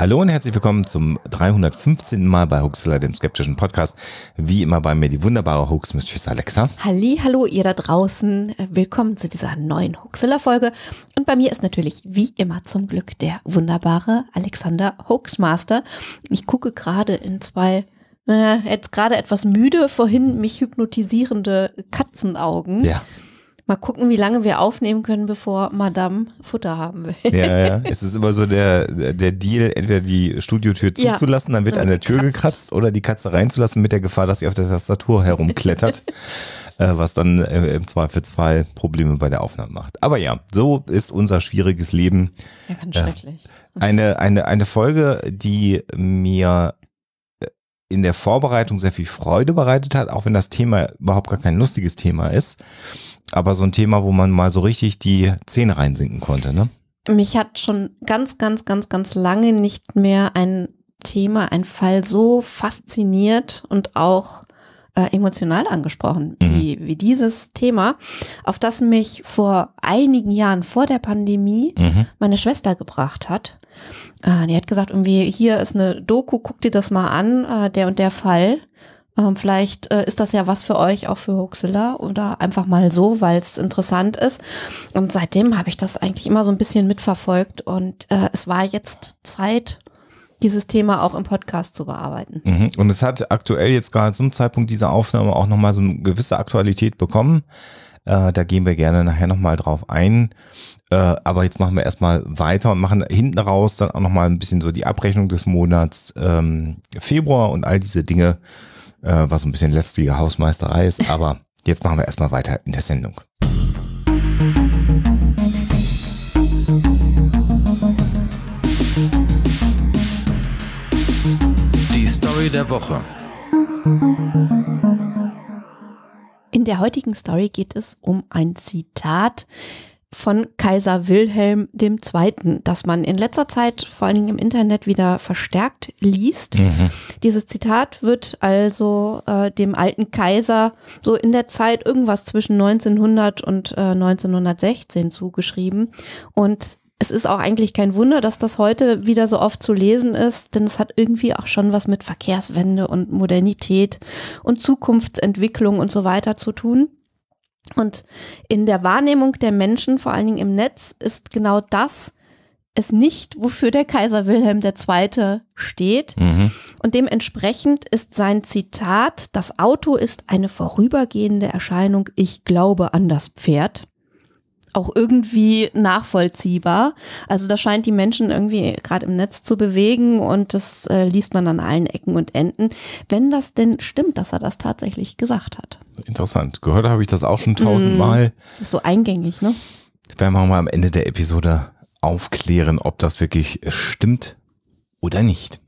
Hallo und herzlich willkommen zum 315. Mal bei Huxler, dem skeptischen Podcast. Wie immer bei mir die wunderbare Hux Mistress Alexa. Halli, hallo ihr da draußen. Willkommen zu dieser neuen Huxler Folge. Und bei mir ist natürlich wie immer zum Glück der wunderbare Alexander Hoaxmaster. Ich gucke gerade in zwei äh, jetzt gerade etwas müde vorhin mich hypnotisierende Katzenaugen. Ja. Mal gucken, wie lange wir aufnehmen können, bevor Madame Futter haben will. Ja, ja. Es ist immer so der, der Deal, entweder die Studiotür zuzulassen, dann wird an der Tür gekratzt. gekratzt oder die Katze reinzulassen mit der Gefahr, dass sie auf der Tastatur herumklettert, äh, was dann äh, im Zweifelsfall Probleme bei der Aufnahme macht. Aber ja, so ist unser schwieriges Leben. Ja, ganz schrecklich. eine, eine, eine Folge, die mir äh, in der Vorbereitung sehr viel Freude bereitet hat, auch wenn das Thema überhaupt gar kein lustiges Thema ist aber so ein Thema, wo man mal so richtig die Zähne reinsinken konnte, ne? Mich hat schon ganz, ganz, ganz, ganz lange nicht mehr ein Thema, ein Fall so fasziniert und auch äh, emotional angesprochen mhm. wie, wie dieses Thema, auf das mich vor einigen Jahren vor der Pandemie mhm. meine Schwester gebracht hat. Äh, die hat gesagt, irgendwie, hier ist eine Doku, guck dir das mal an, äh, der und der Fall. Ähm, vielleicht äh, ist das ja was für euch, auch für Hoaxilla oder einfach mal so, weil es interessant ist. Und seitdem habe ich das eigentlich immer so ein bisschen mitverfolgt und äh, es war jetzt Zeit, dieses Thema auch im Podcast zu bearbeiten. Mhm. Und es hat aktuell jetzt gerade zum Zeitpunkt dieser Aufnahme auch nochmal so eine gewisse Aktualität bekommen. Äh, da gehen wir gerne nachher nochmal drauf ein. Äh, aber jetzt machen wir erstmal weiter und machen hinten raus dann auch nochmal ein bisschen so die Abrechnung des Monats ähm, Februar und all diese Dinge äh, was ein bisschen lästige Hausmeisterei ist. Aber jetzt machen wir erstmal weiter in der Sendung. Die Story der Woche. In der heutigen Story geht es um ein Zitat, von Kaiser Wilhelm II., das man in letzter Zeit vor allen Dingen im Internet wieder verstärkt liest. Mhm. Dieses Zitat wird also äh, dem alten Kaiser so in der Zeit irgendwas zwischen 1900 und äh, 1916 zugeschrieben. Und es ist auch eigentlich kein Wunder, dass das heute wieder so oft zu lesen ist, denn es hat irgendwie auch schon was mit Verkehrswende und Modernität und Zukunftsentwicklung und so weiter zu tun. Und in der Wahrnehmung der Menschen, vor allen Dingen im Netz, ist genau das es nicht, wofür der Kaiser Wilhelm II. steht. Mhm. Und dementsprechend ist sein Zitat, das Auto ist eine vorübergehende Erscheinung, ich glaube an das Pferd auch irgendwie nachvollziehbar. Also das scheint die Menschen irgendwie gerade im Netz zu bewegen und das äh, liest man an allen Ecken und Enden, wenn das denn stimmt, dass er das tatsächlich gesagt hat. Interessant. Gehört habe ich das auch schon tausendmal. Mm. So eingängig, ne? Werden wir mal am Ende der Episode aufklären, ob das wirklich stimmt oder nicht.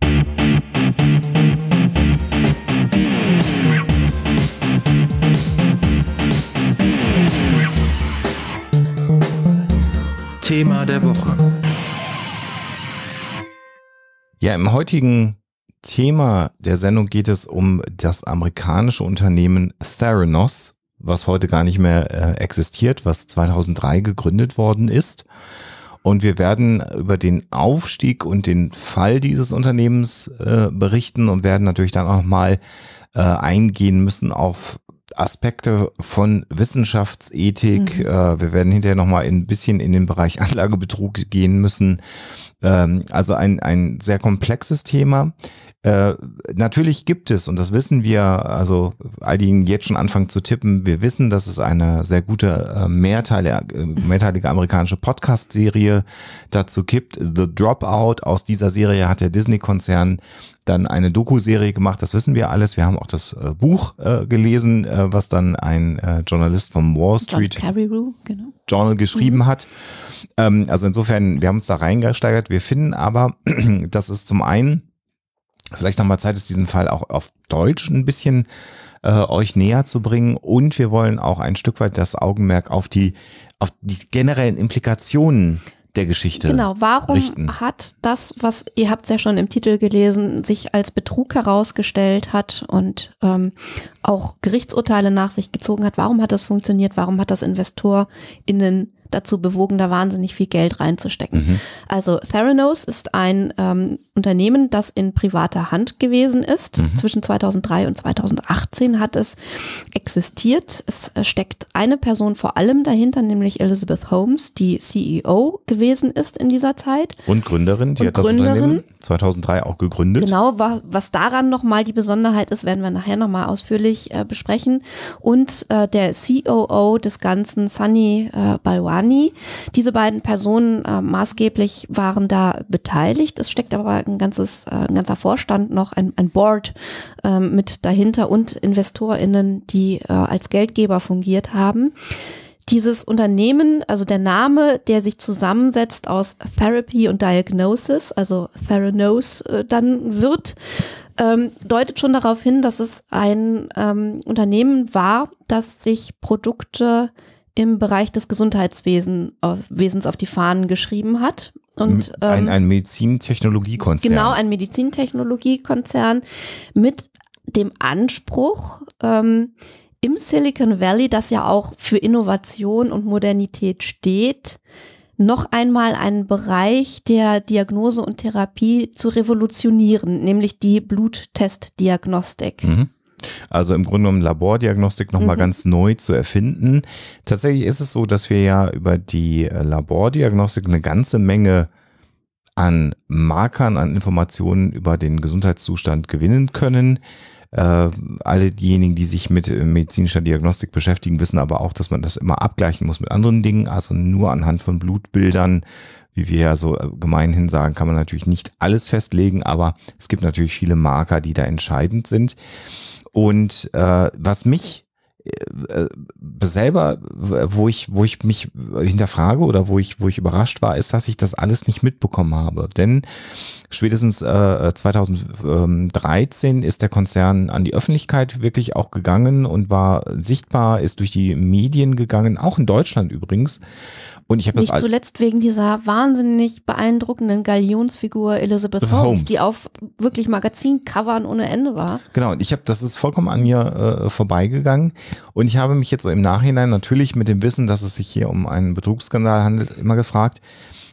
Thema der Woche. Ja, im heutigen Thema der Sendung geht es um das amerikanische Unternehmen Theranos, was heute gar nicht mehr äh, existiert, was 2003 gegründet worden ist. Und wir werden über den Aufstieg und den Fall dieses Unternehmens äh, berichten und werden natürlich dann auch mal äh, eingehen müssen auf Aspekte von Wissenschaftsethik. Mhm. Äh, wir werden hinterher nochmal ein bisschen in den Bereich Anlagebetrug gehen müssen. Ähm, also ein, ein sehr komplexes Thema. Äh, natürlich gibt es, und das wissen wir, also all diejenigen, die jetzt schon anfangen zu tippen, wir wissen, dass es eine sehr gute äh, mehrteilige, äh, mehrteilige amerikanische Podcast-Serie dazu gibt. The Dropout, aus dieser Serie hat der Disney-Konzern dann eine Doku-Serie gemacht, das wissen wir alles. Wir haben auch das äh, Buch äh, gelesen, äh, was dann ein äh, Journalist vom Wall Street genau. Journal geschrieben mhm. hat. Ähm, also insofern, wir haben uns da reingesteigert. Wir finden aber, dass es zum einen vielleicht nochmal Zeit ist, diesen Fall auch auf Deutsch ein bisschen äh, euch näher zu bringen. Und wir wollen auch ein Stück weit das Augenmerk auf die, auf die generellen Implikationen der Geschichte. Genau, warum richten. hat das, was ihr habt es ja schon im Titel gelesen, sich als Betrug herausgestellt hat und ähm, auch Gerichtsurteile nach sich gezogen hat, warum hat das funktioniert, warum hat das InvestorInnen dazu bewogen, da wahnsinnig viel Geld reinzustecken. Mhm. Also Theranos ist ein ähm, Unternehmen, das in privater Hand gewesen ist. Mhm. Zwischen 2003 und 2018 hat es existiert. Es äh, steckt eine Person vor allem dahinter, nämlich Elizabeth Holmes, die CEO gewesen ist in dieser Zeit. Und Gründerin, die und hat Gründerin, das Unternehmen. 2003 auch gegründet. Genau, was daran nochmal die Besonderheit ist, werden wir nachher nochmal ausführlich äh, besprechen. Und äh, der COO des Ganzen, Sunny äh, Balwani. Diese beiden Personen äh, maßgeblich waren da beteiligt. Es steckt aber ein, ganzes, äh, ein ganzer Vorstand noch, ein, ein Board ähm, mit dahinter und InvestorInnen, die äh, als Geldgeber fungiert haben. Dieses Unternehmen, also der Name, der sich zusammensetzt aus Therapy und Diagnosis, also Theranos äh, dann wird, ähm, deutet schon darauf hin, dass es ein ähm, Unternehmen war, das sich Produkte im Bereich des Gesundheitswesens auf, auf die Fahnen geschrieben hat. Und, ähm, ein, ein Medizintechnologiekonzern. Genau, ein Medizintechnologiekonzern mit dem Anspruch, ähm, im Silicon Valley, das ja auch für Innovation und Modernität steht, noch einmal einen Bereich der Diagnose und Therapie zu revolutionieren, nämlich die Bluttestdiagnostik. Mhm. Also im Grunde genommen Labordiagnostik nochmal mhm. ganz neu zu erfinden. Tatsächlich ist es so, dass wir ja über die äh, Labordiagnostik eine ganze Menge an Markern, an Informationen über den Gesundheitszustand gewinnen können. Äh, alle diejenigen, die sich mit äh, medizinischer Diagnostik beschäftigen, wissen aber auch, dass man das immer abgleichen muss mit anderen Dingen. Also nur anhand von Blutbildern, wie wir ja so äh, gemeinhin sagen, kann man natürlich nicht alles festlegen, aber es gibt natürlich viele Marker, die da entscheidend sind. Und äh, was mich äh, äh, selber, wo ich, wo ich mich hinterfrage oder wo ich, wo ich überrascht war, ist, dass ich das alles nicht mitbekommen habe. Denn spätestens äh, 2013 ist der Konzern an die Öffentlichkeit wirklich auch gegangen und war sichtbar, ist durch die Medien gegangen, auch in Deutschland übrigens. Und ich habe das Nicht zuletzt wegen dieser wahnsinnig beeindruckenden Galionsfigur Elizabeth Holmes, Holmes, die auf wirklich Magazincovern ohne Ende war. Genau, und ich habe das ist vollkommen an mir äh, vorbeigegangen und ich habe mich jetzt so im Nachhinein natürlich mit dem Wissen, dass es sich hier um einen Betrugsskandal handelt, immer gefragt,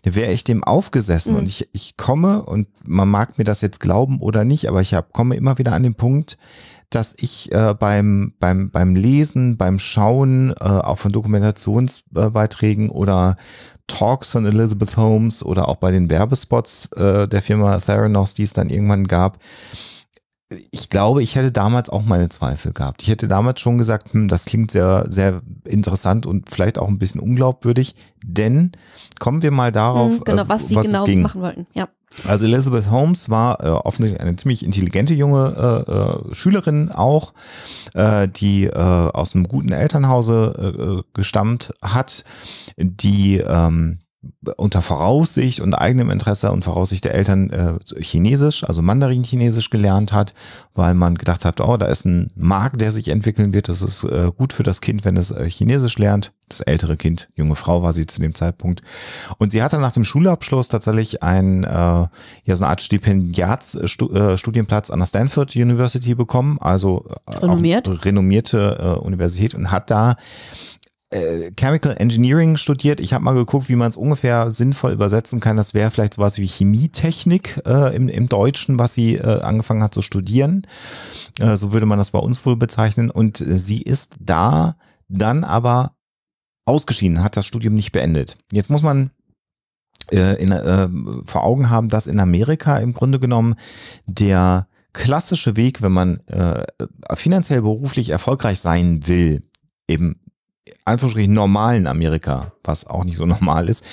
wäre ich dem aufgesessen mhm. und ich ich komme und man mag mir das jetzt glauben oder nicht, aber ich hab, komme immer wieder an den Punkt, dass ich äh, beim, beim, beim Lesen, beim Schauen äh, auch von Dokumentationsbeiträgen oder Talks von Elizabeth Holmes oder auch bei den Werbespots äh, der Firma Theranos, die es dann irgendwann gab, ich glaube, ich hätte damals auch meine Zweifel gehabt. Ich hätte damals schon gesagt, hm, das klingt sehr, sehr interessant und vielleicht auch ein bisschen unglaubwürdig, denn kommen wir mal darauf, hm, genau, äh, was sie was genau machen wollten. Ja. Also Elizabeth Holmes war äh, offensichtlich eine ziemlich intelligente junge äh, äh, Schülerin auch, äh, die äh, aus einem guten Elternhause äh, äh gestammt hat, die ähm, unter Voraussicht und eigenem Interesse und Voraussicht der Eltern äh, Chinesisch, also Mandarin-Chinesisch gelernt hat, weil man gedacht hat, oh, da ist ein Markt, der sich entwickeln wird. Das ist äh, gut für das Kind, wenn es äh, Chinesisch lernt. Das ältere Kind, junge Frau war sie zu dem Zeitpunkt. Und sie hatte nach dem Schulabschluss tatsächlich einen, äh, ja, so eine Art Stipendiatsstudienplatz äh, an der Stanford University bekommen, also äh, Renommiert. renommierte äh, Universität und hat da äh, Chemical Engineering studiert. Ich habe mal geguckt, wie man es ungefähr sinnvoll übersetzen kann. Das wäre vielleicht sowas wie Chemietechnik äh, im, im Deutschen, was sie äh, angefangen hat zu studieren. Äh, so würde man das bei uns wohl bezeichnen. Und äh, sie ist da dann aber ausgeschieden, hat das Studium nicht beendet. Jetzt muss man äh, in, äh, vor Augen haben, dass in Amerika im Grunde genommen der klassische Weg, wenn man finanziell beruflich erfolgreich sein will, eben Anführungsstrichen normalen Amerika, was auch nicht so normal ist,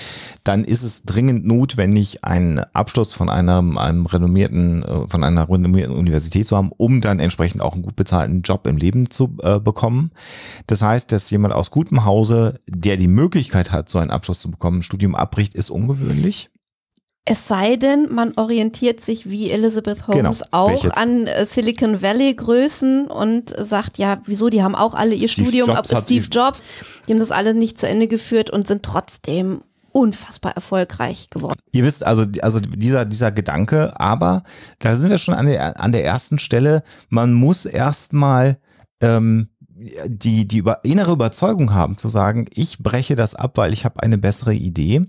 dann ist es dringend notwendig, einen Abschluss von einem, einem renommierten, äh, von einer renommierten Universität zu haben, um dann entsprechend auch einen gut bezahlten Job im Leben zu äh, bekommen. Das heißt, dass jemand aus gutem Hause, der die Möglichkeit hat, so einen Abschluss zu bekommen, ein Studium abbricht, ist ungewöhnlich. Es sei denn, man orientiert sich wie Elizabeth genau, Holmes genau, auch an äh, Silicon Valley Größen und sagt, ja, wieso, die haben auch alle ihr Steve Studium, Jobs ab Steve Jobs, die haben das alle nicht zu Ende geführt und sind trotzdem unfassbar erfolgreich geworden. Ihr wisst, also, also dieser, dieser Gedanke, aber da sind wir schon an der, an der ersten Stelle, man muss erstmal ähm, die, die über, innere Überzeugung haben zu sagen, ich breche das ab, weil ich habe eine bessere Idee.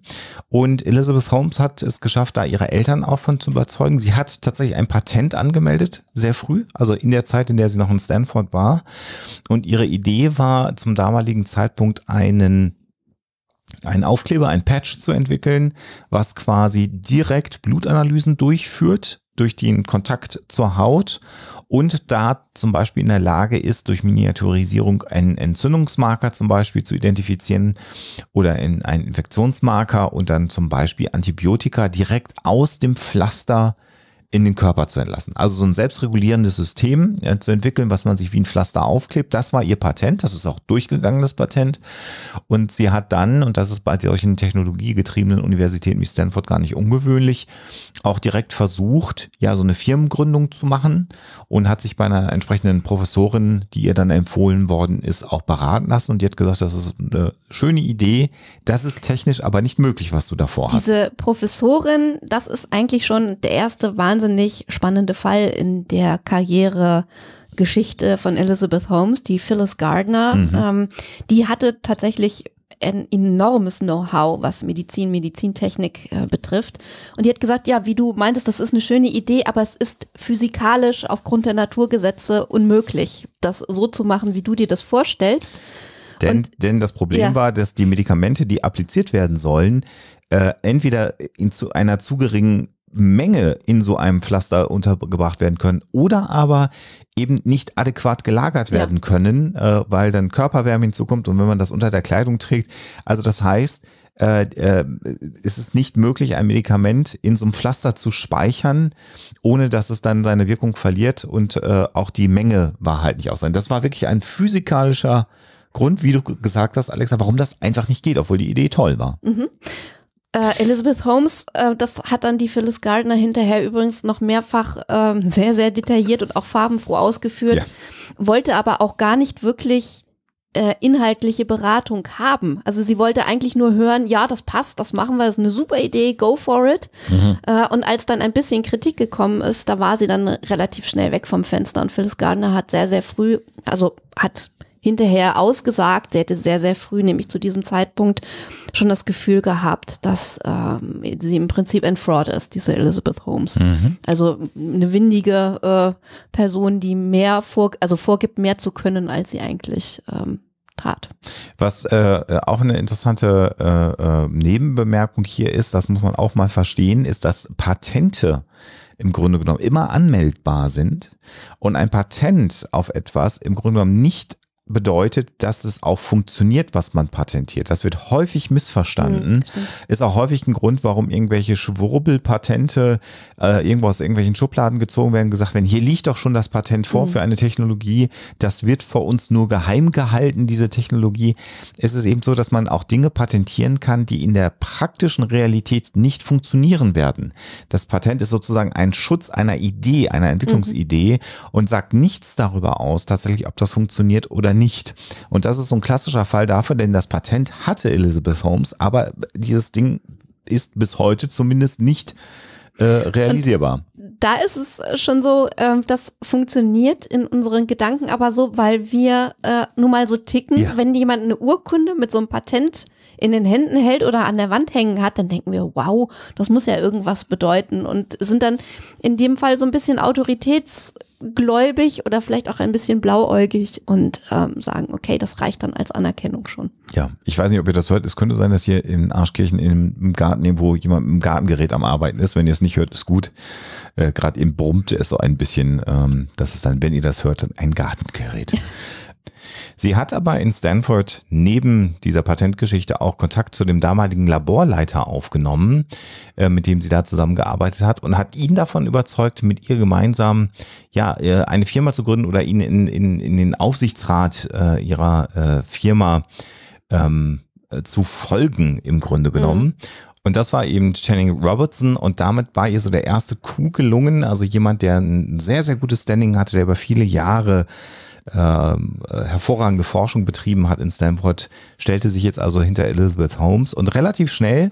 Und Elizabeth Holmes hat es geschafft, da ihre Eltern auch von zu überzeugen. Sie hat tatsächlich ein Patent angemeldet, sehr früh, also in der Zeit, in der sie noch in Stanford war. Und ihre Idee war zum damaligen Zeitpunkt einen ein Aufkleber, ein Patch zu entwickeln, was quasi direkt Blutanalysen durchführt durch den Kontakt zur Haut und da zum Beispiel in der Lage ist, durch Miniaturisierung einen Entzündungsmarker zum Beispiel zu identifizieren oder in einen Infektionsmarker und dann zum Beispiel Antibiotika direkt aus dem Pflaster in den Körper zu entlassen. Also so ein selbstregulierendes System ja, zu entwickeln, was man sich wie ein Pflaster aufklebt. Das war ihr Patent, das ist auch durchgegangen, das Patent. Und sie hat dann, und das ist bei solchen technologiegetriebenen Universitäten wie Stanford gar nicht ungewöhnlich, auch direkt versucht, ja, so eine Firmengründung zu machen und hat sich bei einer entsprechenden Professorin, die ihr dann empfohlen worden ist, auch beraten lassen. Und die hat gesagt, das ist eine schöne Idee, das ist technisch aber nicht möglich, was du davor Diese hast. Diese Professorin, das ist eigentlich schon der erste Wahnsinn wahnsinnig spannende Fall in der Karriere Geschichte von Elizabeth Holmes, die Phyllis Gardner, mhm. ähm, die hatte tatsächlich ein enormes Know-how, was Medizin, Medizintechnik äh, betrifft. Und die hat gesagt, ja, wie du meintest, das ist eine schöne Idee, aber es ist physikalisch aufgrund der Naturgesetze unmöglich, das so zu machen, wie du dir das vorstellst. Denn, Und, denn das Problem ja. war, dass die Medikamente, die appliziert werden sollen, äh, entweder in zu einer zu geringen Menge in so einem Pflaster untergebracht werden können oder aber eben nicht adäquat gelagert ja. werden können, äh, weil dann Körperwärme hinzukommt und wenn man das unter der Kleidung trägt. Also das heißt, äh, äh, es ist nicht möglich, ein Medikament in so einem Pflaster zu speichern, ohne dass es dann seine Wirkung verliert und äh, auch die Menge war halt nicht ausreichend. Das war wirklich ein physikalischer Grund, wie du gesagt hast, Alexa, warum das einfach nicht geht, obwohl die Idee toll war. Mhm. Äh, Elizabeth Holmes, äh, das hat dann die Phyllis Gardner hinterher übrigens noch mehrfach äh, sehr, sehr detailliert und auch farbenfroh ausgeführt, ja. wollte aber auch gar nicht wirklich äh, inhaltliche Beratung haben. Also sie wollte eigentlich nur hören, ja, das passt, das machen wir, das ist eine super Idee, go for it. Mhm. Äh, und als dann ein bisschen Kritik gekommen ist, da war sie dann relativ schnell weg vom Fenster und Phyllis Gardner hat sehr, sehr früh, also hat hinterher ausgesagt. Sie hätte sehr, sehr früh, nämlich zu diesem Zeitpunkt, schon das Gefühl gehabt, dass ähm, sie im Prinzip ein Fraud ist, diese Elizabeth Holmes. Mhm. Also eine windige äh, Person, die mehr vor, also vorgibt, mehr zu können, als sie eigentlich ähm, Tat. Was äh, auch eine interessante äh, äh, Nebenbemerkung hier ist, das muss man auch mal verstehen, ist, dass Patente im Grunde genommen immer anmeldbar sind und ein Patent auf etwas im Grunde genommen nicht bedeutet, dass es auch funktioniert, was man patentiert. Das wird häufig missverstanden. Mhm, ist auch häufig ein Grund, warum irgendwelche Schwurbelpatente äh, irgendwo aus irgendwelchen Schubladen gezogen werden, gesagt werden, hier liegt doch schon das Patent vor mhm. für eine Technologie. Das wird vor uns nur geheim gehalten, diese Technologie. Es ist eben so, dass man auch Dinge patentieren kann, die in der praktischen Realität nicht funktionieren werden. Das Patent ist sozusagen ein Schutz einer Idee, einer Entwicklungsidee mhm. und sagt nichts darüber aus, tatsächlich, ob das funktioniert oder nicht. Und das ist so ein klassischer Fall dafür, denn das Patent hatte Elizabeth Holmes, aber dieses Ding ist bis heute zumindest nicht äh, realisierbar. Und da ist es schon so, äh, das funktioniert in unseren Gedanken aber so, weil wir äh, nun mal so ticken, ja. wenn jemand eine Urkunde mit so einem Patent in den Händen hält oder an der Wand hängen hat, dann denken wir, wow, das muss ja irgendwas bedeuten und sind dann in dem Fall so ein bisschen autoritäts gläubig oder vielleicht auch ein bisschen blauäugig und ähm, sagen, okay, das reicht dann als Anerkennung schon. Ja, ich weiß nicht, ob ihr das hört. Es könnte sein, dass hier in Arschkirchen im Garten wo jemand im Gartengerät am Arbeiten ist. Wenn ihr es nicht hört, ist gut. Äh, Gerade eben brummt es so ein bisschen. Ähm, das ist dann, wenn ihr das hört, ein Gartengerät. Sie hat aber in Stanford neben dieser Patentgeschichte auch Kontakt zu dem damaligen Laborleiter aufgenommen, äh, mit dem sie da zusammengearbeitet hat und hat ihn davon überzeugt, mit ihr gemeinsam ja äh, eine Firma zu gründen oder ihn in, in, in den Aufsichtsrat äh, ihrer äh, Firma ähm, äh, zu folgen im Grunde genommen. Mhm. Und das war eben Channing Robertson und damit war ihr so der erste Coup gelungen, also jemand, der ein sehr, sehr gutes Standing hatte, der über viele Jahre ähm, hervorragende Forschung betrieben hat in Stanford, stellte sich jetzt also hinter Elizabeth Holmes und relativ schnell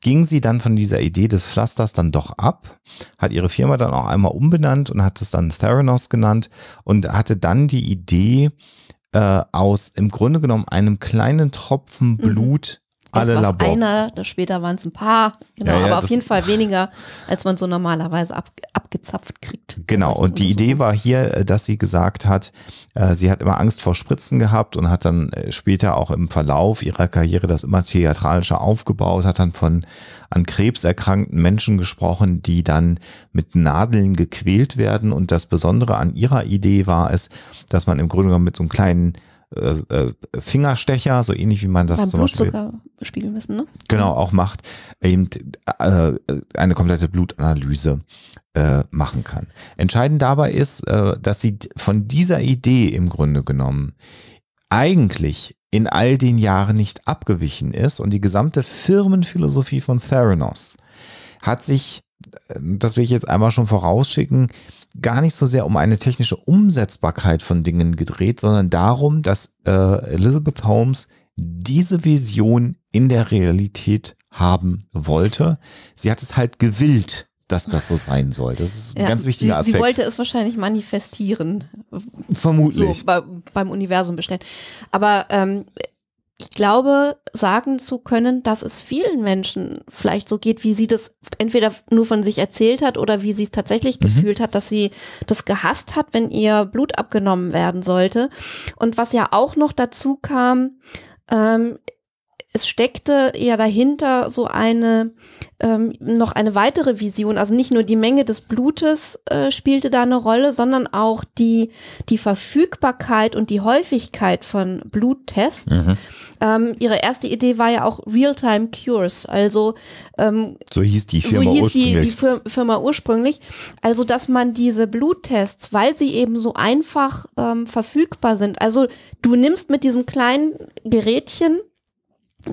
ging sie dann von dieser Idee des Pflasters dann doch ab, hat ihre Firma dann auch einmal umbenannt und hat es dann Theranos genannt und hatte dann die Idee, äh, aus im Grunde genommen einem kleinen Tropfen mhm. Blut das Alle war einer, das später waren es ein paar, genau, ja, ja, aber auf jeden Fall weniger, als man so normalerweise ab, abgezapft kriegt. Genau, und die Idee war hier, äh, dass sie gesagt hat, äh, sie hat immer Angst vor Spritzen gehabt und hat dann äh, später auch im Verlauf ihrer Karriere das immer theatralischer aufgebaut, hat dann von an Krebs erkrankten Menschen gesprochen, die dann mit Nadeln gequält werden. Und das Besondere an ihrer Idee war es, dass man im Grunde genommen mit so einem kleinen äh, äh, Fingerstecher, so ähnlich wie man das Beim zum Blutzucker Beispiel müssen, ne? genau auch macht, eben äh, eine komplette Blutanalyse machen kann. Entscheidend dabei ist, dass sie von dieser Idee im Grunde genommen eigentlich in all den Jahren nicht abgewichen ist und die gesamte Firmenphilosophie von Theranos hat sich das will ich jetzt einmal schon vorausschicken, gar nicht so sehr um eine technische Umsetzbarkeit von Dingen gedreht, sondern darum, dass äh, Elizabeth Holmes diese Vision in der Realität haben wollte. Sie hat es halt gewillt, dass das so sein soll. Das ist ein ja, ganz wichtiger Aspekt. Sie, sie wollte es wahrscheinlich manifestieren. Vermutlich. So, bei, beim Universum bestellen. Aber ähm, ich glaube, sagen zu können, dass es vielen Menschen vielleicht so geht, wie sie das entweder nur von sich erzählt hat oder wie sie es tatsächlich mhm. gefühlt hat, dass sie das gehasst hat, wenn ihr Blut abgenommen werden sollte. Und was ja auch noch dazu kam, ähm, es steckte ja dahinter so eine ähm, noch eine weitere Vision. Also nicht nur die Menge des Blutes äh, spielte da eine Rolle, sondern auch die, die Verfügbarkeit und die Häufigkeit von Bluttests. Mhm. Ähm, ihre erste Idee war ja auch Real-Time Cures. Also ähm, so hieß die Firma so hieß ursprünglich. Die, die Firma ursprünglich. Also dass man diese Bluttests, weil sie eben so einfach ähm, verfügbar sind. Also du nimmst mit diesem kleinen Gerätchen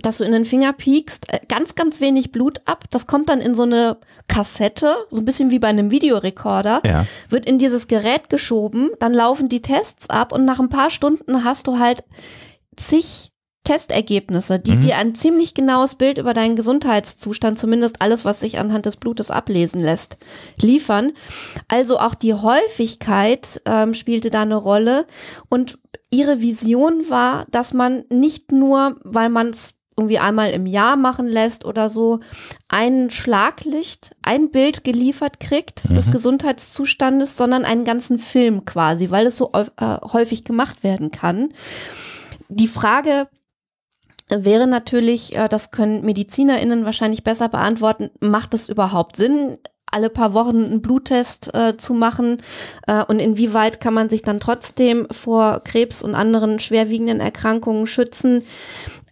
dass du in den Finger piekst, äh, ganz, ganz wenig Blut ab. Das kommt dann in so eine Kassette, so ein bisschen wie bei einem Videorekorder, ja. wird in dieses Gerät geschoben, dann laufen die Tests ab und nach ein paar Stunden hast du halt zig Testergebnisse, die mhm. dir ein ziemlich genaues Bild über deinen Gesundheitszustand, zumindest alles, was sich anhand des Blutes ablesen lässt, liefern. Also auch die Häufigkeit ähm, spielte da eine Rolle. Und ihre Vision war, dass man nicht nur, weil man es irgendwie einmal im Jahr machen lässt oder so, ein Schlaglicht, ein Bild geliefert kriegt mhm. des Gesundheitszustandes, sondern einen ganzen Film quasi, weil es so äh, häufig gemacht werden kann. Die Frage wäre natürlich, äh, das können MedizinerInnen wahrscheinlich besser beantworten, macht es überhaupt Sinn, alle paar Wochen einen Bluttest äh, zu machen äh, und inwieweit kann man sich dann trotzdem vor Krebs und anderen schwerwiegenden Erkrankungen schützen.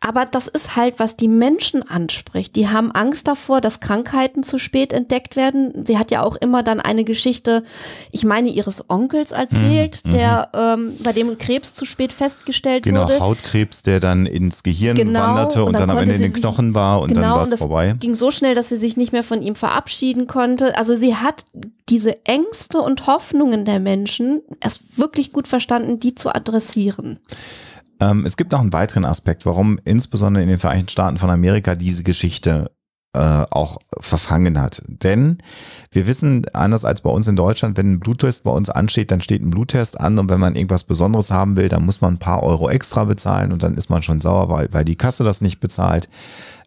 Aber das ist halt, was die Menschen anspricht. Die haben Angst davor, dass Krankheiten zu spät entdeckt werden. Sie hat ja auch immer dann eine Geschichte, ich meine, ihres Onkels erzählt, mhm. der mhm. ähm, bei dem Krebs zu spät festgestellt genau, wurde. Genau, Hautkrebs, der dann ins Gehirn genau, wanderte und, und dann, dann am Ende in den Knochen war und genau, dann war es vorbei. Ging so schnell, dass sie sich nicht mehr von ihm verabschieden konnte. Also sie hat diese Ängste und Hoffnungen der Menschen erst wirklich gut verstanden, die zu adressieren. Ähm, es gibt noch einen weiteren Aspekt, warum insbesondere in den Vereinigten Staaten von Amerika diese Geschichte äh, auch verfangen hat. Denn wir wissen, anders als bei uns in Deutschland, wenn ein Bluttest bei uns ansteht, dann steht ein Bluttest an und wenn man irgendwas Besonderes haben will, dann muss man ein paar Euro extra bezahlen und dann ist man schon sauer, weil, weil die Kasse das nicht bezahlt.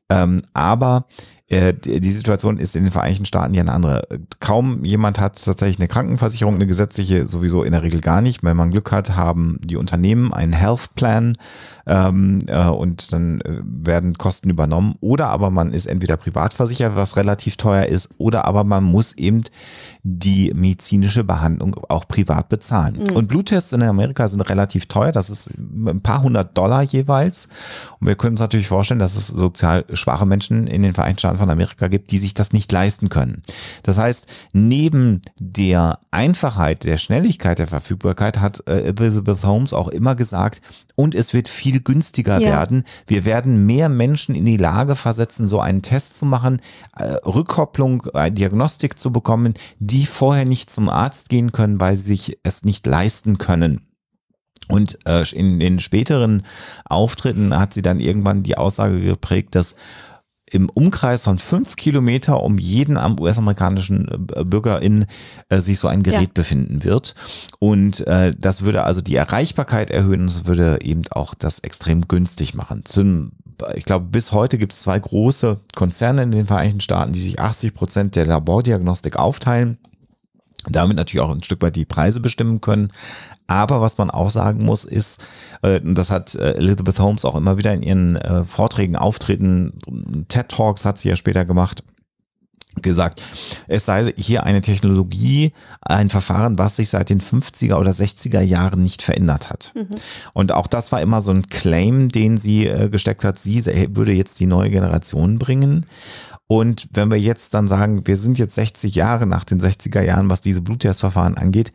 Ähm, aber äh, die Situation ist in den Vereinigten Staaten ja eine andere. Kaum jemand hat tatsächlich eine Krankenversicherung, eine gesetzliche sowieso in der Regel gar nicht. Wenn man Glück hat, haben die Unternehmen einen Health Plan ähm, äh, und dann äh, werden Kosten übernommen. Oder aber man ist entweder privatversichert, was relativ teuer ist, oder aber man muss eben die medizinische Behandlung auch privat bezahlen. Mhm. Und Bluttests in Amerika sind relativ teuer, das ist ein paar hundert Dollar jeweils. Und wir können uns natürlich vorstellen, dass es sozial schwache Menschen in den Vereinigten Staaten von Amerika gibt, die sich das nicht leisten können. Das heißt, neben der Einfachheit, der Schnelligkeit der Verfügbarkeit hat äh, Elizabeth Holmes auch immer gesagt, und es wird viel günstiger ja. werden. Wir werden mehr Menschen in die Lage versetzen, so einen Test zu machen, äh, Rückkopplung, äh, Diagnostik zu bekommen, die vorher nicht zum Arzt gehen können, weil sie sich es nicht leisten können. Und äh, in den späteren Auftritten hat sie dann irgendwann die Aussage geprägt, dass im Umkreis von fünf Kilometer um jeden US-amerikanischen äh, BürgerIn äh, sich so ein Gerät ja. befinden wird. Und äh, das würde also die Erreichbarkeit erhöhen und es würde eben auch das extrem günstig machen. Zum, ich glaube, bis heute gibt es zwei große Konzerne in den Vereinigten Staaten, die sich 80 Prozent der Labordiagnostik aufteilen damit natürlich auch ein Stück weit die Preise bestimmen können. Aber was man auch sagen muss, ist, äh, das hat äh, Elizabeth Holmes auch immer wieder in ihren äh, Vorträgen, Auftritten, TED Talks hat sie ja später gemacht, gesagt, es sei hier eine Technologie, ein Verfahren, was sich seit den 50er oder 60er Jahren nicht verändert hat. Mhm. Und auch das war immer so ein Claim, den sie gesteckt hat, sie würde jetzt die neue Generation bringen. Und wenn wir jetzt dann sagen, wir sind jetzt 60 Jahre nach den 60er Jahren, was diese Bluttestverfahren angeht,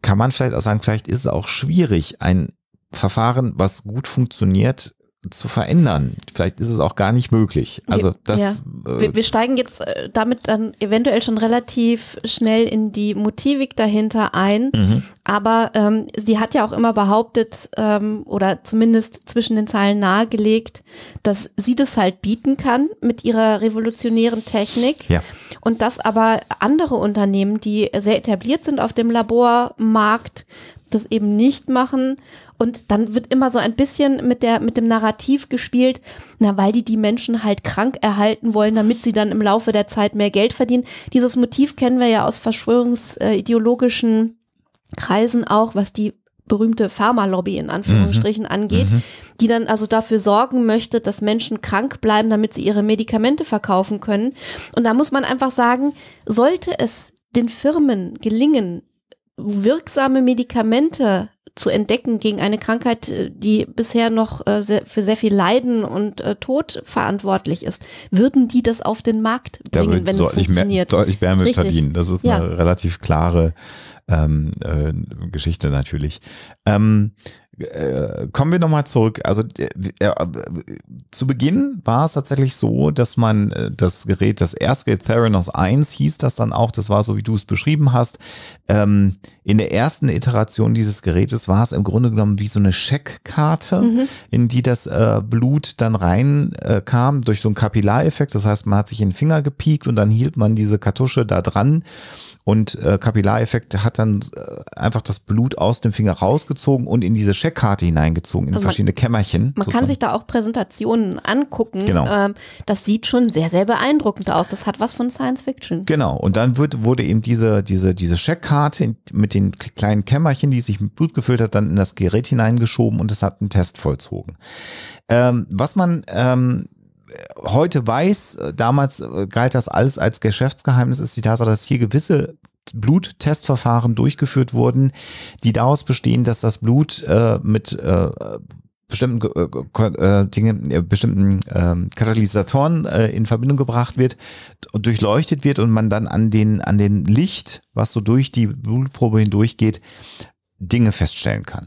kann man vielleicht auch sagen, vielleicht ist es auch schwierig, ein Verfahren, was gut funktioniert, zu verändern. Vielleicht ist es auch gar nicht möglich. Also das. Ja. Wir, äh, wir, steigen jetzt äh, damit dann eventuell schon relativ schnell in die Motivik dahinter ein. Mhm. Aber ähm, sie hat ja auch immer behauptet ähm, oder zumindest zwischen den Zeilen nahegelegt, dass sie das halt bieten kann mit ihrer revolutionären Technik. Ja. Und dass aber andere Unternehmen, die sehr etabliert sind auf dem Labormarkt, das eben nicht machen und dann wird immer so ein bisschen mit, der, mit dem Narrativ gespielt, na, weil die die Menschen halt krank erhalten wollen, damit sie dann im Laufe der Zeit mehr Geld verdienen. Dieses Motiv kennen wir ja aus verschwörungsideologischen Kreisen auch, was die berühmte Pharma-Lobby in Anführungsstrichen mhm. angeht, mhm. die dann also dafür sorgen möchte, dass Menschen krank bleiben, damit sie ihre Medikamente verkaufen können. Und da muss man einfach sagen, sollte es den Firmen gelingen, wirksame Medikamente zu entdecken gegen eine Krankheit, äh, die bisher noch äh, sehr, für sehr viel Leiden und äh, Tod verantwortlich ist. Würden die das auf den Markt bringen, wenn es funktioniert? Mehr, deutlich mehr mit Richtig. verdienen. Das ist ja. eine relativ klare ähm, äh, Geschichte natürlich. Ähm, äh, kommen wir nochmal zurück. Also äh, zu Beginn war es tatsächlich so, dass man äh, das Gerät, das Erstgerät Theranos 1 hieß das dann auch, das war so, wie du es beschrieben hast. Ähm, in der ersten Iteration dieses Gerätes war es im Grunde genommen wie so eine Scheckkarte, mhm. in die das äh, Blut dann reinkam äh, durch so einen Kapillareffekt. Das heißt, man hat sich in den Finger gepiekt und dann hielt man diese Kartusche da dran und Kapillareffekt hat dann einfach das Blut aus dem Finger rausgezogen und in diese Scheckkarte Checkkarte hineingezogen in also verschiedene man, Kämmerchen. Man sozusagen. kann sich da auch Präsentationen angucken. Genau. Ähm, das sieht schon sehr, sehr beeindruckend aus. Das hat was von Science Fiction. Genau. Und dann wird, wurde eben diese, diese, diese Checkkarte mit den kleinen Kämmerchen, die sich mit Blut gefüllt hat, dann in das Gerät hineingeschoben und es hat einen Test vollzogen. Ähm, was man ähm, heute weiß, äh, damals äh, galt das alles als Geschäftsgeheimnis, ist die Tatsache, dass hier gewisse Bluttestverfahren durchgeführt wurden, die daraus bestehen, dass das Blut äh, mit äh, bestimmten äh, äh Dingen, äh, bestimmten äh, Katalysatoren äh, in Verbindung gebracht wird und durchleuchtet wird und man dann an den an dem Licht, was so durch die Blutprobe hindurchgeht, Dinge feststellen kann.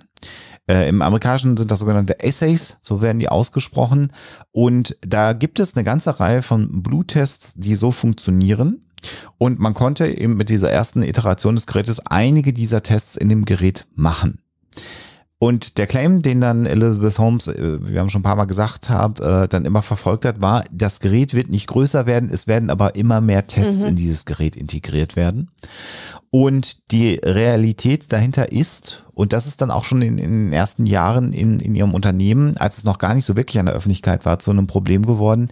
Äh, Im Amerikanischen sind das sogenannte Essays, so werden die ausgesprochen. Und da gibt es eine ganze Reihe von Bluttests, die so funktionieren. Und man konnte eben mit dieser ersten Iteration des Gerätes einige dieser Tests in dem Gerät machen. Und der Claim, den dann Elizabeth Holmes, äh, wir haben schon ein paar Mal gesagt, hab, äh, dann immer verfolgt hat, war, das Gerät wird nicht größer werden, es werden aber immer mehr Tests mhm. in dieses Gerät integriert werden. Und die Realität dahinter ist, und das ist dann auch schon in, in den ersten Jahren in, in ihrem Unternehmen, als es noch gar nicht so wirklich an der Öffentlichkeit war, zu einem Problem geworden,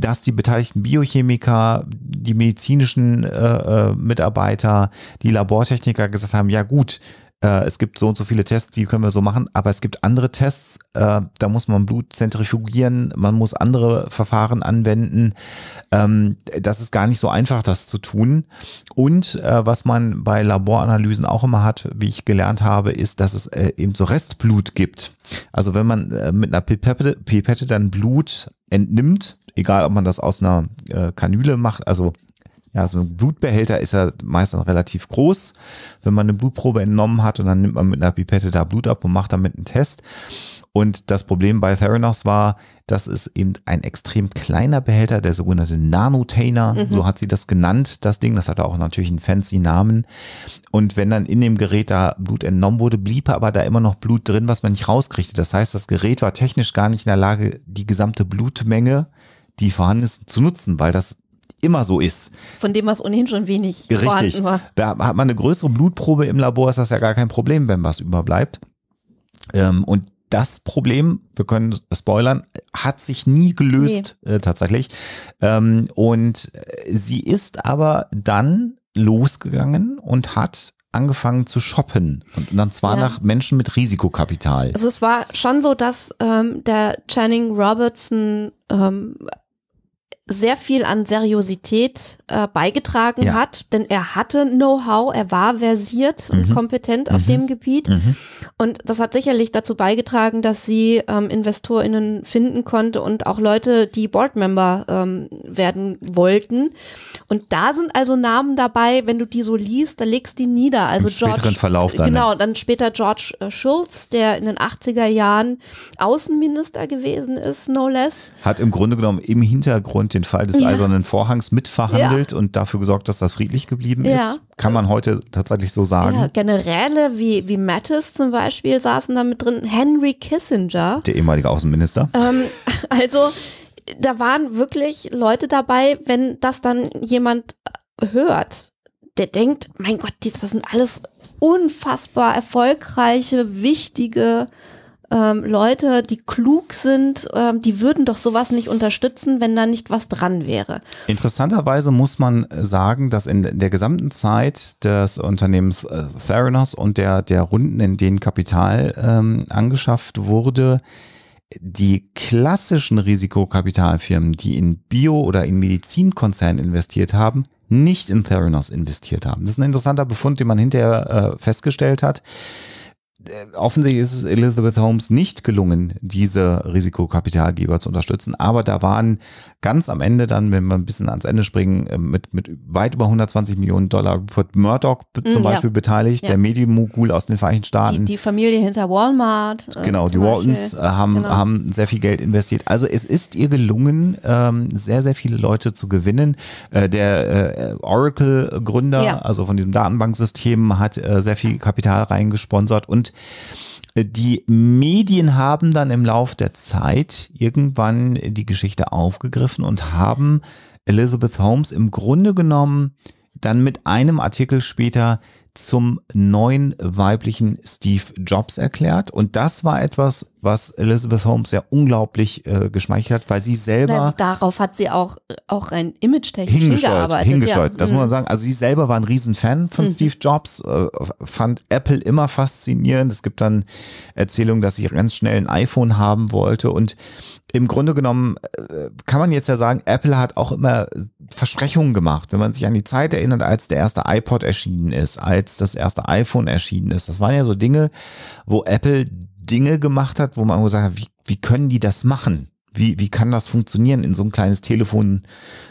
dass die beteiligten Biochemiker, die medizinischen äh, Mitarbeiter, die Labortechniker gesagt haben, ja gut, äh, es gibt so und so viele Tests, die können wir so machen, aber es gibt andere Tests, äh, da muss man Blut zentrifugieren, man muss andere Verfahren anwenden. Ähm, das ist gar nicht so einfach, das zu tun. Und äh, was man bei Laboranalysen auch immer hat, wie ich gelernt habe, ist, dass es eben so Restblut gibt. Also wenn man mit einer Pipette, Pipette dann Blut entnimmt, egal ob man das aus einer äh, Kanüle macht, also ja, so ein Blutbehälter ist ja meistens relativ groß, wenn man eine Blutprobe entnommen hat und dann nimmt man mit einer Pipette da Blut ab und macht damit einen Test. Und das Problem bei Theranos war, dass es eben ein extrem kleiner Behälter, der sogenannte Nanotainer, mhm. so hat sie das genannt, das Ding. Das hatte auch natürlich einen fancy Namen. Und wenn dann in dem Gerät da Blut entnommen wurde, blieb aber da immer noch Blut drin, was man nicht rauskriegte. Das heißt, das Gerät war technisch gar nicht in der Lage, die gesamte Blutmenge die vorhanden sind, zu nutzen, weil das immer so ist. Von dem, was ohnehin schon wenig Richtig. vorhanden war. Da hat man eine größere Blutprobe im Labor, ist das ja gar kein Problem, wenn was überbleibt. Ähm, und das Problem, wir können spoilern, hat sich nie gelöst nee. äh, tatsächlich. Ähm, und äh, sie ist aber dann losgegangen und hat angefangen zu shoppen. Und dann zwar ja. nach Menschen mit Risikokapital. Also es war schon so, dass ähm, der Channing Robertson ähm, sehr viel an Seriosität äh, beigetragen ja. hat, denn er hatte Know-how, er war versiert mhm. und kompetent mhm. auf dem Gebiet. Mhm. Und das hat sicherlich dazu beigetragen, dass sie ähm, InvestorInnen finden konnte und auch Leute, die Boardmember ähm, werden wollten. Und da sind also Namen dabei, wenn du die so liest, da legst die nieder. Also Im George, Verlauf dann. Ne? Genau, dann später George äh, Schulz, der in den 80er Jahren Außenminister gewesen ist, no less. Hat im Grunde genommen im Hintergrund den Fall des ja. Eisernen Vorhangs mitverhandelt ja. und dafür gesorgt, dass das friedlich geblieben ja. ist. Kann man heute tatsächlich so sagen. Generäle wie, wie Mattis zum Beispiel saßen da mit drin. Henry Kissinger. Der ehemalige Außenminister. Ähm, also da waren wirklich Leute dabei, wenn das dann jemand hört, der denkt, mein Gott, das sind alles unfassbar erfolgreiche, wichtige ähm, Leute, die klug sind, ähm, die würden doch sowas nicht unterstützen, wenn da nicht was dran wäre. Interessanterweise muss man sagen, dass in der gesamten Zeit des Unternehmens äh, Theranos und der, der Runden, in denen Kapital ähm, angeschafft wurde, die klassischen Risikokapitalfirmen, die in Bio- oder in Medizinkonzernen investiert haben, nicht in Theranos investiert haben. Das ist ein interessanter Befund, den man hinterher äh, festgestellt hat. Äh, offensichtlich ist es Elizabeth Holmes nicht gelungen, diese Risikokapitalgeber zu unterstützen. Aber da waren ganz am Ende dann, wenn wir ein bisschen ans Ende springen, äh, mit, mit weit über 120 Millionen Dollar Rupert Murdoch mm, zum ja. Beispiel beteiligt, ja. der Medienmogul aus den Vereinigten Staaten. Die, die Familie hinter Walmart. Äh, genau, die Waltons haben, genau. haben sehr viel Geld investiert. Also es ist ihr gelungen, ähm, sehr, sehr viele Leute zu gewinnen. Der Oracle-Gründer, ja. also von diesem Datenbanksystem, hat sehr viel Kapital reingesponsert und die Medien haben dann im Lauf der Zeit irgendwann die Geschichte aufgegriffen und haben Elizabeth Holmes im Grunde genommen dann mit einem Artikel später zum neuen weiblichen Steve Jobs erklärt. Und das war etwas, was Elizabeth Holmes ja unglaublich äh, geschmeichelt hat, weil sie selber. Na, darauf hat sie auch, äh, auch ein image-technisch hingearbeitet. Hingesteuert, ja. das muss man mhm. sagen. Also sie selber war ein Riesenfan von mhm. Steve Jobs, äh, fand Apple immer faszinierend. Es gibt dann Erzählungen, dass sie ganz schnell ein iPhone haben wollte. Und im Grunde genommen äh, kann man jetzt ja sagen, Apple hat auch immer Versprechungen gemacht. Wenn man sich an die Zeit erinnert, als der erste iPod erschienen ist, als jetzt das erste iPhone erschienen ist. Das waren ja so Dinge, wo Apple Dinge gemacht hat, wo man gesagt hat, wie, wie können die das machen? Wie, wie kann das funktionieren, in so ein kleines Telefon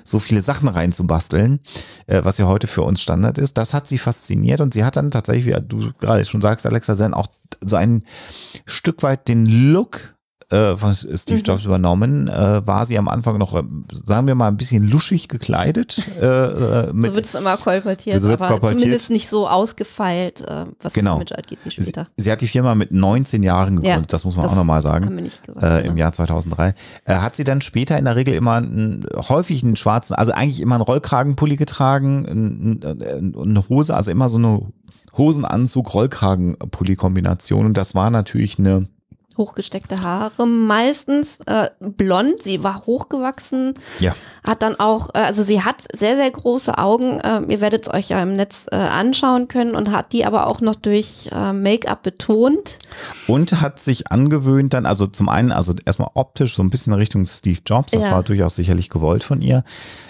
so viele Sachen reinzubasteln, äh, was ja heute für uns Standard ist? Das hat sie fasziniert und sie hat dann tatsächlich, wie du gerade schon sagst, Alexa, dann auch so ein Stück weit den Look äh, von Steve mhm. Jobs mhm. übernommen, äh, war sie am Anfang noch, ähm, sagen wir mal, ein bisschen luschig gekleidet. Äh, äh, mit, so wird es immer kolportiert, so aber kolportiert. zumindest nicht so ausgefeilt, äh, was genau. das Image angeht, wie später. Sie, sie, hat die Firma mit 19 Jahren gegründet, ja, das muss man das auch nochmal sagen, haben wir nicht gesagt, genau. im Jahr 2003. hat sie dann später in der Regel immer einen, häufig einen schwarzen, also eigentlich immer einen Rollkragenpulli getragen, eine Hose, also immer so eine Hosenanzug, Rollkragenpulli-Kombination und das war natürlich eine hochgesteckte Haare, meistens äh, blond. Sie war hochgewachsen, ja. hat dann auch, äh, also sie hat sehr, sehr große Augen. Äh, ihr werdet es euch ja im Netz äh, anschauen können und hat die aber auch noch durch äh, Make-up betont. Und hat sich angewöhnt dann, also zum einen, also erstmal optisch so ein bisschen Richtung Steve Jobs, das ja. war durchaus sicherlich gewollt von ihr.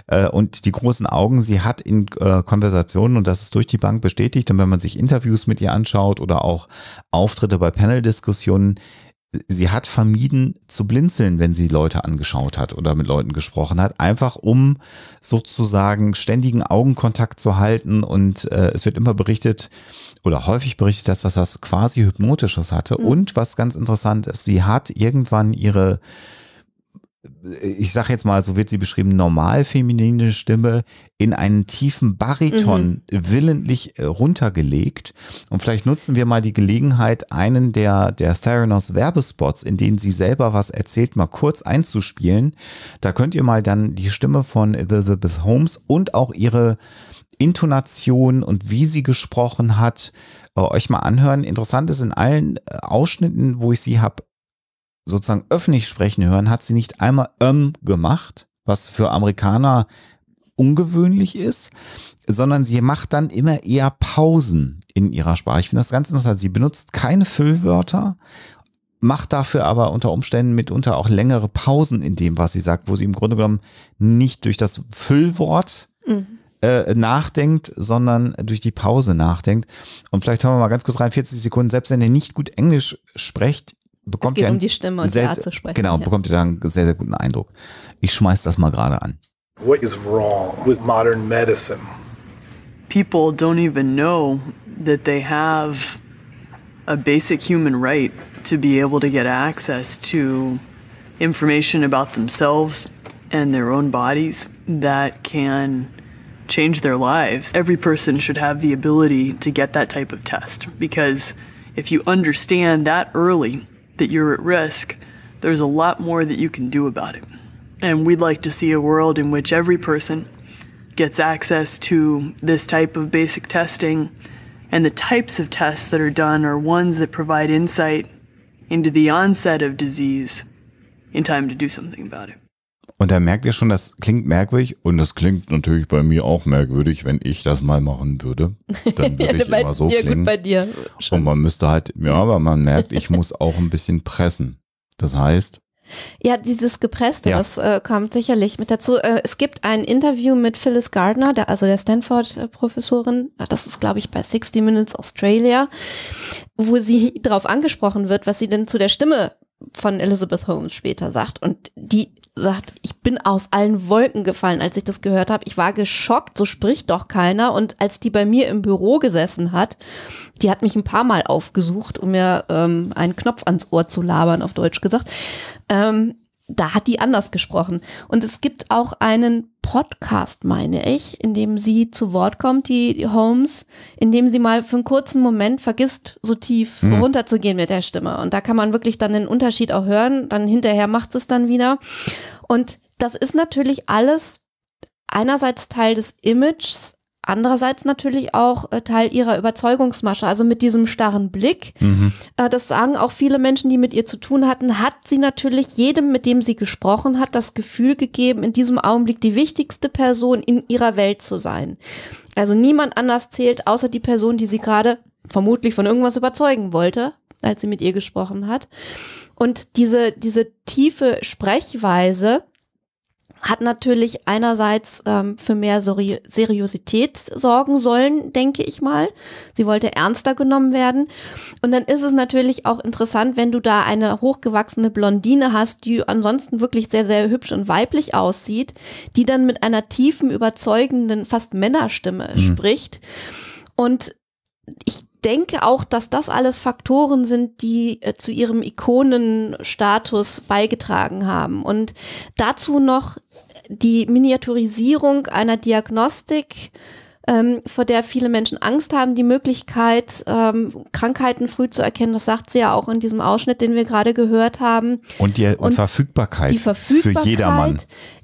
Äh, und die großen Augen, sie hat in äh, Konversationen, und das ist durch die Bank bestätigt, und wenn man sich Interviews mit ihr anschaut oder auch Auftritte bei Panel-Diskussionen, sie hat vermieden zu blinzeln, wenn sie Leute angeschaut hat oder mit Leuten gesprochen hat, einfach um sozusagen ständigen Augenkontakt zu halten. Und äh, es wird immer berichtet oder häufig berichtet, dass das was quasi Hypnotisches hatte. Mhm. Und was ganz interessant ist, sie hat irgendwann ihre ich sage jetzt mal, so wird sie beschrieben, normal feminine Stimme in einen tiefen Bariton mhm. willentlich äh, runtergelegt. Und vielleicht nutzen wir mal die Gelegenheit, einen der, der Theranos Werbespots, in denen sie selber was erzählt, mal kurz einzuspielen. Da könnt ihr mal dann die Stimme von Elizabeth Holmes und auch ihre Intonation und wie sie gesprochen hat, äh, euch mal anhören. Interessant ist in allen äh, Ausschnitten, wo ich sie habe sozusagen öffentlich sprechen hören, hat sie nicht einmal ähm gemacht, was für Amerikaner ungewöhnlich ist, sondern sie macht dann immer eher Pausen in ihrer Sprache. Ich finde das ganz interessant. Sie benutzt keine Füllwörter, macht dafür aber unter Umständen mitunter auch längere Pausen in dem, was sie sagt, wo sie im Grunde genommen nicht durch das Füllwort mhm. Äh, nachdenkt, sondern durch die Pause nachdenkt. Und vielleicht hören wir mal ganz kurz rein, 40 Sekunden, selbst wenn ihr nicht gut Englisch sprecht, bekommt es geht ihr um die Stimme und sehr, die Art zu sprechen. Genau, ja. bekommt ihr da einen sehr, sehr guten Eindruck. Ich schmeiß das mal gerade an. What is wrong with modern medicine? People don't even know that they have a basic human right to be able to get access to information about themselves and their own bodies that can change their lives. Every person should have the ability to get that type of test because if you understand that early that you're at risk, there's a lot more that you can do about it. And we'd like to see a world in which every person gets access to this type of basic testing. And the types of tests that are done are ones that provide insight into the onset of disease in time to do something about it. Und da merkt ihr schon, das klingt merkwürdig und das klingt natürlich bei mir auch merkwürdig, wenn ich das mal machen würde. Dann würde ja, ich bei, immer so ja, klingen. Gut bei dir. Und man müsste halt, ja, aber man merkt, ich muss auch ein bisschen pressen. Das heißt, ja, dieses Gepresste, ja. das äh, kommt sicherlich mit dazu. Äh, es gibt ein Interview mit Phyllis Gardner, der, also der Stanford-Professorin, äh, das ist, glaube ich, bei 60 Minutes Australia, wo sie darauf angesprochen wird, was sie denn zu der Stimme von Elizabeth Holmes später sagt. Und die sagt, ich bin aus allen Wolken gefallen, als ich das gehört habe. Ich war geschockt, so spricht doch keiner. Und als die bei mir im Büro gesessen hat, die hat mich ein paar Mal aufgesucht, um mir ähm, einen Knopf ans Ohr zu labern, auf Deutsch gesagt. Ähm, da hat die anders gesprochen. Und es gibt auch einen Podcast, meine ich, in dem sie zu Wort kommt, die Holmes, in dem sie mal für einen kurzen Moment vergisst, so tief mhm. runterzugehen mit der Stimme. Und da kann man wirklich dann den Unterschied auch hören. Dann hinterher macht es dann wieder. Und das ist natürlich alles einerseits Teil des Images Andererseits natürlich auch äh, Teil ihrer Überzeugungsmasche, also mit diesem starren Blick. Mhm. Äh, das sagen auch viele Menschen, die mit ihr zu tun hatten, hat sie natürlich jedem, mit dem sie gesprochen hat, das Gefühl gegeben, in diesem Augenblick die wichtigste Person in ihrer Welt zu sein. Also niemand anders zählt, außer die Person, die sie gerade vermutlich von irgendwas überzeugen wollte, als sie mit ihr gesprochen hat. Und diese, diese tiefe Sprechweise, hat natürlich einerseits ähm, für mehr Seri Seriosität sorgen sollen, denke ich mal. Sie wollte ernster genommen werden. Und dann ist es natürlich auch interessant, wenn du da eine hochgewachsene Blondine hast, die ansonsten wirklich sehr, sehr hübsch und weiblich aussieht, die dann mit einer tiefen, überzeugenden, fast Männerstimme mhm. spricht. Und ich denke auch, dass das alles Faktoren sind, die äh, zu ihrem Ikonenstatus beigetragen haben. Und dazu noch die Miniaturisierung einer Diagnostik ähm, vor der viele Menschen Angst haben, die Möglichkeit, ähm, Krankheiten früh zu erkennen. Das sagt sie ja auch in diesem Ausschnitt, den wir gerade gehört haben. Und die und Verfügbarkeit, die Verfügbarkeit für jedermann.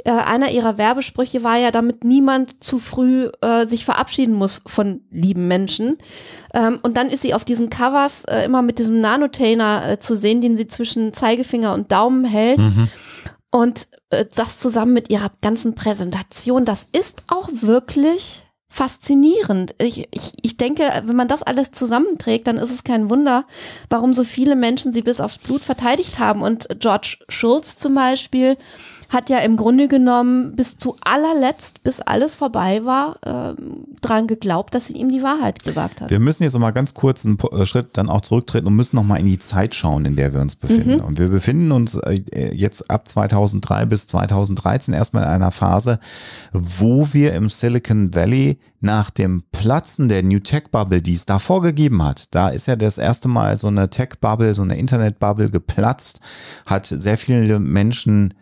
Äh, einer ihrer Werbesprüche war ja, damit niemand zu früh äh, sich verabschieden muss von lieben Menschen. Ähm, und dann ist sie auf diesen Covers äh, immer mit diesem Nanotainer äh, zu sehen, den sie zwischen Zeigefinger und Daumen hält. Mhm. Und äh, das zusammen mit ihrer ganzen Präsentation, das ist auch wirklich faszinierend. Ich, ich, ich denke, wenn man das alles zusammenträgt, dann ist es kein Wunder, warum so viele Menschen sie bis aufs Blut verteidigt haben. Und George Schulz zum Beispiel, hat ja im Grunde genommen bis zu allerletzt, bis alles vorbei war, äh, dran geglaubt, dass sie ihm die Wahrheit gesagt hat. Wir müssen jetzt nochmal ganz kurz einen äh, Schritt dann auch zurücktreten und müssen nochmal in die Zeit schauen, in der wir uns befinden. Mhm. Und wir befinden uns äh, jetzt ab 2003 bis 2013 erstmal in einer Phase, wo wir im Silicon Valley nach dem Platzen der New Tech Bubble, die es davor gegeben hat, da ist ja das erste Mal so eine Tech Bubble, so eine Internet Bubble geplatzt, hat sehr viele Menschen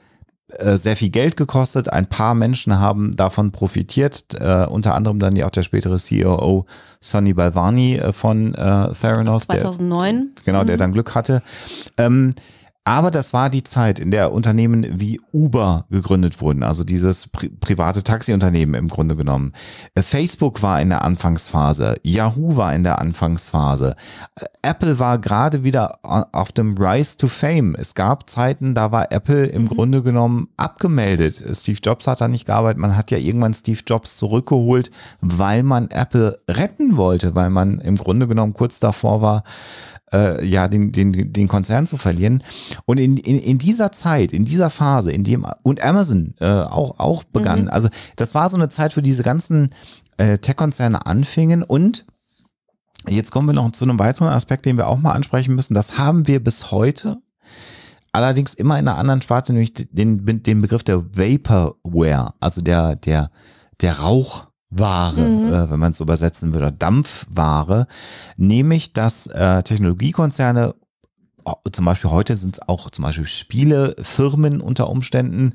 äh, sehr viel Geld gekostet. Ein paar Menschen haben davon profitiert, äh, unter anderem dann ja auch der spätere CEO Sonny Balvani äh, von äh, Theranos. 2009. Der, genau, mhm. der dann Glück hatte. Ähm, aber das war die Zeit, in der Unternehmen wie Uber gegründet wurden, also dieses pri private Taxiunternehmen im Grunde genommen. Äh, Facebook war in der Anfangsphase, Yahoo war in der Anfangsphase, äh, Apple war gerade wieder auf dem Rise to Fame. Es gab Zeiten, da war Apple im mhm. Grunde genommen abgemeldet. Äh, Steve Jobs hat da nicht gearbeitet. Man hat ja irgendwann Steve Jobs zurückgeholt, weil man Apple retten wollte, weil man im Grunde genommen kurz davor war, äh, ja, den, den, den Konzern zu verlieren. Und in, in, in dieser Zeit, in dieser Phase, in dem, und Amazon äh, auch, auch begann, mhm. also das war so eine Zeit, wo diese ganzen äh, Tech-Konzerne anfingen und Jetzt kommen wir noch zu einem weiteren Aspekt, den wir auch mal ansprechen müssen. Das haben wir bis heute, allerdings immer in einer anderen Sparte, nämlich den, den Begriff der Vaporware, also der, der, der Rauch. Ware, mhm. äh, wenn man es übersetzen würde, Dampfware, nämlich dass äh, Technologiekonzerne zum Beispiel heute sind es auch zum Beispiel Spielefirmen unter Umständen,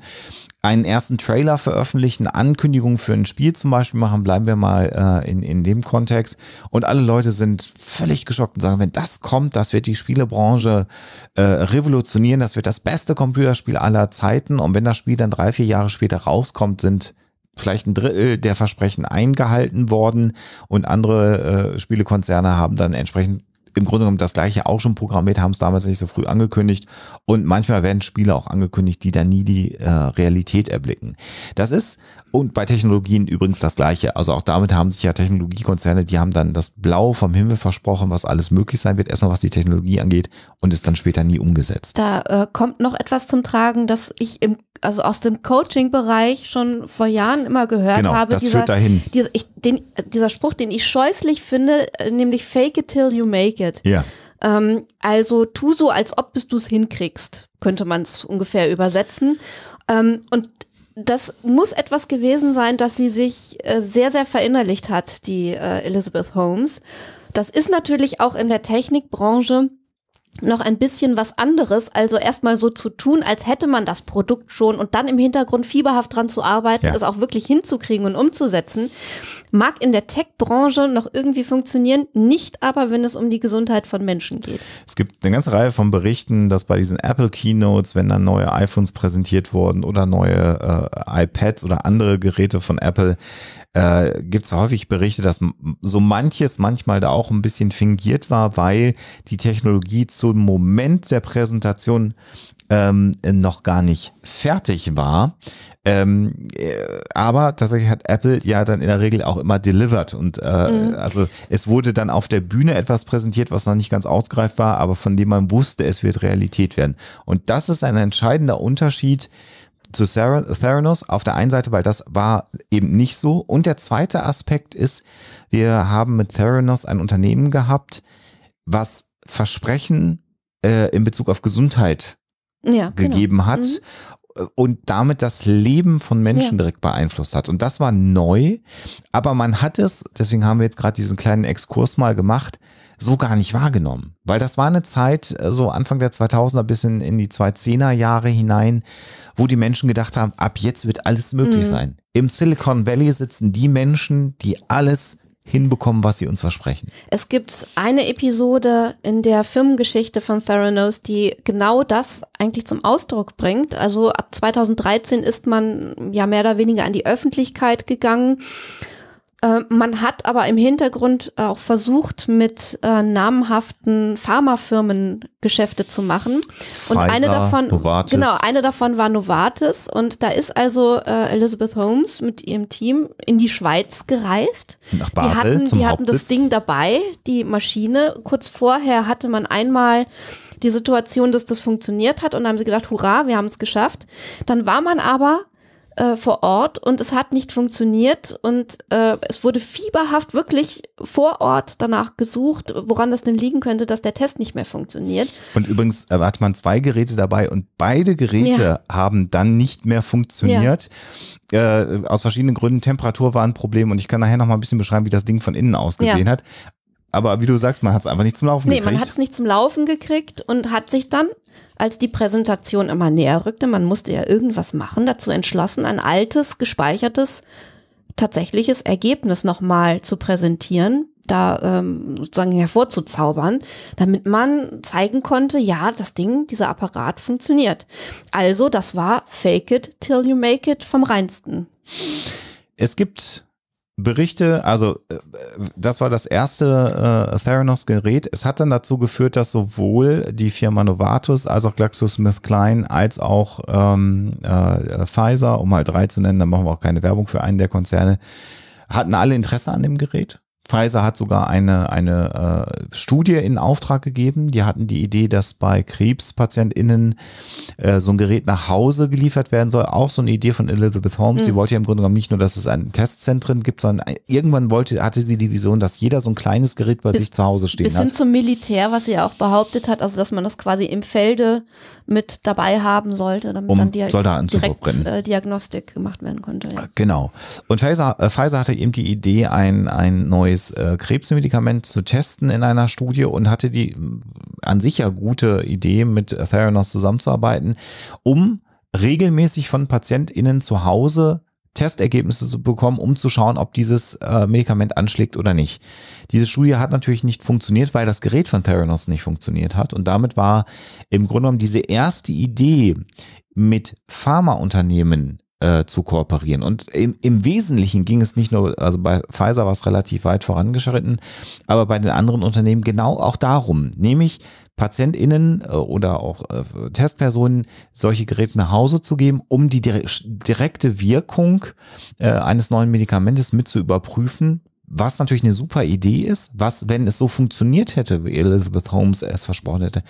einen ersten Trailer veröffentlichen, Ankündigungen für ein Spiel zum Beispiel machen, bleiben wir mal äh, in, in dem Kontext. Und alle Leute sind völlig geschockt und sagen, wenn das kommt, das wird die Spielebranche äh, revolutionieren, das wird das beste Computerspiel aller Zeiten. Und wenn das Spiel dann drei, vier Jahre später rauskommt, sind vielleicht ein Drittel der Versprechen eingehalten worden und andere äh, Spielekonzerne haben dann entsprechend im Grunde genommen das gleiche auch schon programmiert, haben es damals nicht so früh angekündigt. Und manchmal werden Spiele auch angekündigt, die dann nie die äh, Realität erblicken. Das ist, und bei Technologien übrigens das gleiche. Also auch damit haben sich ja Technologiekonzerne, die haben dann das Blau vom Himmel versprochen, was alles möglich sein wird, erstmal was die Technologie angeht und ist dann später nie umgesetzt. Da äh, kommt noch etwas zum Tragen, dass ich im also aus dem Coaching-Bereich schon vor Jahren immer gehört genau, habe. Das dieser, führt dahin. Dieser, ich, den, dieser Spruch, den ich scheußlich finde, äh, nämlich Fake it till you make it passiert. Ja. Ähm, also tu so, als ob bis du es hinkriegst, könnte man es ungefähr übersetzen. Ähm, und das muss etwas gewesen sein, dass sie sich äh, sehr, sehr verinnerlicht hat, die äh, Elizabeth Holmes. Das ist natürlich auch in der Technikbranche noch ein bisschen was anderes, also erstmal so zu tun, als hätte man das Produkt schon und dann im Hintergrund fieberhaft dran zu arbeiten, ja. es auch wirklich hinzukriegen und umzusetzen, mag in der Tech-Branche noch irgendwie funktionieren, nicht aber, wenn es um die Gesundheit von Menschen geht. Es gibt eine ganze Reihe von Berichten, dass bei diesen Apple Keynotes, wenn dann neue iPhones präsentiert wurden oder neue äh, iPads oder andere Geräte von Apple, äh, gibt es häufig Berichte, dass so manches manchmal da auch ein bisschen fingiert war, weil die Technologie zu zum Moment der Präsentation ähm, noch gar nicht fertig war. Ähm, äh, aber tatsächlich hat Apple ja dann in der Regel auch immer delivered. Und äh, mhm. also es wurde dann auf der Bühne etwas präsentiert, was noch nicht ganz ausgereift war, aber von dem man wusste, es wird Realität werden. Und das ist ein entscheidender Unterschied zu Theranos auf der einen Seite, weil das war eben nicht so. Und der zweite Aspekt ist, wir haben mit Theranos ein Unternehmen gehabt, was Versprechen äh, in Bezug auf Gesundheit ja, genau. gegeben genau. hat mhm. Äh, und damit das Leben von Menschen ja. direkt beeinflusst hat. Und das war neu, aber man hat es, deswegen haben wir jetzt gerade diesen kleinen Exkurs mal gemacht, so gar nicht wahrgenommen. Weil das war eine Zeit, äh, so Anfang der 2000er bis in, in die 2010er Jahre hinein, wo die Menschen gedacht haben, ab jetzt wird alles möglich mhm. sein. Im Silicon Valley sitzen die Menschen, die alles hinbekommen, was sie uns versprechen. Es gibt eine Episode in der Firmengeschichte von Theranos, die genau das eigentlich zum Ausdruck bringt. Also ab 2013 ist man ja mehr oder weniger an die Öffentlichkeit gegangen äh, man hat aber im Hintergrund auch versucht, mit äh, namenhaften Pharmafirmen Geschäfte zu machen. Pfizer, und eine davon, Novartis. genau, eine davon war Novartis. Und da ist also äh, Elizabeth Holmes mit ihrem Team in die Schweiz gereist. Nach Basel, die hatten, zum die hatten das Ding dabei, die Maschine. Kurz vorher hatte man einmal die Situation, dass das funktioniert hat und dann haben sie gedacht, hurra, wir haben es geschafft. Dann war man aber äh, vor Ort und es hat nicht funktioniert und äh, es wurde fieberhaft wirklich vor Ort danach gesucht, woran das denn liegen könnte, dass der Test nicht mehr funktioniert. Und übrigens äh, hat man zwei Geräte dabei und beide Geräte ja. haben dann nicht mehr funktioniert. Ja. Äh, aus verschiedenen Gründen. Temperatur war ein Problem und ich kann nachher noch mal ein bisschen beschreiben, wie das Ding von innen ausgesehen ja. hat. Aber wie du sagst, man hat es einfach nicht zum Laufen nee, gekriegt. Nee, man hat es nicht zum Laufen gekriegt und hat sich dann, als die Präsentation immer näher rückte, man musste ja irgendwas machen, dazu entschlossen, ein altes, gespeichertes, tatsächliches Ergebnis nochmal zu präsentieren, da ähm, sozusagen hervorzuzaubern, damit man zeigen konnte, ja, das Ding, dieser Apparat funktioniert. Also das war Fake It Till You Make It vom Reinsten. Es gibt Berichte, also äh, das war das erste äh, Theranos-Gerät. Es hat dann dazu geführt, dass sowohl die Firma Novartis als auch GlaxoSmithKline als auch ähm, äh, Pfizer, um mal drei zu nennen, dann machen wir auch keine Werbung für einen der Konzerne, hatten alle Interesse an dem Gerät. Pfizer hat sogar eine, eine äh, Studie in Auftrag gegeben. Die hatten die Idee, dass bei KrebspatientInnen äh, so ein Gerät nach Hause geliefert werden soll. Auch so eine Idee von Elizabeth Holmes. Mhm. Sie wollte ja im Grunde genommen nicht nur, dass es ein Testzentren gibt, sondern irgendwann wollte, hatte sie die Vision, dass jeder so ein kleines Gerät bei bis, sich zu Hause stehen bis hat. Bis hin zum Militär, was sie ja auch behauptet hat, also dass man das quasi im Felde mit dabei haben sollte, damit um dann die direkt äh, Diagnostik gemacht werden konnte. Ja. Genau. Und Pfizer, äh, Pfizer, hatte eben die Idee, ein, ein neues äh, Krebsmedikament zu testen in einer Studie und hatte die äh, an sich ja gute Idee, mit Theranos zusammenzuarbeiten, um regelmäßig von PatientInnen zu Hause Testergebnisse zu bekommen, um zu schauen, ob dieses äh, Medikament anschlägt oder nicht. Diese Studie hat natürlich nicht funktioniert, weil das Gerät von Theranos nicht funktioniert hat. Und damit war im Grunde genommen diese erste Idee, mit Pharmaunternehmen äh, zu kooperieren. Und im, im Wesentlichen ging es nicht nur, also bei Pfizer war es relativ weit vorangeschritten, aber bei den anderen Unternehmen genau auch darum, nämlich PatientInnen äh, oder auch äh, Testpersonen solche Geräte nach Hause zu geben, um die direkte Wirkung äh, eines neuen Medikamentes mit zu überprüfen, was natürlich eine super Idee ist, was, wenn es so funktioniert hätte, wie Elizabeth Holmes es versprochen hätte,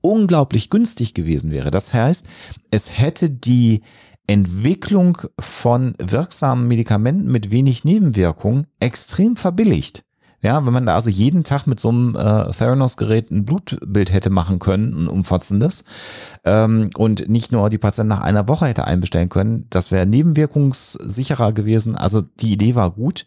unglaublich günstig gewesen wäre. Das heißt, es hätte die Entwicklung von wirksamen Medikamenten mit wenig Nebenwirkungen extrem verbilligt. Ja, wenn man da also jeden Tag mit so einem äh, Theranos-Gerät ein Blutbild hätte machen können, ein umfassendes, ähm, und nicht nur die Patienten nach einer Woche hätte einbestellen können, das wäre nebenwirkungssicherer gewesen. Also die Idee war gut.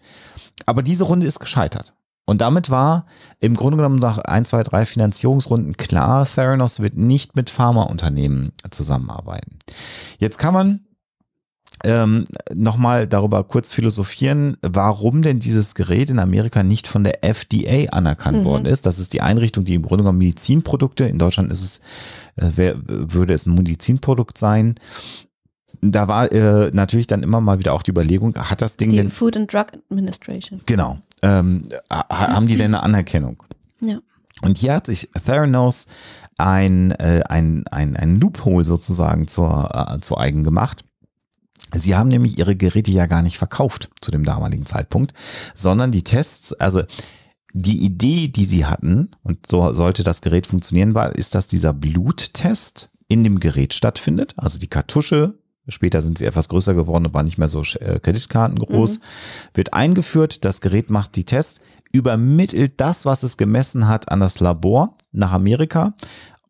Aber diese Runde ist gescheitert. Und damit war im Grunde genommen nach ein, zwei, drei Finanzierungsrunden klar, Theranos wird nicht mit Pharmaunternehmen zusammenarbeiten. Jetzt kann man ähm, nochmal darüber kurz philosophieren, warum denn dieses Gerät in Amerika nicht von der FDA anerkannt mhm. worden ist. Das ist die Einrichtung, die im Grunde genommen Medizinprodukte, in Deutschland ist es, äh, wär, würde es ein Medizinprodukt sein, da war äh, natürlich dann immer mal wieder auch die Überlegung, hat das Ding die denn. Food and Drug Administration. Genau. Ähm, haben die denn eine Anerkennung? Ja. Und hier hat sich Theranos ein, äh, ein, ein, ein Loophole sozusagen zur, äh, zu eigen gemacht. Sie haben nämlich ihre Geräte ja gar nicht verkauft zu dem damaligen Zeitpunkt, sondern die Tests, also die Idee, die sie hatten, und so sollte das Gerät funktionieren, war, ist, dass dieser Bluttest in dem Gerät stattfindet. Also die Kartusche, später sind sie etwas größer geworden und waren nicht mehr so äh, Kreditkarten groß, mhm. wird eingeführt. Das Gerät macht die Tests, übermittelt das, was es gemessen hat, an das Labor nach Amerika.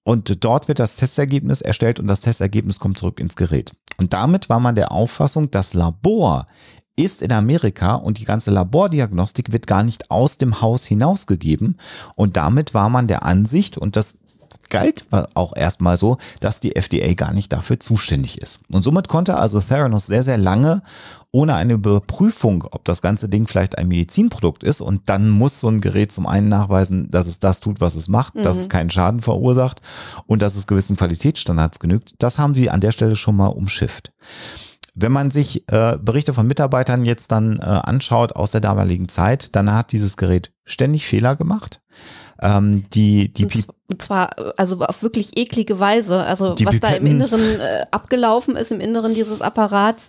Und dort wird das Testergebnis erstellt und das Testergebnis kommt zurück ins Gerät. Und damit war man der Auffassung, das Labor ist in Amerika und die ganze Labordiagnostik wird gar nicht aus dem Haus hinausgegeben. Und damit war man der Ansicht, und das galt äh, auch erstmal so, dass die FDA gar nicht dafür zuständig ist. Und somit konnte also Theranos sehr, sehr lange ohne eine Überprüfung, ob das ganze Ding vielleicht ein Medizinprodukt ist. Und dann muss so ein Gerät zum einen nachweisen, dass es das tut, was es macht, mhm. dass es mhm. keinen Schaden verursacht und dass es gewissen Qualitätsstandards genügt. Das haben sie an der Stelle schon mal umschifft. Wenn man sich äh, Berichte von Mitarbeitern jetzt dann äh, anschaut aus der damaligen Zeit, dann hat dieses Gerät ständig Fehler gemacht. Ähm, die die und, und zwar, also auf wirklich eklige Weise. Also, die was Pipetten. da im Inneren äh, abgelaufen ist, im Inneren dieses Apparats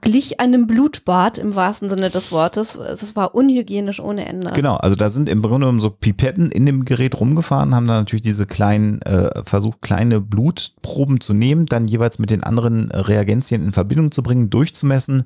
glich einem Blutbad im wahrsten Sinne des Wortes. Es war unhygienisch ohne Ende. Genau, also da sind im Grunde genommen so Pipetten in dem Gerät rumgefahren, haben dann natürlich diese kleinen, äh, versucht kleine Blutproben zu nehmen, dann jeweils mit den anderen Reagenzien in Verbindung zu bringen, durchzumessen.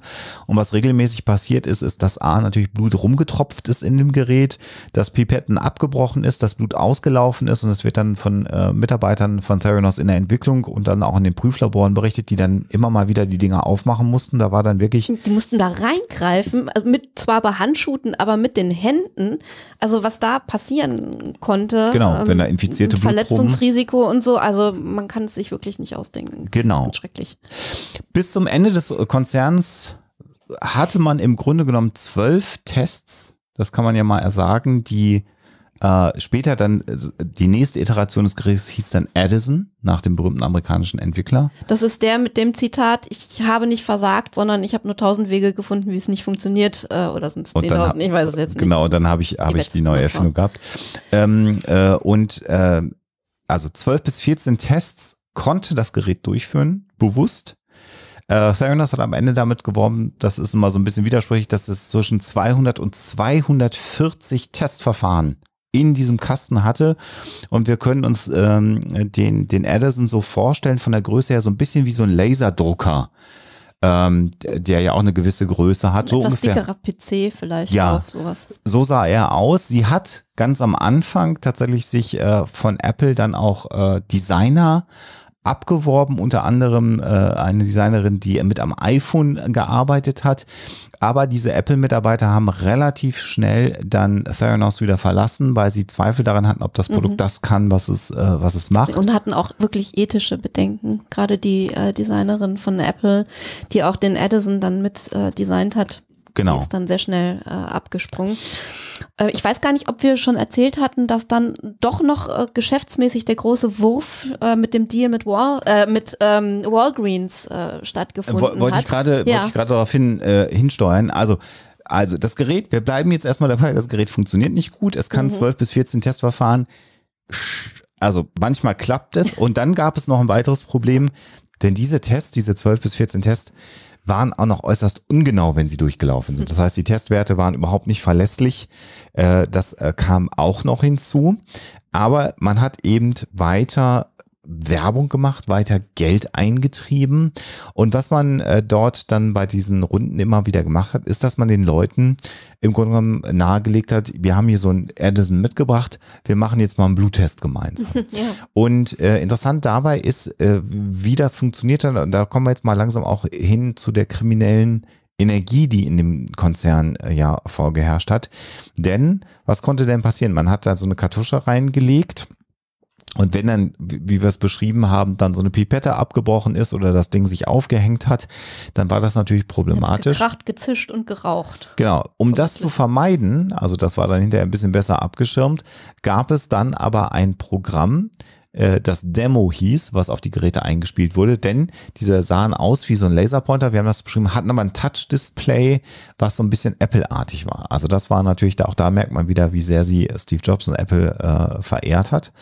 Und was regelmäßig passiert ist, ist, dass A natürlich Blut rumgetropft ist in dem Gerät, dass Pipetten abgebrochen ist, dass Blut ausgelaufen ist und es wird dann von äh, Mitarbeitern von Theranos in der Entwicklung und dann auch in den Prüflaboren berichtet, die dann immer mal wieder die Dinger aufmachen mussten da war dann wirklich. Die mussten da reingreifen, äh, mit zwar Handschuhen, aber mit den Händen. Also was da passieren konnte. Genau, wenn da ähm, infizierte ähm, Verletzungsrisiko und so. Also man kann es sich wirklich nicht ausdenken. Das genau. schrecklich. Bis zum Ende des Konzerns hatte man im Grunde genommen zwölf Tests. Das kann man ja mal sagen, die äh, später dann, äh, die nächste Iteration des Geräts hieß dann Edison, nach dem berühmten amerikanischen Entwickler. Das ist der mit dem Zitat, ich habe nicht versagt, sondern ich habe nur tausend Wege gefunden, wie es nicht funktioniert. Äh, oder sind es zehntausend, ich weiß es jetzt nicht. Genau, dann habe ich, hab ich die neue Erfindung gehabt. Ähm, äh, und äh, also zwölf bis 14 Tests konnte das Gerät durchführen, bewusst. Äh, Theranos hat am Ende damit geworben, das ist immer so ein bisschen widersprüchlich, dass es zwischen 200 und 240 Testverfahren in diesem Kasten hatte. Und wir können uns ähm, den, den Addison so vorstellen, von der Größe her so ein bisschen wie so ein Laserdrucker. Ähm, der ja auch eine gewisse Größe hat. Ein so etwas ungefähr. dickerer PC vielleicht. Ja, sowas. so sah er aus. Sie hat ganz am Anfang tatsächlich sich äh, von Apple dann auch äh, Designer abgeworben, unter anderem äh, eine Designerin, die mit am iPhone gearbeitet hat. Aber diese Apple-Mitarbeiter haben relativ schnell dann Theranos wieder verlassen, weil sie Zweifel daran hatten, ob das mhm. Produkt mhm. das kann, was es, äh, was es macht. Und hatten auch wirklich ethische Bedenken. Gerade die äh, Designerin von Apple, die auch den Edison dann mit äh, designt hat, Genau. Die ist dann sehr schnell äh, abgesprungen. Äh, ich weiß gar nicht, ob wir schon erzählt hatten, dass dann doch noch äh, geschäftsmäßig der große Wurf äh, mit dem Deal mit, Wal äh, mit ähm, Walgreens stattgefunden Woll, wollt hat. Ich grade, ja. Wollte ich gerade darauf hin, hinsteuern. Also also das Gerät, wir bleiben jetzt erstmal dabei, das Gerät funktioniert nicht gut. Es kann mhm. 12 bis 14 Testverfahren. Also manchmal klappt es. Und dann gab es noch ein weiteres Problem, denn diese Tests, diese 12 bis 14 Tests, waren auch noch äußerst ungenau, wenn sie durchgelaufen sind. Das heißt, die Testwerte waren überhaupt nicht verlässlich. Äh, das äh, kam auch noch hinzu. Aber man hat eben weiter Werbung gemacht, weiter Geld eingetrieben. Und was man äh, dort dann bei diesen Runden immer wieder gemacht hat, ist, dass man den Leuten im Grunde genommen nahegelegt hat, wir haben hier so einen Edison mitgebracht, wir machen jetzt mal einen Bluttest gemeinsam. ja. Und äh, interessant dabei ist, äh, wie das funktioniert hat, und da kommen wir jetzt mal langsam auch hin zu der kriminellen Energie, die in dem Konzern äh, ja vorgeherrscht hat. Denn was konnte denn passieren? Man hat da so eine Kartusche reingelegt und wenn dann, wie wir es beschrieben haben, dann so eine Pipette abgebrochen ist oder das Ding sich aufgehängt hat, dann war das natürlich problematisch. Gekracht, gezischt und geraucht. Genau. Um das zu vermeiden, also das war dann hinterher ein bisschen besser abgeschirmt, gab es dann aber ein Programm, äh, das Demo hieß, was auf die Geräte eingespielt wurde, denn diese sahen aus wie so ein Laserpointer, wir haben das beschrieben, hatten aber ein Touch-Display, was so ein bisschen Apple-artig war. Also das war natürlich, da, auch da merkt man wieder, wie sehr sie Steve Jobs und Apple äh, verehrt hat.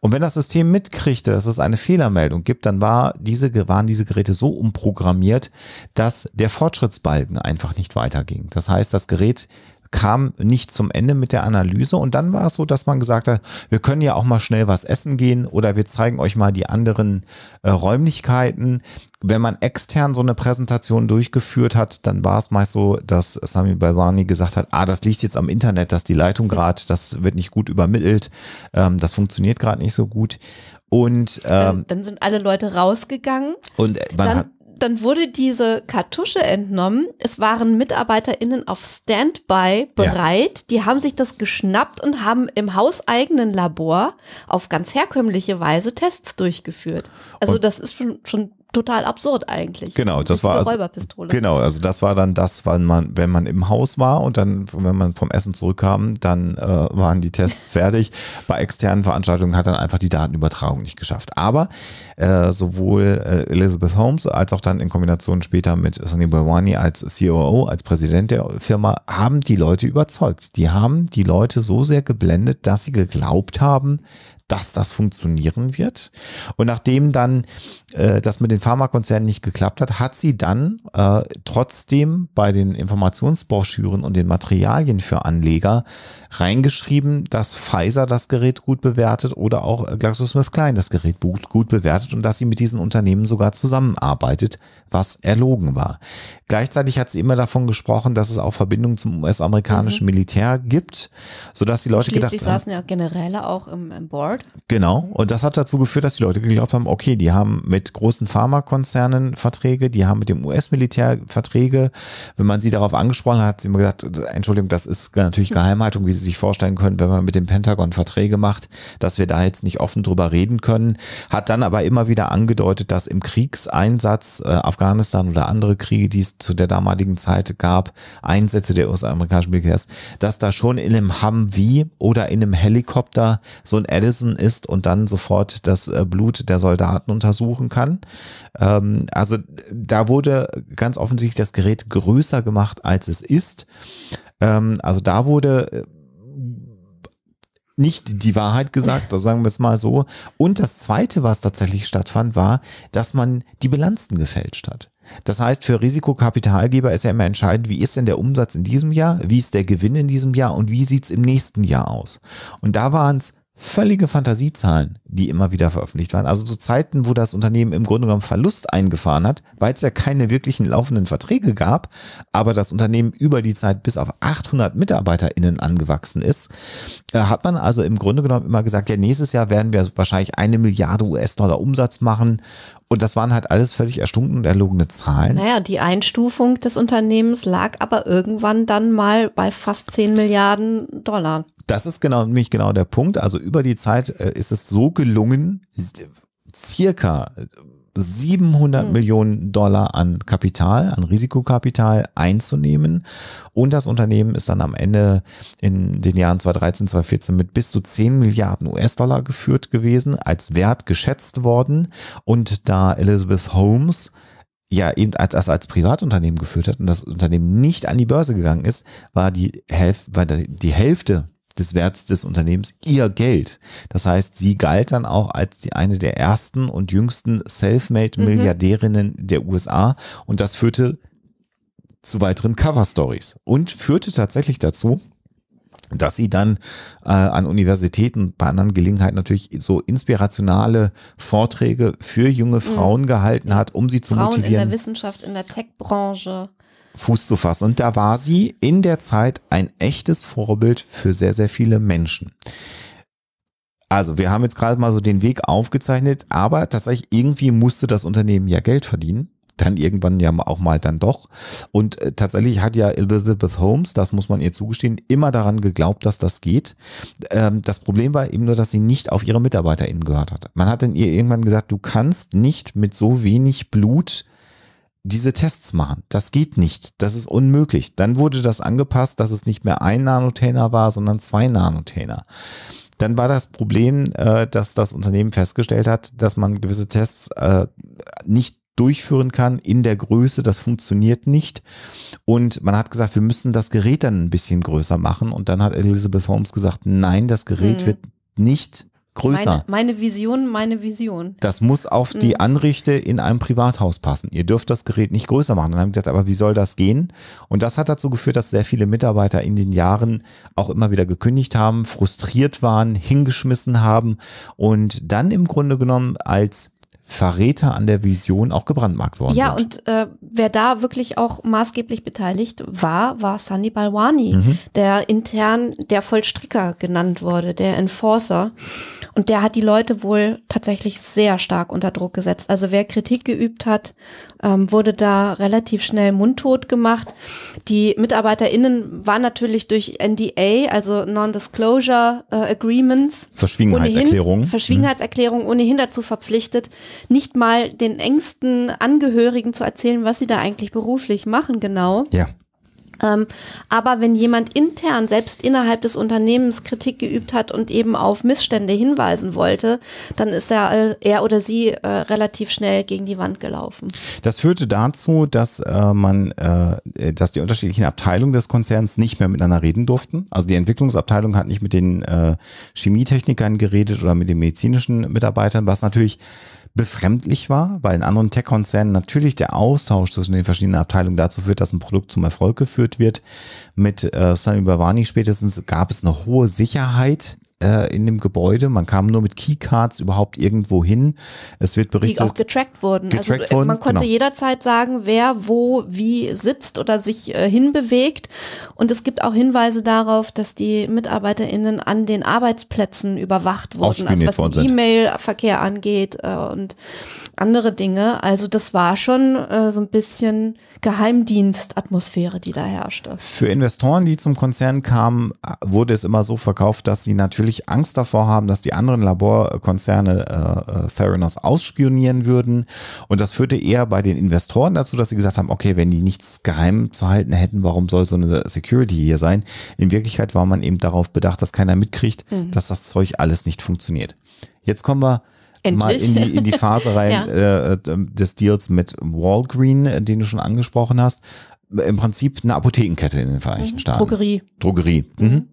Und wenn das System mitkriegte, dass es eine Fehlermeldung gibt, dann war diese, waren diese Geräte so umprogrammiert, dass der Fortschrittsbalken einfach nicht weiterging. Das heißt, das Gerät kam nicht zum Ende mit der Analyse. Und dann war es so, dass man gesagt hat, wir können ja auch mal schnell was essen gehen oder wir zeigen euch mal die anderen äh, Räumlichkeiten. Wenn man extern so eine Präsentation durchgeführt hat, dann war es meist so, dass Sami Balwani gesagt hat, ah, das liegt jetzt am Internet, dass die Leitung gerade, das wird nicht gut übermittelt, ähm, das funktioniert gerade nicht so gut. Und ähm, dann sind alle Leute rausgegangen. Und äh, man dann, hat dann wurde diese Kartusche entnommen. Es waren MitarbeiterInnen auf Standby bereit. Ja. Die haben sich das geschnappt und haben im hauseigenen Labor auf ganz herkömmliche Weise Tests durchgeführt. Also und das ist schon, schon total absurd eigentlich. Genau, das war also, Räuberpistole. Genau, also das war dann das, wann man, wenn man im Haus war und dann, wenn man vom Essen zurückkam, dann äh, waren die Tests fertig. Bei externen Veranstaltungen hat dann einfach die Datenübertragung nicht geschafft. Aber äh, sowohl äh, Elizabeth Holmes als auch dann in Kombination später mit Sonny Bawani als COO, als Präsident der Firma, haben die Leute überzeugt. Die haben die Leute so sehr geblendet, dass sie geglaubt haben, dass das funktionieren wird. Und nachdem dann äh, das mit den Pharmakonzernen nicht geklappt hat, hat sie dann äh, trotzdem bei den Informationsbroschüren und den Materialien für Anleger reingeschrieben, dass Pfizer das Gerät gut bewertet oder auch GlaxoSmithKline das Gerät gut, gut bewertet und dass sie mit diesen Unternehmen sogar zusammenarbeitet, was erlogen war. Gleichzeitig hat sie immer davon gesprochen, dass es auch Verbindungen zum US-amerikanischen mhm. Militär gibt, sodass die Leute gedacht haben. saßen ja Generäle auch im, im Board gesagt? Genau. Und das hat dazu geführt, dass die Leute geglaubt haben, okay, die haben mit großen Pharmakonzernen Verträge, die haben mit dem US-Militär Verträge. Wenn man sie darauf angesprochen hat, hat sie immer gesagt, Entschuldigung, das ist natürlich Geheimhaltung, wie Sie sich vorstellen können, wenn man mit dem Pentagon Verträge macht, dass wir da jetzt nicht offen drüber reden können. Hat dann aber immer wieder angedeutet, dass im Kriegseinsatz äh, Afghanistan oder andere Kriege, die es zu der damaligen Zeit gab, Einsätze der US-amerikanischen Militärs, dass da schon in einem Humvee oder in einem Helikopter so ein Edison draußen ist und dann sofort das äh, Blut der Soldaten untersuchen kann. Ähm, also da wurde ganz offensichtlich das Gerät größer gemacht, als es ist. Ähm, also da wurde äh, nicht die Wahrheit gesagt, also sagen wir es mal so. Und das Zweite, was tatsächlich stattfand, war, dass man die Bilanzen gefälscht hat. Das heißt, für Risikokapitalgeber ist ja immer entscheidend, wie ist denn der Umsatz in diesem Jahr, wie ist der Gewinn in diesem Jahr und wie sieht es im nächsten Jahr aus. Und da waren es völlige Fantasiezahlen, die immer wieder veröffentlicht waren. Also zu Zeiten, wo das Unternehmen im Grunde genommen Verlust eingefahren hat, weil es ja keine wirklichen laufenden Verträge gab, aber das Unternehmen über die Zeit bis auf 800 MitarbeiterInnen angewachsen ist, äh, hat man also im Grunde genommen immer gesagt, ja, nächstes Jahr werden wir wahrscheinlich eine Milliarde US-Dollar Umsatz machen und das waren halt alles völlig erstunken und erlogene Zahlen. Naja, die Einstufung des Unternehmens lag aber irgendwann dann mal bei fast 10 Milliarden Dollar. Das ist genau, nämlich genau der Punkt. Also über die Zeit äh, ist es so gelungen, circa 700 hm. Millionen Dollar an Kapital, an Risikokapital einzunehmen. Und das Unternehmen ist dann am Ende in den Jahren 2013, 2014 mit bis zu 10 Milliarden US-Dollar geführt gewesen, als Wert geschätzt worden. Und da Elizabeth Holmes ja eben als, als, als Privatunternehmen geführt hat und das Unternehmen nicht an die Börse gegangen ist, war die, Hälf, war die Hälfte des Werts des Unternehmens ihr Geld. Das heißt, sie galt dann auch als die, eine der ersten und jüngsten Selfmade-Milliardärinnen mhm. der USA und das führte zu weiteren Cover-Stories und führte tatsächlich dazu, dass sie dann äh, an Universitäten bei anderen Gelegenheiten natürlich so inspirationale Vorträge für junge mhm. Frauen mhm. gehalten hat, um sie zu Frauen motivieren. Frauen in der Wissenschaft, in der Tech-Branche. Fuß zu fassen. Und da war sie in der Zeit ein echtes Vorbild für sehr, sehr viele Menschen. Also, wir haben jetzt gerade mal so den Weg aufgezeichnet, aber tatsächlich irgendwie musste das Unternehmen ja Geld verdienen. Dann irgendwann ja auch mal dann doch. Und äh, tatsächlich hat ja Elizabeth Holmes, das muss man ihr zugestehen, immer daran geglaubt, dass das geht. Ähm, das Problem war eben nur, dass sie nicht auf ihre MitarbeiterInnen gehört hat. Man hat dann ihr irgendwann gesagt, du kannst nicht mit so wenig Blut diese Tests machen. Das geht nicht. Das ist unmöglich. Dann wurde das angepasst, dass es nicht mehr ein Nanotainer war, sondern zwei Nanotainer. Dann war das Problem, äh, dass das Unternehmen festgestellt hat, dass man gewisse Tests äh, nicht durchführen kann in der Größe. Das funktioniert nicht. Und man hat gesagt, wir müssen das Gerät dann ein bisschen größer machen. Und dann hat Elizabeth Holmes gesagt, nein, das Gerät mhm. wird nicht größer. Meine, meine, Vision, meine Vision. Das muss auf die mhm. Anrichte in einem Privathaus passen. Ihr dürft das Gerät nicht größer machen. Und dann haben gesagt, aber wie soll das gehen? Und das hat dazu geführt, dass sehr viele Mitarbeiter in den Jahren auch immer wieder gekündigt haben, frustriert waren, hingeschmissen haben und dann im Grunde genommen als Verräter an der Vision auch gebrandmarkt worden ja, sind. Ja, und äh, wer da wirklich auch maßgeblich beteiligt war, war Sunny Balwani, mhm. der intern der Vollstricker genannt wurde, der Enforcer. Und der hat die Leute wohl tatsächlich sehr stark unter Druck gesetzt. Also wer Kritik geübt hat, ähm, wurde da relativ schnell mundtot gemacht. Die MitarbeiterInnen waren natürlich durch NDA, also Non-Disclosure äh, Agreements, Verschwiegenheitserklärung. Ohnehin, Verschwiegenheitserklärung mhm. ohnehin dazu verpflichtet, nicht mal den engsten Angehörigen zu erzählen, was sie da eigentlich beruflich machen genau. Ja. Ähm, aber wenn jemand intern, selbst innerhalb des Unternehmens, Kritik geübt hat und eben auf Missstände hinweisen wollte, dann ist er, äh, er oder sie äh, relativ schnell gegen die Wand gelaufen. Das führte dazu, dass äh, man, äh, dass die unterschiedlichen Abteilungen des Konzerns nicht mehr miteinander reden durften. Also die Entwicklungsabteilung hat nicht mit den äh, Chemietechnikern geredet oder mit den medizinischen Mitarbeitern, was natürlich befremdlich war, weil in anderen Tech-Konzernen natürlich der Austausch zwischen den verschiedenen Abteilungen dazu führt, dass ein Produkt zum Erfolg geführt wird. Mit äh, Sami Bavani spätestens gab es eine hohe Sicherheit äh, in dem Gebäude. Man kam nur mit Keycards überhaupt irgendwo hin. Es wird berichtet. Die auch getrackt wurden. Also, getrackt also, wurden, man konnte genau. jederzeit sagen, wer wo wie sitzt oder sich äh, hinbewegt. Und es gibt auch Hinweise darauf, dass die MitarbeiterInnen an den Arbeitsplätzen überwacht wurden. Also was den E-Mail-Verkehr angeht äh, und andere Dinge. Also das war schon äh, so ein bisschen Geheimdienstatmosphäre, die da herrschte. Für Investoren, die zum Konzern kamen, äh, wurde es immer so verkauft, dass sie natürlich Angst davor haben, dass die anderen Laborkonzerne äh, äh, Theranos ausspionieren würden. Und das führte eher bei den Investoren dazu, dass sie gesagt haben, okay, wenn die nichts geheim zu halten hätten, warum soll so eine Security hier sein? In Wirklichkeit war man eben darauf bedacht, dass keiner mitkriegt, mhm. dass das Zeug alles nicht funktioniert. Jetzt kommen wir Endlich. mal in die, in die Phase rein ja. Äh, äh, des Deals mit Walgreen, äh, den du schon angesprochen hast. Im Prinzip eine Apothekenkette in den Vereinigten mhm. Staaten. Drogerie. Drogerie. Mhm. mhm.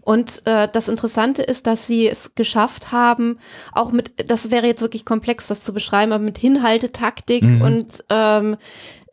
Und äh, das Interessante ist, dass sie es geschafft haben, auch mit, das wäre jetzt wirklich komplex, das zu beschreiben, aber mit Hinhaltetaktik mhm. und ähm,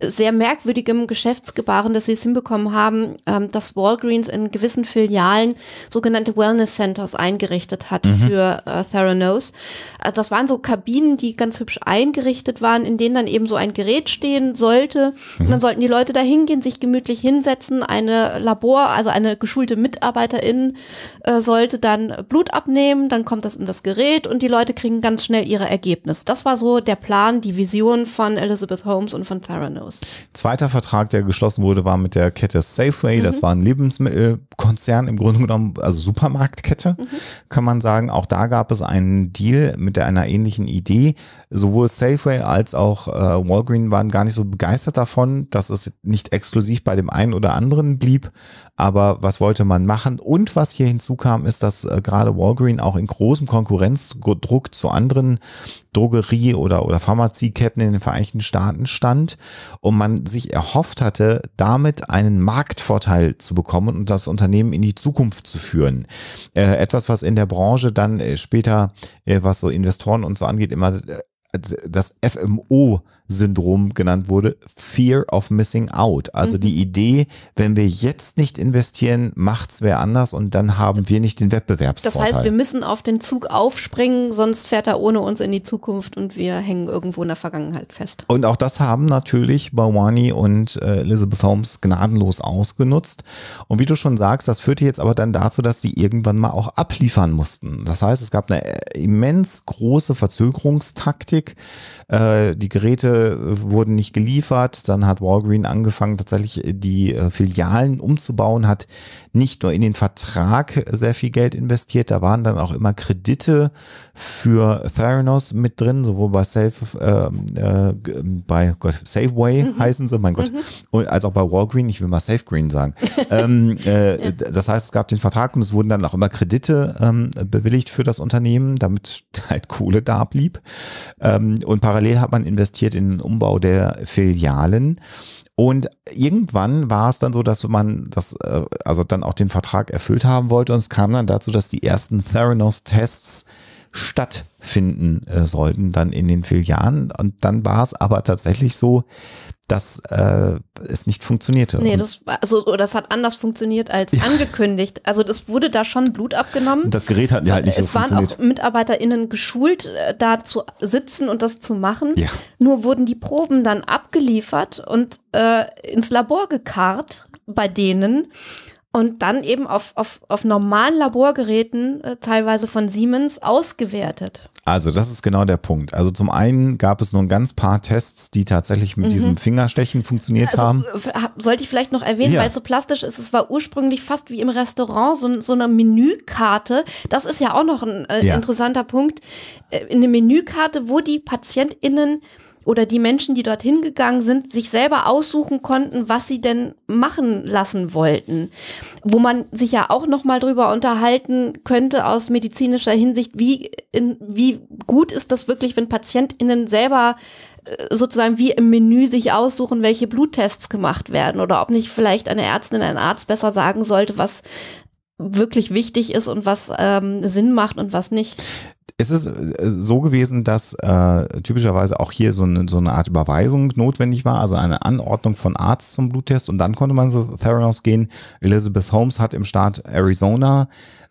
sehr merkwürdigem Geschäftsgebaren, dass sie es hinbekommen haben, ähm, dass Walgreens in gewissen Filialen sogenannte Wellness Centers eingerichtet hat mhm. für äh, Theranos. Also das waren so Kabinen, die ganz hübsch eingerichtet waren, in denen dann eben so ein Gerät stehen sollte. Mhm. Und dann sollten die Leute da hingehen, sich gemütlich hinsetzen. Eine Labor, also eine geschulte Mitarbeiterin äh, sollte dann Blut abnehmen, dann kommt das in das Gerät und die Leute kriegen ganz schnell ihre Ergebnisse. Das war so der Plan, die Vision von Elizabeth Holmes und von Theranos aus. Zweiter Vertrag, der geschlossen wurde, war mit der Kette Safeway. Mhm. Das war ein Lebensmittelkonzern im Grunde genommen, also Supermarktkette, mhm. kann man sagen. Auch da gab es einen Deal mit einer ähnlichen Idee. Sowohl Safeway als auch äh, Walgreen waren gar nicht so begeistert davon, dass es nicht exklusiv bei dem einen oder anderen blieb. Aber was wollte man machen? Und was hier hinzukam, ist, dass äh, gerade Walgreen auch in großem Konkurrenzdruck zu anderen Drogerie- oder, oder Pharmazieketten in den Vereinigten Staaten stand und man sich erhofft hatte, damit einen Marktvorteil zu bekommen und das Unternehmen in die Zukunft zu führen. Äh, etwas, was in der Branche dann äh, später, äh, was so Investoren und so angeht, immer äh, das FMO Syndrom genannt wurde, Fear of Missing Out. Also mhm. die Idee, wenn wir jetzt nicht investieren, macht es wer anders und dann haben wir nicht den Wettbewerbsvorteil. Das heißt, wir müssen auf den Zug aufspringen, sonst fährt er ohne uns in die Zukunft und wir hängen irgendwo in der Vergangenheit fest. Und auch das haben natürlich Bawani und äh, Elizabeth Holmes gnadenlos ausgenutzt. Und wie du schon sagst, das führte jetzt aber dann dazu, dass sie irgendwann mal auch abliefern mussten. Das heißt, es gab eine äh, immens große Verzögerungstaktik. Äh, die Geräte äh, wurden nicht geliefert. Dann hat Walgreen angefangen, tatsächlich äh, die äh, Filialen umzubauen, hat nicht nur in den Vertrag sehr viel Geld investiert, da waren dann auch immer Kredite für Theranos mit drin, sowohl bei Safe, ähm, äh, bei Gott, Safeway mhm. heißen sie, mein Gott, mhm. als auch bei Walgreen, ich will mal Safe Green sagen. ähm, ja. Das heißt, es gab den Vertrag und es wurden dann auch immer Kredite ähm, bewilligt für das Unternehmen, damit halt Kohle da blieb. Ähm, und parallel hat man investiert in den Umbau der Filialen. Und irgendwann war es dann so, dass man das, äh, also dann auch den Vertrag erfüllt haben wollte. Und es kam dann dazu, dass die ersten Theranos-Tests stattfinden äh, sollten, dann in den Filialen. Und dann war es aber tatsächlich so, dass äh, es nicht funktionierte. Nee, das, also, das hat anders funktioniert als ja. angekündigt. Also das wurde da schon Blut abgenommen. Das Gerät hat ja halt nicht es so funktioniert. Es waren auch MitarbeiterInnen geschult, äh, da zu sitzen und das zu machen. Ja. Nur wurden die Proben dann abgeliefert und äh, ins Labor gekarrt bei denen und dann eben auf, auf, auf normalen Laborgeräten, äh, teilweise von Siemens, ausgewertet. Also das ist genau der Punkt. Also zum einen gab es nur ein ganz paar Tests, die tatsächlich mit mhm. diesem Fingerstechen funktioniert also, haben. Äh, sollte ich vielleicht noch erwähnen, ja. weil es so plastisch ist, es war ursprünglich fast wie im Restaurant so, so eine Menükarte. Das ist ja auch noch ein äh, ja. interessanter Punkt. Äh, eine Menükarte, wo die PatientInnen äh, oder die Menschen, die dorthin gegangen sind, sich selber aussuchen konnten, was sie denn machen lassen wollten. Wo man sich ja auch nochmal drüber unterhalten könnte aus medizinischer Hinsicht, wie, in, wie gut ist das wirklich, wenn PatientInnen selber äh, sozusagen wie im Menü sich aussuchen, welche Bluttests gemacht werden oder ob nicht vielleicht eine Ärztin, ein Arzt besser sagen sollte, was wirklich wichtig ist und was ähm, Sinn macht und was nicht. Ist es äh, so gewesen, dass äh, typischerweise auch hier so eine, so eine Art Überweisung notwendig war, also eine Anordnung von Arzt zum Bluttest und dann konnte man zu Theranos gehen. Elizabeth Holmes hat im Staat Arizona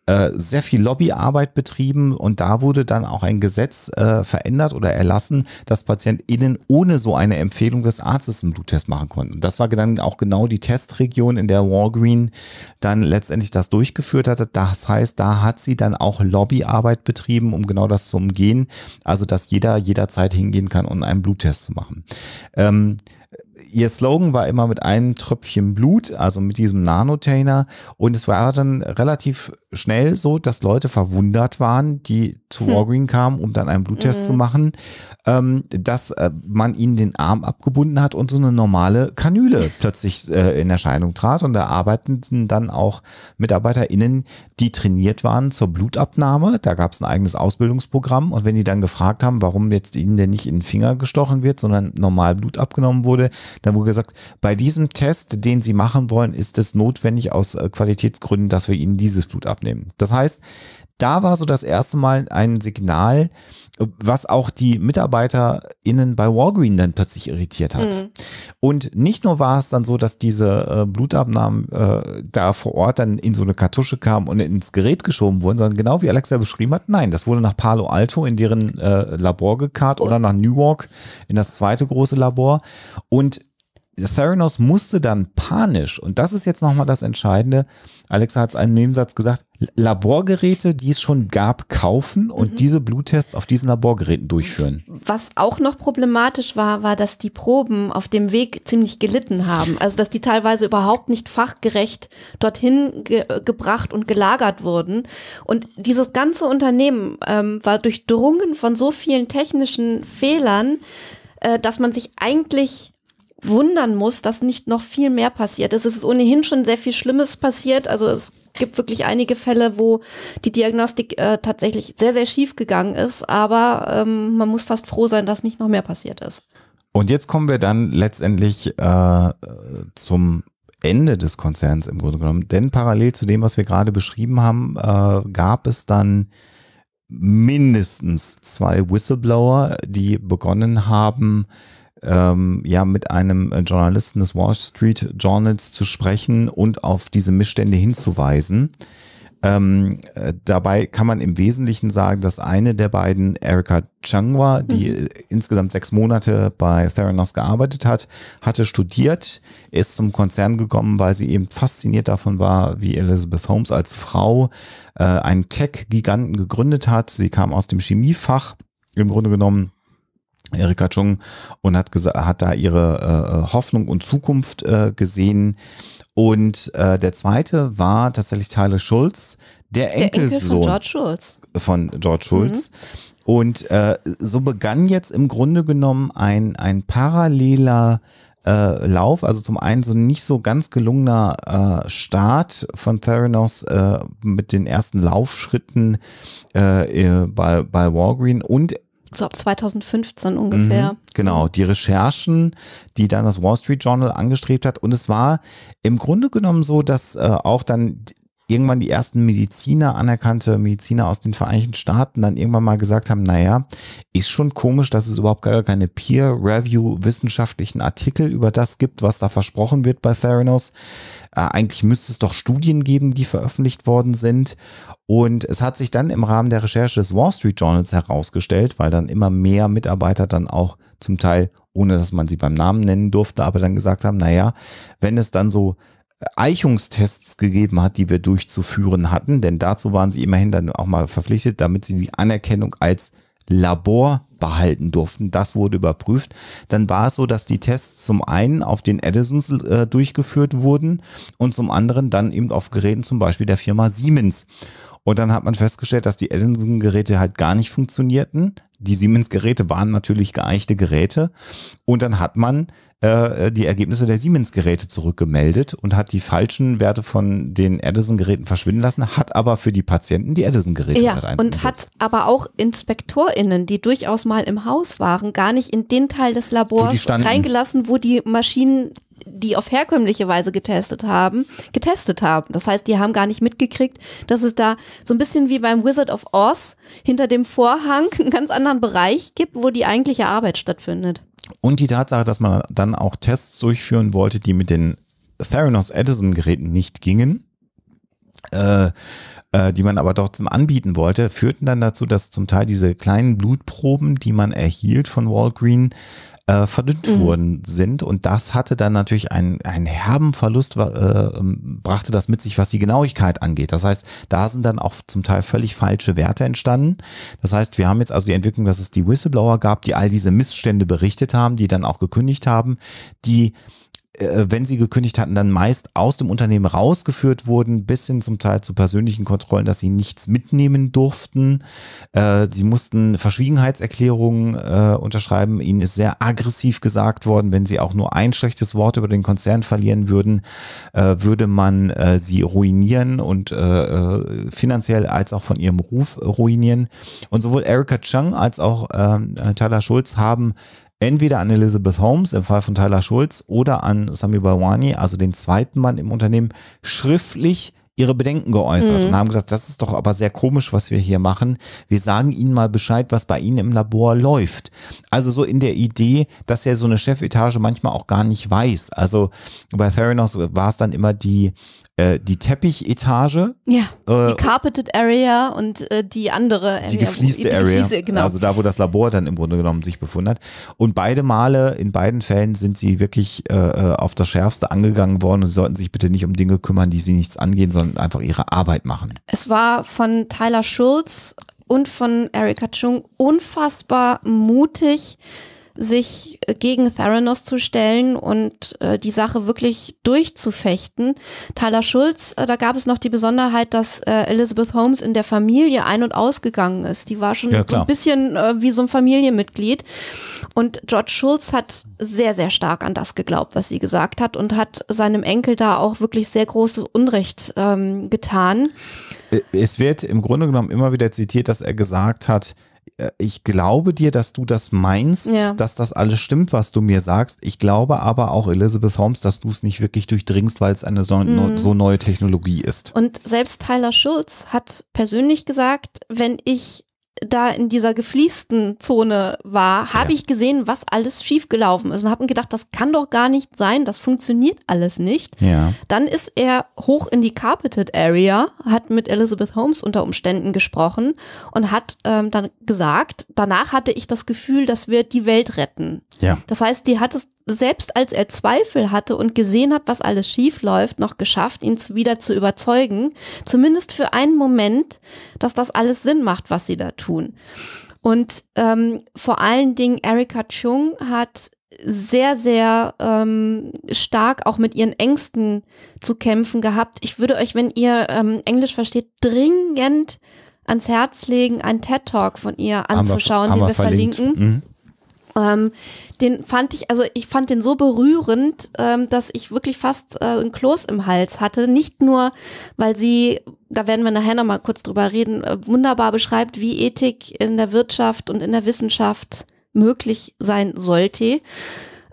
äh, sehr viel Lobbyarbeit betrieben und da wurde dann auch ein Gesetz äh, verändert oder erlassen, dass PatientInnen ohne so eine Empfehlung des Arztes einen Bluttest machen konnten. Und das war dann auch genau die Testregion, in der Walgreen dann letztendlich das durchgeführt hatte. Das heißt, da hat sie dann auch Lobbyarbeit betrieben, um genau das zu umgehen. Also, dass jeder jederzeit hingehen kann, um einen Bluttest zu machen. Ähm, ihr Slogan war immer mit einem Tröpfchen Blut, also mit diesem Nanotainer. Und es war dann relativ schnell so, dass Leute verwundert waren, die zu hm. kamen, um dann einen Bluttest mhm. zu machen, ähm, dass äh, man ihnen den Arm abgebunden hat und so eine normale Kanüle plötzlich äh, in Erscheinung trat. Und da arbeiteten dann auch MitarbeiterInnen, die trainiert waren zur Blutabnahme. Da gab es ein eigenes Ausbildungsprogramm. Und wenn die dann gefragt haben, warum jetzt ihnen denn nicht in den Finger gestochen wird, sondern normal Blut abgenommen wurde, dann wurde gesagt, bei diesem Test, den Sie machen wollen, ist es notwendig aus äh, Qualitätsgründen, dass wir Ihnen dieses Blut abnehmen. Das heißt, da war so das erste Mal ein Signal, was auch die MitarbeiterInnen bei Walgreen dann plötzlich irritiert hat. Mhm. Und nicht nur war es dann so, dass diese äh, Blutabnahmen äh, da vor Ort dann in so eine Kartusche kamen und ins Gerät geschoben wurden, sondern genau wie Alexa beschrieben hat, nein, das wurde nach Palo Alto in deren äh, Labor gekarrt oh. oder nach Newark in das zweite große Labor. Und Theranos musste dann panisch, und das ist jetzt nochmal das Entscheidende, Alexa hat es einen Nebensatz gesagt, Laborgeräte, die es schon gab, kaufen und mhm. diese Bluttests auf diesen Laborgeräten durchführen. Was auch noch problematisch war, war, dass die Proben auf dem Weg ziemlich gelitten haben. Also, dass die teilweise überhaupt nicht fachgerecht dorthin ge gebracht und gelagert wurden. Und dieses ganze Unternehmen ähm, war durchdrungen von so vielen technischen Fehlern, äh, dass man sich eigentlich wundern muss, dass nicht noch viel mehr passiert ist. Es ist ohnehin schon sehr viel Schlimmes passiert. Also es gibt wirklich einige Fälle, wo die Diagnostik äh, tatsächlich sehr, sehr schief gegangen ist. Aber ähm, man muss fast froh sein, dass nicht noch mehr passiert ist. Und jetzt kommen wir dann letztendlich äh, zum Ende des Konzerns im Grunde genommen. Denn parallel zu dem, was wir gerade beschrieben haben, äh, gab es dann mindestens zwei Whistleblower, die begonnen haben, ähm, ja mit einem äh, Journalisten des Wall Street Journals zu sprechen und auf diese Missstände hinzuweisen. Ähm, äh, dabei kann man im Wesentlichen sagen, dass eine der beiden, Erika Changwa, die mhm. Äh, insgesamt sechs Monate bei Theranos gearbeitet hat, hatte studiert, ist zum Konzern gekommen, weil sie eben fasziniert davon war, wie Elizabeth Holmes als Frau äh, einen Tech-Giganten gegründet hat. Sie kam aus dem Chemiefach im Grunde genommen Erika Chung, und hat, hat da ihre äh, äh, Hoffnung und Zukunft äh, gesehen. Und äh, der zweite war tatsächlich Tyler Schulz, der, der Enkelsohn Enkel von George Schulz. Von George Schulz. Mhm. Und äh, so begann jetzt im Grunde genommen ein, ein paralleler äh, Lauf, also zum einen so ein nicht so ganz gelungener äh, Start von Theranos äh, mit den ersten Laufschritten äh, äh bei, bei Walgreen und so ab 2015 ungefähr. Mhm, genau, die Recherchen, die dann das Wall Street Journal angestrebt hat. Und es war im Grunde genommen so, dass äh, auch dann irgendwann die ersten Mediziner, anerkannte Mediziner aus den Vereinigten Staaten, dann irgendwann mal gesagt haben, naja, ist schon komisch, dass es überhaupt gar keine Peer-Review-wissenschaftlichen Artikel über das gibt, was da versprochen wird bei Theranos. Äh, eigentlich müsste es doch Studien geben, die veröffentlicht worden sind. Und es hat sich dann im Rahmen der Recherche des Wall Street Journals herausgestellt, weil dann immer mehr Mitarbeiter dann auch zum Teil, ohne dass man sie beim Namen nennen durfte, aber dann gesagt haben, naja, wenn es dann so Eichungstests gegeben hat, die wir durchzuführen hatten, denn dazu waren sie immerhin dann auch mal verpflichtet, damit sie die Anerkennung als Labor behalten durften. Das wurde überprüft. Dann war es so, dass die Tests zum einen auf den Edisons äh, durchgeführt wurden und zum anderen dann eben auf Geräten zum Beispiel der Firma Siemens. Und dann hat man festgestellt, dass die Edison-Geräte halt gar nicht funktionierten. Die Siemens-Geräte waren natürlich geeichte Geräte. Und dann hat man äh, äh, die Ergebnisse der Siemens-Geräte zurückgemeldet und hat die falschen Werte von den Edison-Geräten verschwinden lassen, hat aber für die Patienten die Edison-Geräte ja, und hat aber auch InspektorInnen, die durchaus mal im Haus waren, gar nicht in den Teil des Labors wo reingelassen, wo die Maschinen die auf herkömmliche Weise getestet haben, getestet haben. Das heißt, die haben gar nicht mitgekriegt, dass es da so ein bisschen wie beim Wizard of Oz hinter dem Vorhang einen ganz anderen Bereich gibt, wo die eigentliche Arbeit stattfindet. Und die Tatsache, dass man dann auch Tests durchführen wollte, die mit den Theranos Edison Geräten nicht gingen, äh, äh, die man aber trotzdem anbieten wollte, führten dann dazu, dass zum Teil diese kleinen Blutproben, die man erhielt von Walgreen, äh, verdünnt mhm. worden sind. Und das hatte dann natürlich einen, einen herben Verlust, äh, ähm, brachte das mit sich, was die Genauigkeit angeht. Das heißt, da sind dann auch zum Teil völlig falsche Werte entstanden. Das heißt, wir haben jetzt also die Entwicklung, dass es die Whistleblower gab, die all diese Missstände berichtet haben, die dann auch gekündigt haben, die äh, wenn sie gekündigt hatten, dann meist aus dem Unternehmen rausgeführt wurden, bis hin zum Teil zu persönlichen Kontrollen, dass sie nichts mitnehmen durften. Äh, sie mussten Verschwiegenheitserklärungen äh, unterschreiben. Ihnen ist sehr aggressiv gesagt worden, wenn sie auch nur ein schlechtes Wort über den Konzern verlieren würden, würde man sie ruinieren und finanziell als auch von ihrem Ruf ruinieren. Und sowohl Erika Chung als auch ähm, Tyler Schulz haben entweder an Elizabeth Holmes im Fall von Tyler Schulz oder an Sami Balwani, also den zweiten Mann im Unternehmen, schriftlich ihre Bedenken geäußert mhm. und haben gesagt, das ist doch aber sehr komisch, was wir hier machen. Wir sagen Ihnen mal Bescheid, was bei Ihnen im Labor läuft. Also so in der Idee, dass ja so eine Chefetage manchmal auch gar nicht weiß. Also bei Theranos war es dann immer die äh, die Teppichetage. Ja, äh, die Carpeted Area und äh, die andere Area. Die geflieste wo, die Area, Gefliese, genau. also da, wo das Labor dann im Grunde genommen sich befunden hat. Und beide Male, in beiden Fällen sind sie wirklich äh, äh, auf das Schärfste angegangen worden und sie sollten sich bitte nicht um Dinge kümmern, die sie nichts angehen, sondern einfach ihre Arbeit machen. Es war von Tyler Schulz und von Erika Chung unfassbar mutig, sich äh, gegen Theranos zu stellen und äh, die Sache wirklich durchzufechten. Tyler Schulz, äh, da gab es noch die Besonderheit, dass äh, Elizabeth Holmes in der Familie ein- und ausgegangen ist. Die war schon ja, so ein bisschen äh, wie so ein Familienmitglied. Und George Schulz hat sehr, sehr stark an das geglaubt, was sie gesagt hat und hat seinem Enkel da auch wirklich sehr großes Unrecht ähm, getan. Äh, es wird im Grunde genommen immer wieder zitiert, dass er gesagt hat, äh, ich glaube dir, dass du das meinst, ja. dass das alles stimmt, was du mir sagst. Ich glaube aber auch Elizabeth Holmes, dass du es nicht wirklich durchdringst, weil es eine so, mhm. so, neue Technologie ist. Und selbst Tyler Schulz hat persönlich gesagt, wenn ich da in dieser gefliesten Zone war, habe ja. ich gesehen, was alles schiefgelaufen ist und habe mir gedacht, das kann doch gar nicht sein, das funktioniert alles nicht. Ja. Dann ist er hoch in die Carpeted Area, hat mit Elizabeth Holmes unter Umständen gesprochen und hat ähm, dann gesagt, danach hatte ich das Gefühl, dass wir die Welt retten. Ja. Das heißt, die hat es selbst als er Zweifel hatte und gesehen hat, was alles schief läuft, noch geschafft, ihn zu, wieder zu überzeugen, zumindest für einen Moment, dass das alles Sinn macht, was sie da tun. Und ähm, vor allen Dingen Erika Chung hat sehr, sehr ähm, stark auch mit ihren Ängsten zu kämpfen gehabt. Ich würde euch, wenn ihr ähm, Englisch versteht, dringend ans Herz legen, einen TED Talk von ihr anzuschauen, haben wir, haben den wir verlinkt. verlinken. Mhm. Ähm, den fand ich, also ich fand den so berührend, ähm, dass ich wirklich fast äh, ein Kloß im Hals hatte. Nicht nur, weil sie, da werden wir nachher nochmal kurz drüber reden, äh, wunderbar beschreibt, wie Ethik in der Wirtschaft und in der Wissenschaft möglich sein sollte,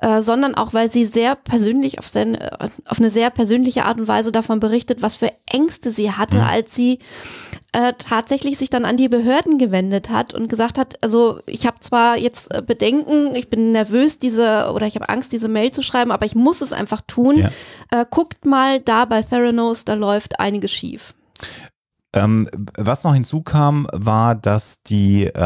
äh, sondern auch, weil sie sehr persönlich auf, sein, äh, auf eine sehr persönliche Art und Weise davon berichtet, was für Ängste sie hatte, mhm. als sie äh, tatsächlich sich dann an die Behörden gewendet hat und gesagt hat, also ich habe zwar jetzt Bedenken, ich bin nervös, diese oder ich habe Angst, diese Mail zu schreiben, aber ich muss es einfach tun. Ja. Äh, guckt mal, da bei Theranos, da läuft einiges schief. Ähm, was noch hinzukam, war, dass die äh,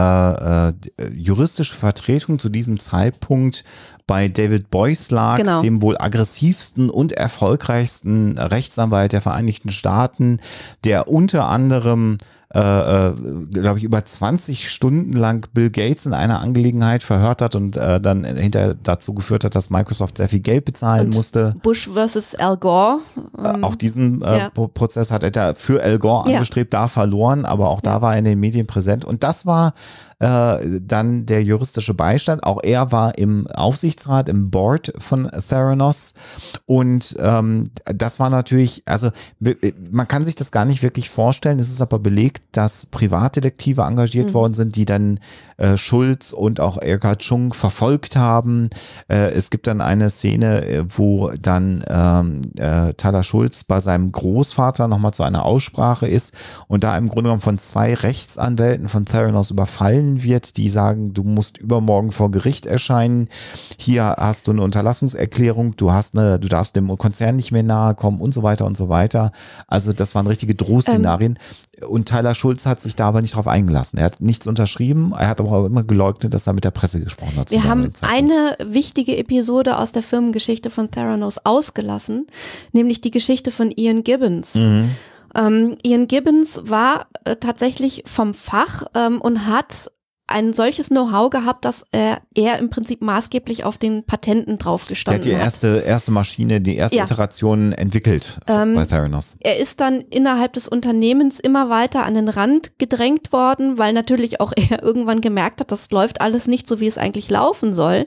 äh, juristische Vertretung zu diesem Zeitpunkt bei David Boyce lag, genau. dem wohl aggressivsten und erfolgreichsten Rechtsanwalt der Vereinigten Staaten, der unter anderem äh, äh glaube ich, über 20 Stunden lang Bill Gates in einer Angelegenheit verhört hat und äh, dann hinterher dazu geführt hat, dass Microsoft sehr viel Geld bezahlen und musste. Bush versus Al Gore. Äh, ähm, auch diesen äh, ja. Prozess hat er für Al Gore angestrebt, ja. da verloren, aber auch da war er in den Medien präsent. Und das war äh, dann der juristische Beistand. Auch er war im Aufsichtsrat, im Board von Theranos. Und ähm, das war natürlich, also äh, man kann sich das gar nicht wirklich vorstellen. Es ist aber belegt, dass Privatdetektive engagiert mhm. worden sind, die dann äh, Schulz und auch Erhard Chung verfolgt haben. Äh, es gibt dann eine Szene, äh, wo dann ähm, äh, Tada Schulz bei seinem Großvater nochmal zu einer Aussprache ist und da im Grunde genommen von zwei Rechtsanwälten von Theranos überfallen empfohlen wird, die sagen, du musst übermorgen vor Gericht erscheinen, hier hast du eine Unterlassungserklärung, du hast eine, du darfst dem Konzern nicht mehr nahe kommen und so weiter und so weiter. Also das waren richtige Drohszenarien. Ähm. Und Tyler Schulz hat sich da aber nicht drauf eingelassen. Er hat nichts unterschrieben, er hat aber immer geleugnet, dass er mit der Presse gesprochen hat. Wir haben eine wichtige Episode aus der Firmengeschichte von Theranos ausgelassen, nämlich die Geschichte von Ian Gibbons. Mhm. Ähm, Ian Gibbons war äh, tatsächlich vom Fach ähm, und hat ein solches Know-how gehabt, dass äh, er im Prinzip maßgeblich auf den Patenten drauf gestanden hat. Er hat die erste, erste Maschine, die erste ja. Iteration entwickelt ähm, bei Theranos. Er ist dann innerhalb des Unternehmens immer weiter an den Rand gedrängt worden, weil natürlich auch er irgendwann gemerkt hat, das läuft alles nicht so, wie es eigentlich laufen soll.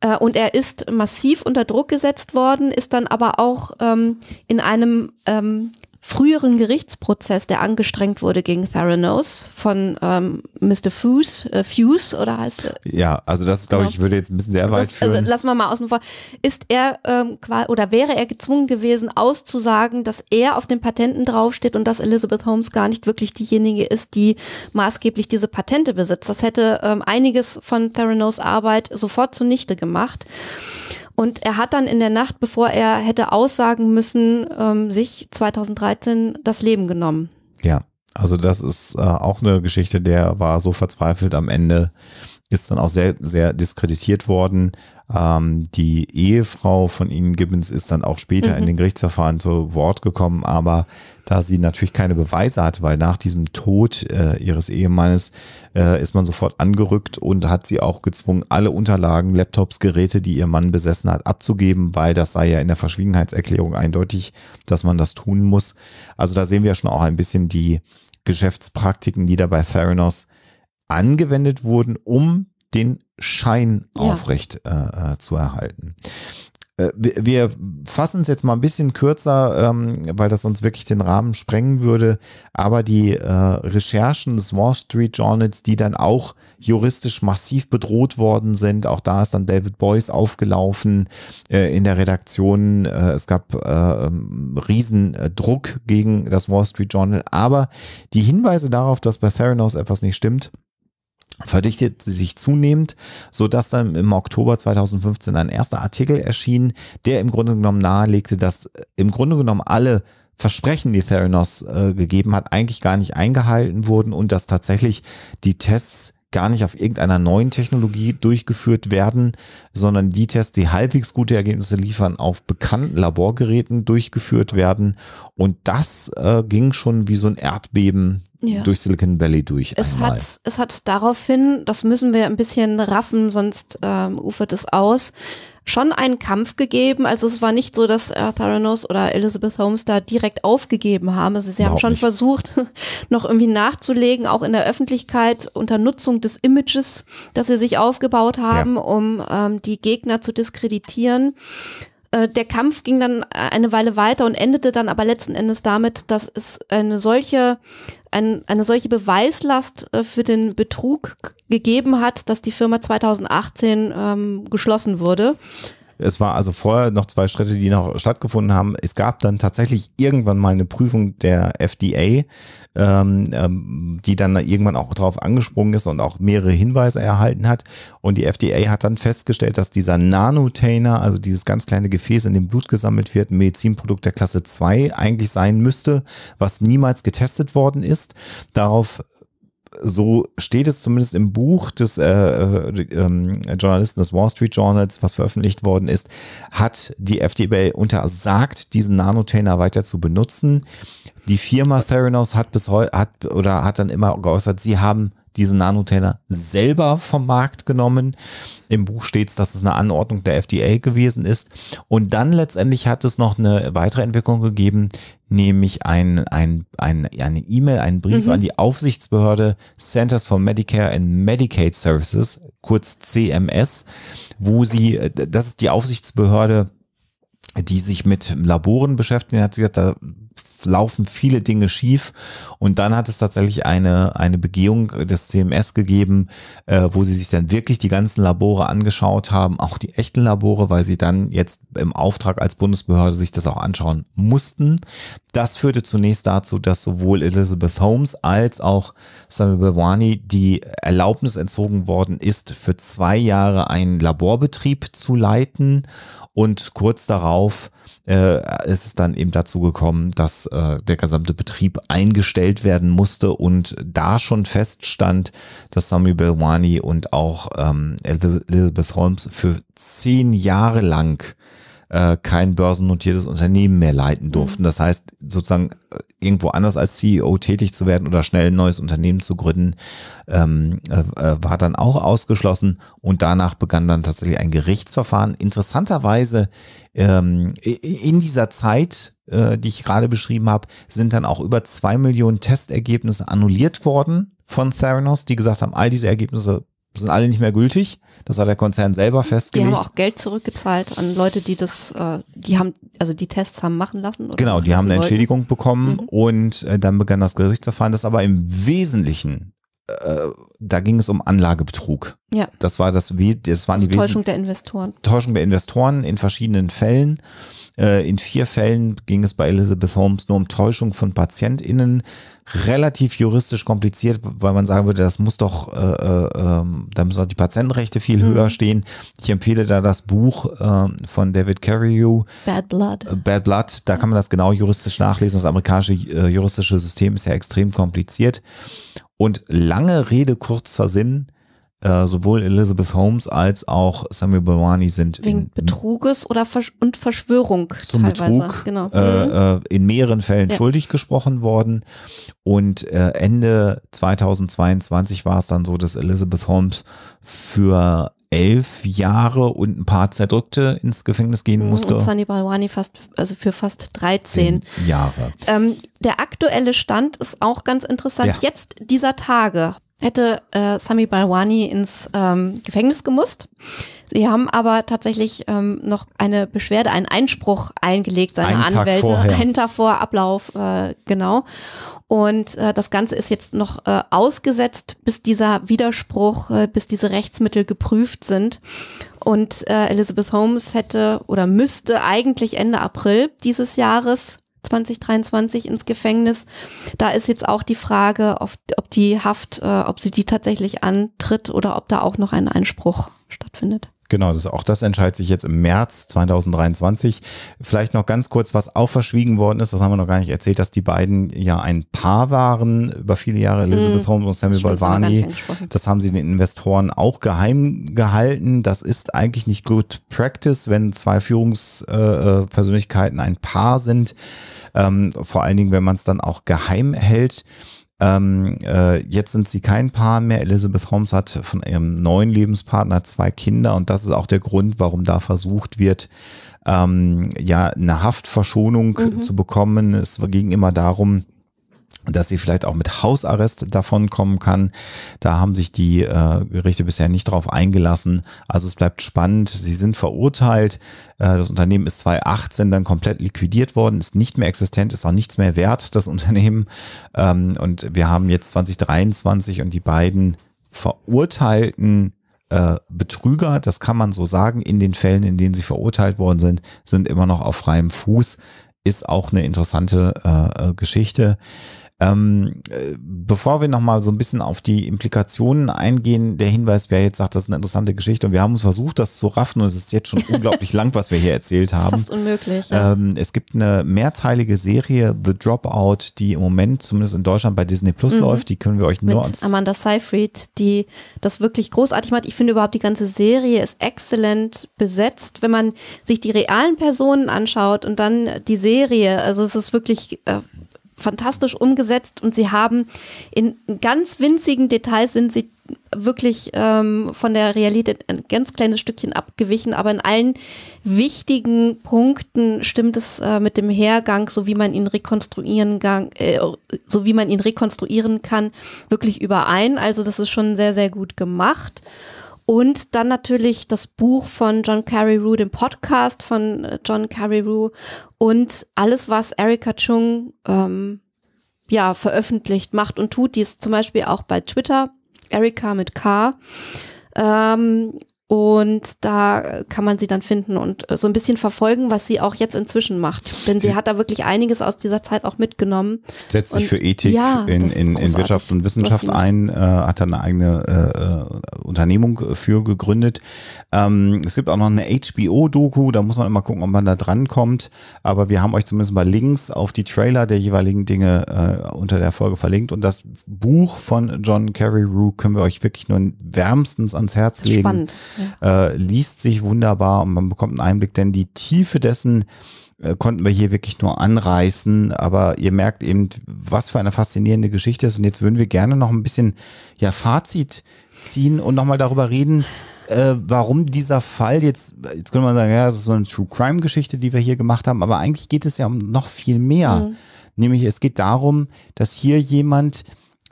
Äh, und er ist massiv unter Druck gesetzt worden, ist dann aber auch ähm, in einem ähm, früheren Gerichtsprozess, der angestrengt wurde gegen Theranos von ähm, Mr. Fuse, äh, Fuse oder heißt er? Ja, also das glaube ich genau. würde jetzt ein bisschen sehr weit also führen. Also lassen wir mal außen vor. Ist er ähm, oder wäre er gezwungen gewesen auszusagen, dass er auf den Patenten draufsteht und dass Elizabeth Holmes gar nicht wirklich diejenige ist, die maßgeblich diese Patente besitzt? Das hätte ähm, einiges von Theranos Arbeit sofort zunichte gemacht. Und er hat dann in der Nacht, bevor er hätte aussagen müssen, ähm, sich 2013 das Leben genommen. Ja, also das ist äh, auch eine Geschichte, der war so verzweifelt am Ende, ist dann auch sehr, sehr diskreditiert worden. Ähm, die Ehefrau von Ihnen Gibbons ist dann auch später mhm. in den Gerichtsverfahren zu Wort gekommen, aber da sie natürlich keine Beweise hat, weil nach diesem Tod äh, ihres Ehemannes äh, ist man sofort angerückt und hat sie auch gezwungen, alle Unterlagen, Laptops, Geräte, die ihr Mann besessen hat, abzugeben, weil das sei ja in der Verschwiegenheitserklärung eindeutig, dass man das tun muss. Also da sehen wir schon auch ein bisschen die Geschäftspraktiken, die da bei Theranos angewendet wurden, um den Schein ja. aufrecht äh, äh zu erhalten. Äh, wir fassen es jetzt mal ein bisschen kürzer, ähm, weil das uns wirklich den Rahmen sprengen würde. Aber die äh, Recherchen des Wall Street Journals, die dann auch juristisch massiv bedroht worden sind, auch da ist dann David Boyce aufgelaufen äh, in der Redaktion. Äh, es gab ähm, Riesendruck gegen das Wall Street Journal. Aber die Hinweise darauf, dass bei Theranos etwas nicht stimmt, verdichtet sich zunehmend, so dass dann im Oktober 2015 ein erster Artikel erschien, der im Grunde genommen nahelegte, dass äh, im Grunde genommen alle Versprechen, die Theranos äh, gegeben hat, eigentlich gar nicht eingehalten wurden und dass tatsächlich die Tests gar nicht auf irgendeiner neuen Technologie durchgeführt werden, sondern die Tests, die halbwegs gute Ergebnisse liefern, auf bekannten Laborgeräten durchgeführt werden. Und das äh, ging schon wie so ein Erdbeben ja. durch Silicon Valley durch. Es einmal. hat, es hat daraufhin, das müssen wir ein bisschen raffen, sonst ähm, ufert es aus, schon einen Kampf gegeben. Also es war nicht so, dass äh, Theranos oder Elizabeth Holmes da direkt aufgegeben haben. Also sie Überhaupt haben schon nicht. versucht, noch irgendwie nachzulegen, auch in der Öffentlichkeit unter Nutzung des Images, das sie sich aufgebaut haben, ja. um ähm, die Gegner zu diskreditieren. Äh, der Kampf ging dann äh, eine Weile weiter und endete dann aber letzten Endes damit, dass es eine solche, ein, eine solche Beweislast äh, für den Betrug gegeben hat, dass die Firma 2018 ähm, geschlossen wurde. Es war also vorher noch zwei Schritte, die noch stattgefunden haben. Es gab dann tatsächlich irgendwann mal eine Prüfung der FDA, ähm, ähm, die dann irgendwann auch darauf angesprungen ist und auch mehrere Hinweise erhalten hat. Und die FDA hat dann festgestellt, dass dieser Nanotainer, also dieses ganz kleine Gefäß, in dem Blut gesammelt wird, ein Medizinprodukt der Klasse 2 eigentlich sein müsste, was niemals getestet worden ist. Darauf so steht es zumindest im Buch des äh, äh, ähm, Journalisten des Wall Street Journals, was veröffentlicht worden ist, hat die FDA untersagt, diesen Nanotainer weiter zu benutzen. Die Firma Theranos hat bis heute hat oder hat dann immer geäußert, sie haben diese Nanotainer selber vom Markt genommen. Im Buch steht es, dass es eine Anordnung der FDA gewesen ist. Und dann letztendlich hat es noch eine weitere Entwicklung gegeben, nämlich ein, ein, ein, eine E-Mail, einen Brief mhm. an die Aufsichtsbehörde Centers for Medicare and Medicaid Services, kurz CMS, wo sie, äh, das ist die Aufsichtsbehörde, die sich mit Laboren beschäftigt, hat sie gesagt, da laufen viele Dinge schief. Und dann hat es tatsächlich eine, eine Begehung des CMS gegeben, äh, wo sie sich dann wirklich die ganzen Labore angeschaut haben, auch die echten Labore, weil sie dann jetzt im Auftrag als Bundesbehörde sich das auch anschauen mussten. Das führte zunächst dazu, dass sowohl Elizabeth Holmes als auch Samuel Bevani die Erlaubnis entzogen worden ist, für zwei Jahre einen Laborbetrieb zu leiten. Und kurz darauf äh, ist es dann eben dazu gekommen, dass äh, der gesamte Betrieb eingestellt werden musste und da schon feststand, dass Sami Belwani und auch ähm, Elizabeth Holmes für zehn Jahre lang äh, kein börsennotiertes Unternehmen mehr leiten durften. Mhm. Das heißt, sozusagen äh, irgendwo anders als CEO tätig zu werden oder schnell ein neues Unternehmen zu gründen, ähm, äh, äh, war dann auch ausgeschlossen. Und danach begann dann tatsächlich ein Gerichtsverfahren. Interessanterweise ähm, in dieser Zeit, äh, die ich gerade beschrieben habe, sind dann auch über zwei Millionen Testergebnisse annulliert worden von Theranos, die gesagt haben, all diese Ergebnisse sind alle nicht mehr gültig. Das hat der Konzern selber mhm. festgelegt. Die haben auch Geld zurückgezahlt an Leute, die das, äh, die haben, also die Tests haben machen lassen. genau, die also haben eine Entschädigung wollten. bekommen mhm. und äh, dann begann das Gerichtsverfahren, das aber im Wesentlichen äh, da ging es um Anlagebetrug. Ja. Das war das, das waren also die Täuschung der Investoren. Täuschung der Investoren in verschiedenen Fällen. Äh, in vier Fällen ging es bei Elizabeth Holmes nur um Täuschung von PatientInnen. Relativ juristisch kompliziert, weil man sagen würde, das muss doch, äh, äh, ähm, da müssen auch die Patientenrechte viel mhm. höher stehen. Ich empfehle da das Buch äh, von David Carreyrou. Bad Blood. Äh, Bad Blood, da kann man das genau juristisch nachlesen. Das amerikanische äh, juristische System ist ja extrem kompliziert. Und lange Rede, kurzer Sinn, äh, sowohl Elizabeth Holmes als auch Samuel Bawani sind wegen in, Betruges oder Versch und Verschwörung zum teilweise. Betrug, genau. äh, äh, in mehreren Fällen ja. schuldig gesprochen worden und äh, Ende 2022 war es dann so, dass Elizabeth Holmes für elf Jahre und ein paar zerdrückte ins Gefängnis gehen mhm, musste. Und Sunny Balwani fast, also für fast 13 Jahre. Ähm, der aktuelle Stand ist auch ganz interessant. Ja. Jetzt dieser Tage hätte äh, Sami Balwani ins ähm, Gefängnis gemusst. Sie haben aber tatsächlich ähm, noch eine Beschwerde, einen Einspruch eingelegt, seine einen Anwälte, vorher. einen Tag vor Ablauf, äh, genau. Und äh, das Ganze ist jetzt noch äh, ausgesetzt, bis dieser Widerspruch, äh, bis diese Rechtsmittel geprüft sind. Und äh, Elizabeth Holmes hätte oder müsste eigentlich Ende April dieses Jahres 2023 ins Gefängnis. Da ist jetzt auch die Frage, ob die Haft, äh, ob sie die tatsächlich antritt oder ob da auch noch ein Einspruch stattfindet. Genau, das, auch das entscheidet sich jetzt im März 2023. Vielleicht noch ganz kurz, was auch verschwiegen worden ist, das haben wir noch gar nicht erzählt, dass die beiden ja ein Paar waren über viele Jahre, mhm. Elizabeth Holmes und Samuel Balvani. Das haben sie den Investoren auch geheim gehalten. Das ist eigentlich nicht Good Practice, wenn zwei Führungspersönlichkeiten ein Paar sind. Ähm, vor allen Dingen, wenn man es dann auch geheim hält. Ähm, äh, jetzt sind sie kein Paar mehr. Elizabeth Holmes hat von ihrem neuen Lebenspartner zwei Kinder und das ist auch der Grund, warum da versucht wird, ähm, ja, eine Haftverschonung mhm. zu bekommen. Es ging immer darum, dass sie vielleicht auch mit Hausarrest davon kommen kann. Da haben sich die äh, Gerichte bisher nicht drauf eingelassen. Also es bleibt spannend. Sie sind verurteilt. Äh, das Unternehmen ist 2018 dann komplett liquidiert worden, ist nicht mehr existent, ist auch nichts mehr wert, das Unternehmen. Ähm, und wir haben jetzt 2023 und die beiden verurteilten äh, Betrüger, das kann man so sagen, in den Fällen, in denen sie verurteilt worden sind, sind immer noch auf freiem Fuß. Ist auch eine interessante äh, äh Geschichte ähm, äh, bevor wir nochmal so ein bisschen auf die Implikationen eingehen, der Hinweis, wer jetzt sagt, das ist eine interessante Geschichte und wir haben uns versucht, das zu raffen und es ist jetzt schon unglaublich lang, was wir hier erzählt haben. Das ist fast unmöglich. Ja. Ähm, es gibt eine mehrteilige Serie, The Dropout, die im Moment zumindest in Deutschland bei Disney Plus mhm. läuft. Die können wir euch nur Mit ans Amanda Seyfried, die das wirklich großartig macht. Ich finde überhaupt, die ganze Serie ist exzellent besetzt, wenn man sich die realen Personen anschaut und dann die Serie. Also es ist wirklich äh, fantastisch umgesetzt und sie haben in ganz winzigen Details sind sie wirklich ähm, von der Realität ein ganz kleines Stückchen abgewichen, aber in allen wichtigen Punkten stimmt es äh, mit dem Hergang, so wie man ihn rekonstruieren kann, äh, so wie man ihn rekonstruieren kann, wirklich überein. Also das ist schon sehr sehr gut gemacht. Und dann natürlich das Buch von John Rue, den Podcast von äh, John Rue und alles, was Erika Chung ähm, ja, veröffentlicht, macht und tut. Die ist zum Beispiel auch bei Twitter, Erika mit K. Ähm, und da kann man sie dann finden und äh, so ein bisschen verfolgen, was sie auch jetzt inzwischen macht. Denn sie, sie hat da wirklich einiges aus dieser Zeit auch mitgenommen. Setzt sich für Ethik ja, in, in, in, Wirtschaft und Wissenschaft ein, äh, hat dann eine eigene äh, Unternehmung für gegründet. Ähm, es gibt auch noch eine HBO-Doku, da muss man immer gucken, ob man da drankommt. Aber wir haben euch zumindest mal Links auf die Trailer der jeweiligen Dinge äh, unter der Folge verlinkt. Und das Buch von John Carey Rue können wir euch wirklich nur wärmstens ans Herz legen. Spannend ja. äh, liest sich wunderbar und man bekommt einen Einblick, denn die Tiefe dessen äh, konnten wir hier wirklich nur anreißen, aber ihr merkt eben, was für eine faszinierende Geschichte ist und jetzt würden wir gerne noch ein bisschen ja Fazit ziehen und nochmal darüber reden, äh, warum dieser Fall jetzt, jetzt könnte man sagen, ja, das ist so eine True Crime Geschichte, die wir hier gemacht haben, aber eigentlich geht es ja um noch viel mehr. Mhm. Nämlich es geht darum, dass hier jemand,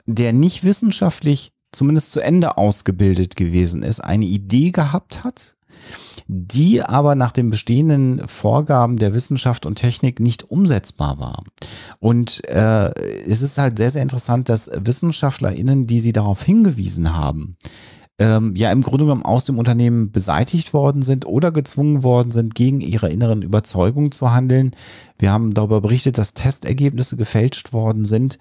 der nicht wissenschaftlich zumindest zu Ende ausgebildet gewesen ist, eine Idee gehabt hat, die aber nach den bestehenden Vorgaben der Wissenschaft und Technik nicht umsetzbar war. Und äh, es ist halt sehr, sehr interessant, dass WissenschaftlerInnen, die sie darauf hingewiesen haben, ähm, ja im Grunde genommen aus dem Unternehmen beseitigt worden sind oder gezwungen worden sind, gegen ihre inneren Überzeugungen zu handeln. Wir haben darüber berichtet, dass Testergebnisse gefälscht worden sind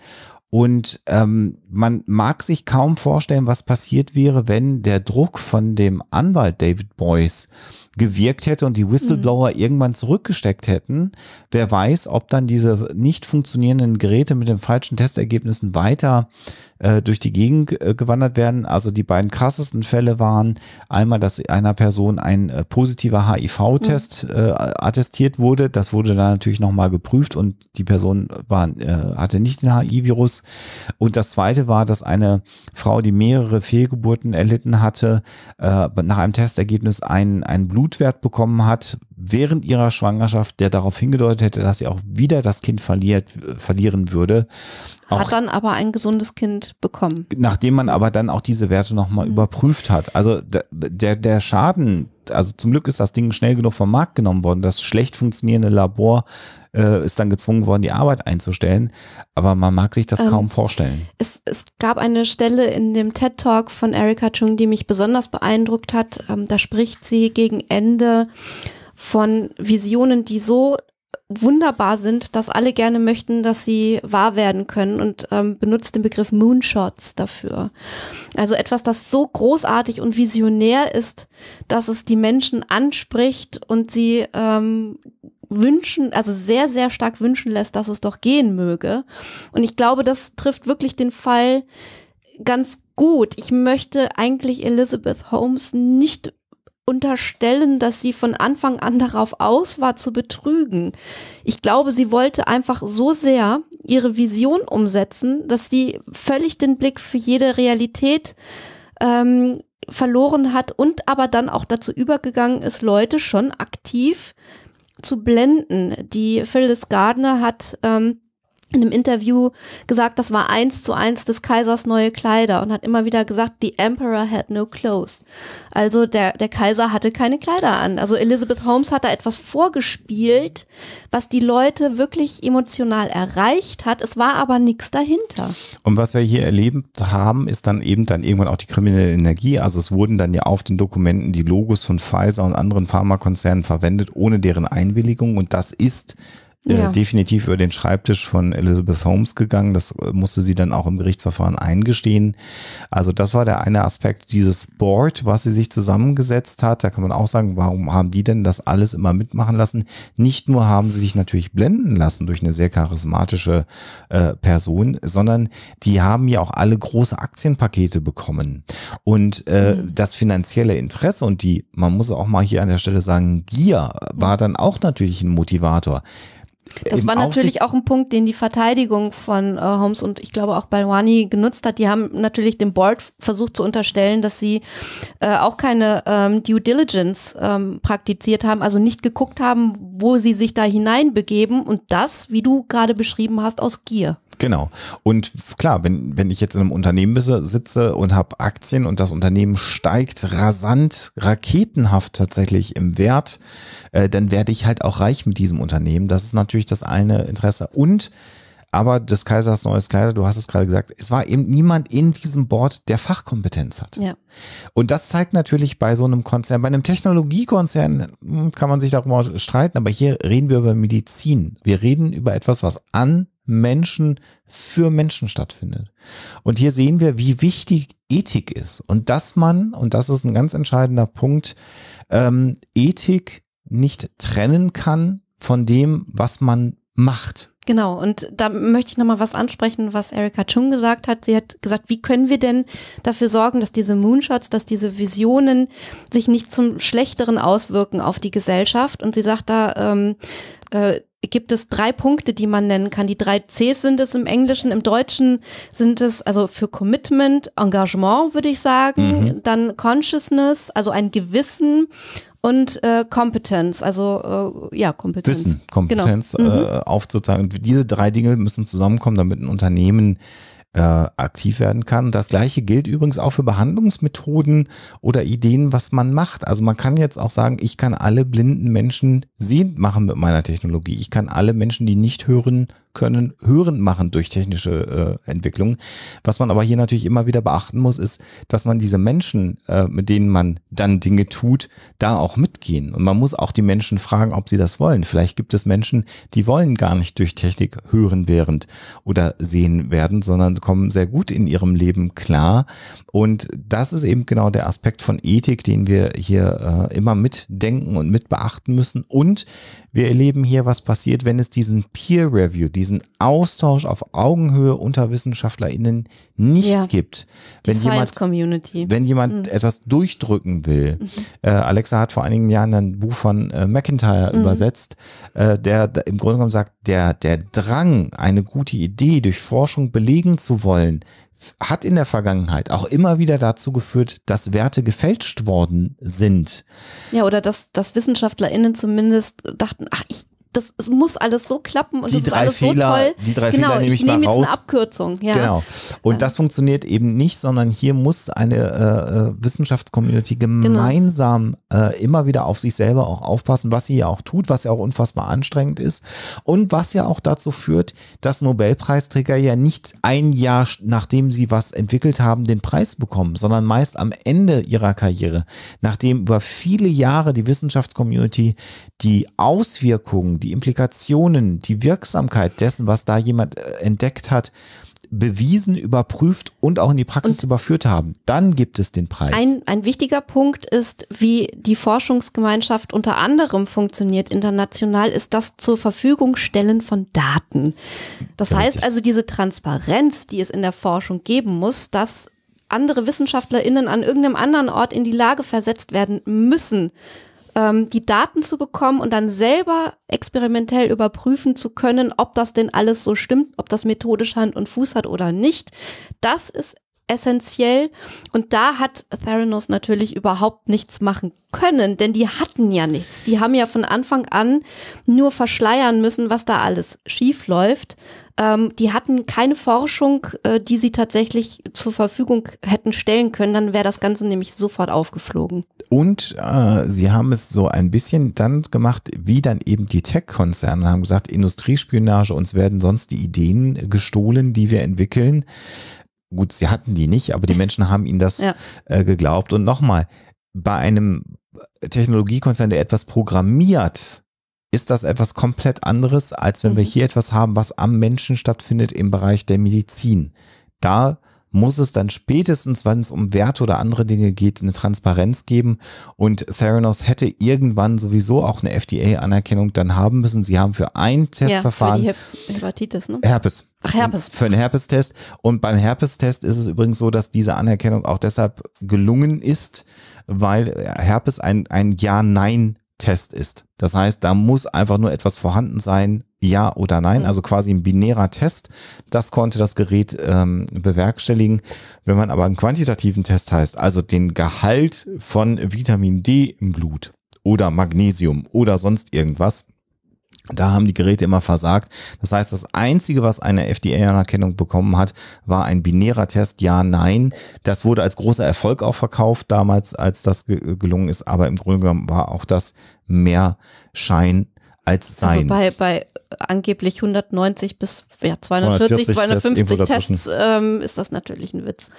und ähm, man mag sich kaum vorstellen, was passiert wäre, wenn der Druck von dem Anwalt David Boyce gewirkt hätte und die mhm. Whistleblower mhm. irgendwann zurückgesteckt hätten. Wer weiß, ob dann diese nicht funktionierenden Geräte mit den falschen Testergebnissen weiter äh, durch die Gegend äh, gewandert werden. Also die beiden krassesten Fälle waren einmal, dass einer Person ein äh, positiver HIV-Test mhm. Äh, attestiert wurde. Das wurde dann natürlich nochmal geprüft und die Person war, äh, hatte nicht den HIV-Virus. Und das zweite war, dass eine Frau, die mehrere Fehlgeburten erlitten hatte, äh, nach einem Testergebnis einen, einen Blutwert bekommen hat, während ihrer Schwangerschaft, der darauf hingedeutet hätte, dass sie auch wieder das Kind verliert, äh, verlieren würde. Auch hat dann aber ein gesundes Kind bekommen. Nachdem man aber dann auch diese Werte nochmal mhm. überprüft hat. Also der, der Schaden, also zum Glück ist das Ding schnell genug vom Markt genommen worden. Das schlecht funktionierende Labor äh, ist dann gezwungen worden, die Arbeit einzustellen. Aber man mag sich das ähm, kaum vorstellen. Es, es gab eine Stelle in dem TED Talk von Erika Chung, die mich besonders beeindruckt hat. Ähm, da spricht sie gegen Ende von Visionen, die so wunderbar sind, dass alle gerne möchten, dass sie wahr werden können und ähm, benutzt den Begriff Moonshots dafür. Also etwas, das so großartig und visionär ist, dass es die Menschen anspricht und sie ähm, wünschen, also sehr, sehr stark wünschen lässt, dass es doch gehen möge. Und ich glaube, das trifft wirklich den Fall ganz gut. Ich möchte eigentlich Elizabeth Holmes nicht unterstellen, dass sie von Anfang an darauf aus war, zu betrügen. Ich glaube, sie wollte einfach so sehr ihre Vision umsetzen, dass sie völlig den Blick für jede Realität ähm, verloren hat und aber dann auch dazu übergegangen ist, Leute schon aktiv zu blenden. Die Phyllis Gardner hat ähm, in einem Interview gesagt, das war eins zu eins des Kaisers neue Kleider und hat immer wieder gesagt, the Emperor had no clothes. Also der, der Kaiser hatte keine Kleider an. Also Elizabeth Holmes hat da etwas vorgespielt, was die Leute wirklich emotional erreicht hat. Es war aber nichts dahinter. Und was wir hier erlebt haben, ist dann eben dann irgendwann auch die kriminelle Energie. Also es wurden dann ja auf den Dokumenten die Logos von Pfizer und anderen Pharmakonzernen verwendet, ohne deren Einwilligung. Und das ist äh, ja. definitiv über den Schreibtisch von Elizabeth Holmes gegangen. Das äh, musste sie dann auch im Gerichtsverfahren eingestehen. Also das war der eine Aspekt dieses Board, was sie sich zusammengesetzt hat. Da kann man auch sagen, warum haben die denn das alles immer mitmachen lassen? Nicht nur haben sie sich natürlich blenden lassen durch eine sehr charismatische äh, Person, sondern die haben ja auch alle große Aktienpakete bekommen. Und äh, mhm. das finanzielle Interesse und die, man muss auch mal hier an der Stelle sagen, Gier war dann auch natürlich ein Motivator. Das war natürlich auch ein Punkt, den die Verteidigung von äh, Holmes und ich glaube auch Balwani genutzt hat. Die haben natürlich dem Board versucht zu unterstellen, dass sie äh, auch keine ähm, Due Diligence ähm, praktiziert haben, also nicht geguckt haben, wo sie sich da hineinbegeben und das, wie du gerade beschrieben hast, aus Gier. Genau. Und klar, wenn, wenn ich jetzt in einem Unternehmen sitze und habe Aktien und das Unternehmen steigt rasant, raketenhaft tatsächlich im Wert, äh, dann werde ich halt auch reich mit diesem Unternehmen. Das ist natürlich das eine Interesse. Und aber des Kaisers neues Kleider, du hast es gerade gesagt, es war eben niemand in diesem Board, der Fachkompetenz hat. Ja. Und das zeigt natürlich bei so einem Konzern, bei einem Technologiekonzern hm, kann man sich darüber streiten, aber hier reden wir über Medizin. Wir reden über etwas, was an Menschen für Menschen stattfindet. Und hier sehen wir, wie wichtig Ethik ist und dass man, und das ist ein ganz entscheidender Punkt, ähm, Ethik nicht trennen kann von dem, was man macht, Genau, und da möchte ich nochmal was ansprechen, was Erika Chung gesagt hat. Sie hat gesagt, wie können wir denn dafür sorgen, dass diese Moonshots, dass diese Visionen sich nicht zum Schlechteren auswirken auf die Gesellschaft? Und sie sagt da, ähm, äh, gibt es drei Punkte, die man nennen kann. Die drei Cs sind es im Englischen, im Deutschen sind es also für Commitment, Engagement, würde ich sagen, mhm. dann Consciousness, also ein Gewissen und äh, Kompetenz, also äh, ja, Kompetenz. Wissen, Kompetenz genau. Mhm. äh, mhm. aufzuteilen. Diese drei Dinge müssen zusammenkommen, damit ein Unternehmen äh, aktiv werden kann. Das gleiche gilt übrigens auch für Behandlungsmethoden oder Ideen, was man macht. Also man kann jetzt auch sagen, ich kann alle blinden Menschen sehend machen mit meiner Technologie. Ich kann alle Menschen, die nicht hören, können, hören machen durch technische äh, Entwicklungen. Was man aber hier natürlich immer wieder beachten muss, ist, dass man diese Menschen, äh, mit denen man dann Dinge tut, da auch mitgehen. Und man muss auch die Menschen fragen, ob sie das wollen. Vielleicht gibt es Menschen, die wollen gar nicht durch Technik hören während oder sehen werden, sondern kommen sehr gut in ihrem Leben klar. Und das ist eben genau der Aspekt von Ethik, den wir hier äh, immer mitdenken und mit beachten müssen. Und wir erleben hier, was passiert, wenn es diesen Peer Review, diesen diesen Austausch auf Augenhöhe unter WissenschaftlerInnen nicht ja. gibt. Wenn Die jemand, Community. Wenn jemand mhm. etwas durchdrücken will. Mhm. Äh, Alexa hat vor einigen Jahren ein Buch von äh, McIntyre mhm. übersetzt, äh, der im Grunde genommen sagt, der, der Drang, eine gute Idee durch Forschung belegen zu wollen, hat in der Vergangenheit auch immer wieder dazu geführt, dass Werte gefälscht worden sind. Ja, oder dass, dass WissenschaftlerInnen zumindest dachten, ach, ich das, es muss alles so klappen und die das drei ist alles Fehler, so toll. Die drei genau, Fehler nehme ich, ich nehme mal jetzt eine Abkürzung. Ja. Genau. Und das funktioniert eben nicht, sondern hier muss eine äh, äh Wissenschaftscommunity gemeinsam genau. äh, immer wieder auf sich selber auch aufpassen, was sie ja auch tut, was ja auch unfassbar anstrengend ist und was ja auch dazu führt, dass Nobelpreisträger ja nicht ein Jahr nachdem sie was entwickelt haben, den Preis bekommen, sondern meist am Ende ihrer Karriere, nachdem über viele Jahre die Wissenschaftscommunity die Auswirkungen, die Implikationen, die Wirksamkeit dessen, was da jemand äh, entdeckt hat, bewiesen, überprüft und auch in die Praxis und überführt haben. Dann gibt es den Preis. Ein, ein wichtiger Punkt ist, wie die Forschungsgemeinschaft unter anderem funktioniert international, ist das zur Verfügung stellen von Daten. Das Richtig. heißt also, diese Transparenz, die es in der Forschung geben muss, dass andere WissenschaftlerInnen an irgendeinem anderen Ort in die Lage versetzt werden müssen, ähm, die Daten zu bekommen und dann selber experimentell überprüfen zu können, ob das denn alles so stimmt, ob das methodisch Hand und Fuß hat oder nicht. Das ist essentiell. Und da hat Theranos natürlich überhaupt nichts machen können, denn die hatten ja nichts. Die haben ja von Anfang an nur verschleiern müssen, was da alles schief läuft. Ähm, die hatten keine Forschung, äh, die sie tatsächlich zur Verfügung hätten stellen können. Dann wäre das Ganze nämlich sofort aufgeflogen. Und äh, sie haben es so ein bisschen dann gemacht, wie dann eben die Tech-Konzerne haben gesagt, Industriespionage, uns werden sonst die Ideen gestohlen, die wir entwickeln gut, sie hatten die nicht, aber die Menschen haben ihnen das ja. äh, geglaubt. Und nochmal, bei einem Technologiekonzern, der etwas programmiert, ist das etwas komplett anderes, als wenn mhm. wir hier etwas haben, was am Menschen stattfindet im Bereich der Medizin. Da muss es dann spätestens, wenn es um Werte oder andere Dinge geht, eine Transparenz geben. Und Theranos hätte irgendwann sowieso auch eine FDA-Anerkennung dann haben müssen. Sie haben für ein Testverfahren. Ja, für die Hep Hepatitis, ne? Herpes. Ach, Herpes. Für einen Herpes-Test. Und beim Herpes-Test ist es übrigens so, dass diese Anerkennung auch deshalb gelungen ist, weil Herpes ein, ein Ja-Nein Test ist. Das heißt, da muss einfach nur etwas vorhanden sein, ja oder nein, mhm. also quasi ein binärer Test. Das konnte das Gerät ähm, bewerkstelligen. Wenn man aber einen quantitativen Test heißt, also den Gehalt von Vitamin D im Blut oder Magnesium oder sonst irgendwas, da haben die Geräte immer versagt. Das heißt, das Einzige, was eine FDA-Anerkennung bekommen hat, war ein binärer Test, ja, nein. Das wurde als großer Erfolg auch verkauft damals, als das gelungen ist. Aber im Grunde genommen war auch das mehr Schein als also sein. Also bei, bei angeblich 190 bis ja, 240, 240 250 Tests ähm, ist das natürlich ein Witz.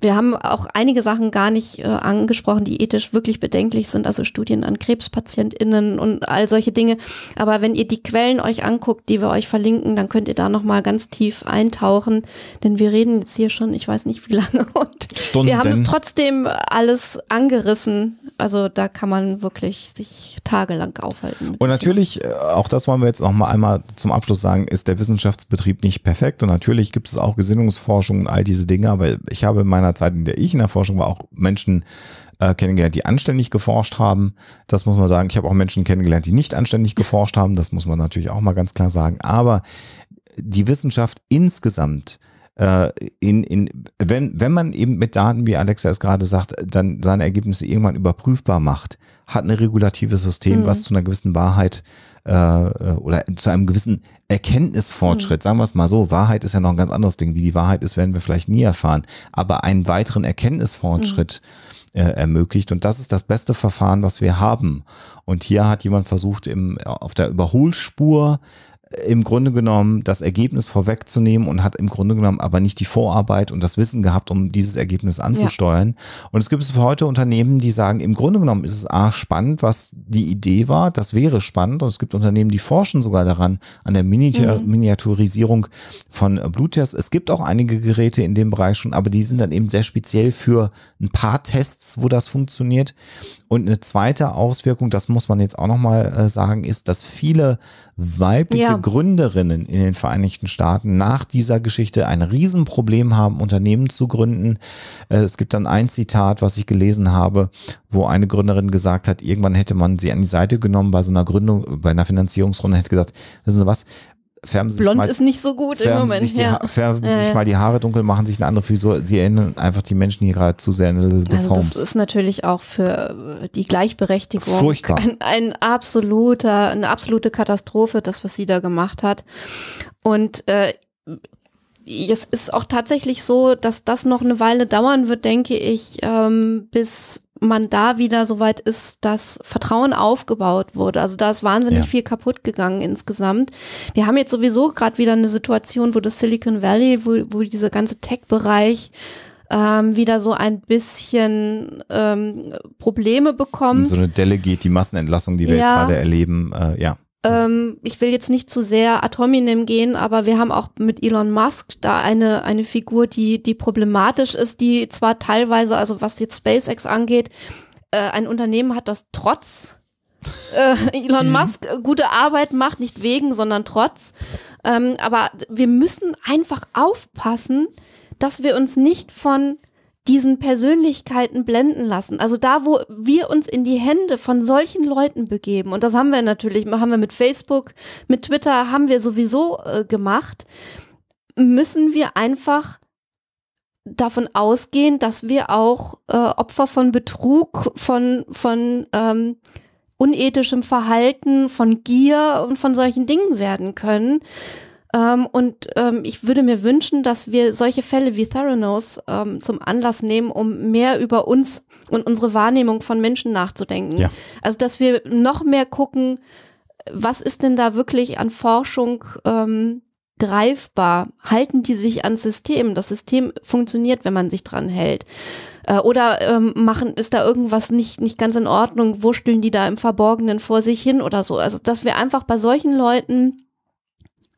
Wir haben auch einige Sachen gar nicht äh, angesprochen, die ethisch wirklich bedenklich sind, also Studien an KrebspatientInnen und all solche Dinge. Aber wenn ihr die Quellen euch anguckt, die wir euch verlinken, dann könnt ihr da nochmal ganz tief eintauchen, denn wir reden jetzt hier schon, ich weiß nicht wie lange und Stunden. wir haben es trotzdem alles angerissen. Also da kann man wirklich sich tagelang aufhalten. Und natürlich äh, auch das wollen wir jetzt noch mal einmal zum Abschluss sagen, ist der Wissenschaftsbetrieb nicht perfekt. Und natürlich gibt es auch Gesinnungsforschung und all diese Dinge, aber ich habe in meiner Zeit, in der ich in der Forschung war, auch Menschen äh, kennengelernt, die anständig geforscht haben. Das muss man sagen. Ich habe auch Menschen kennengelernt, die nicht anständig geforscht haben. Das muss man natürlich auch mal ganz klar sagen. Aber die Wissenschaft insgesamt äh, in, in, wenn, wenn man eben mit Daten, wie Alexa es gerade sagt, dann seine Ergebnisse irgendwann überprüfbar macht, hat ein regulatives System, mhm. was zu einer gewissen Wahrheit äh, äh, oder zu einem gewissen Erkenntnisfortschritt, mhm. sagen wir es mal so, Wahrheit ist ja noch ein ganz anderes Ding, wie die Wahrheit ist, werden wir vielleicht nie erfahren, aber einen weiteren Erkenntnisfortschritt mhm. äh, ermöglicht und das ist das beste Verfahren, was wir haben. Und hier hat jemand versucht, im, auf der Überholspur im Grunde genommen das Ergebnis vorwegzunehmen und hat im Grunde genommen aber nicht die Vorarbeit und das Wissen gehabt, um dieses Ergebnis anzusteuern. Ja. Und es gibt für heute Unternehmen, die sagen, im Grunde genommen ist es A spannend, was die Idee war, das wäre spannend. Und es gibt Unternehmen, die forschen sogar daran, an der Miniatur mhm. Miniaturisierung von Bluttests. Es gibt auch einige Geräte in dem Bereich schon, aber die sind dann eben sehr speziell für ein paar Tests, wo das funktioniert. Und eine zweite Auswirkung, das muss man jetzt auch nochmal äh, sagen, ist, dass viele weibliche ja. Gründerinnen in den Vereinigten Staaten nach dieser Geschichte ein Riesenproblem haben, Unternehmen zu gründen. Äh, es gibt dann ein Zitat, was ich gelesen habe, wo eine Gründerin gesagt hat, irgendwann hätte man sie an die Seite genommen bei so einer Gründung, bei einer Finanzierungsrunde, hätte gesagt, wissen Sie was, färben sich Blond mal, ist nicht so gut im Moment. Sich ja. Färben ja, sich ja. mal die Haare dunkel, machen sich eine andere Frisur. Sie erinnern einfach die Menschen hier gerade zu sehr an Elizabeth also Holmes. Das ist natürlich auch für äh, die Gleichberechtigung Furchtbar. Ein, ein absoluter, eine absolute Katastrophe, das, was sie da gemacht hat. Und äh, es ist auch tatsächlich so, dass das noch eine Weile dauern wird, denke ich, ähm, bis man da wieder so weit ist, dass Vertrauen aufgebaut wurde. Also da ist wahnsinnig ja. viel kaputt gegangen insgesamt. Wir haben jetzt sowieso gerade wieder eine Situation, wo das Silicon Valley, wo, wo dieser ganze Tech-Bereich ähm, wieder so ein bisschen ähm, Probleme bekommt. Und so eine Delle geht, die Massenentlassung, die wir ja. jetzt gerade erleben, äh, ja. Ähm, ich will jetzt nicht zu sehr ad hominem gehen, aber wir haben auch mit Elon Musk da eine, eine Figur, die, die problematisch ist, die zwar teilweise, also was jetzt SpaceX angeht, äh, ein Unternehmen hat das trotz äh, Elon mhm. Musk gute Arbeit macht, nicht wegen, sondern trotz. Ähm, aber wir müssen einfach aufpassen, dass wir uns nicht von diesen Persönlichkeiten blenden lassen. Also da, wo wir uns in die Hände von solchen Leuten begeben, und das haben wir natürlich, haben wir mit Facebook, mit Twitter, haben wir sowieso äh, gemacht, müssen wir einfach davon ausgehen, dass wir auch äh, Opfer von Betrug, von, von ähm, unethischem Verhalten, von Gier und von solchen Dingen werden können. Ähm, und ähm, ich würde mir wünschen, dass wir solche Fälle wie Theranos ähm, zum Anlass nehmen, um mehr über uns und unsere Wahrnehmung von Menschen nachzudenken. Ja. Also, dass wir noch mehr gucken, was ist denn da wirklich an Forschung ähm, greifbar? Halten die sich ans System? Das System funktioniert, wenn man sich dran hält. Äh, oder ähm, machen, ist da irgendwas nicht, nicht ganz in Ordnung? Wursteln die da im Verborgenen vor sich hin oder so? Also, dass wir einfach bei solchen Leuten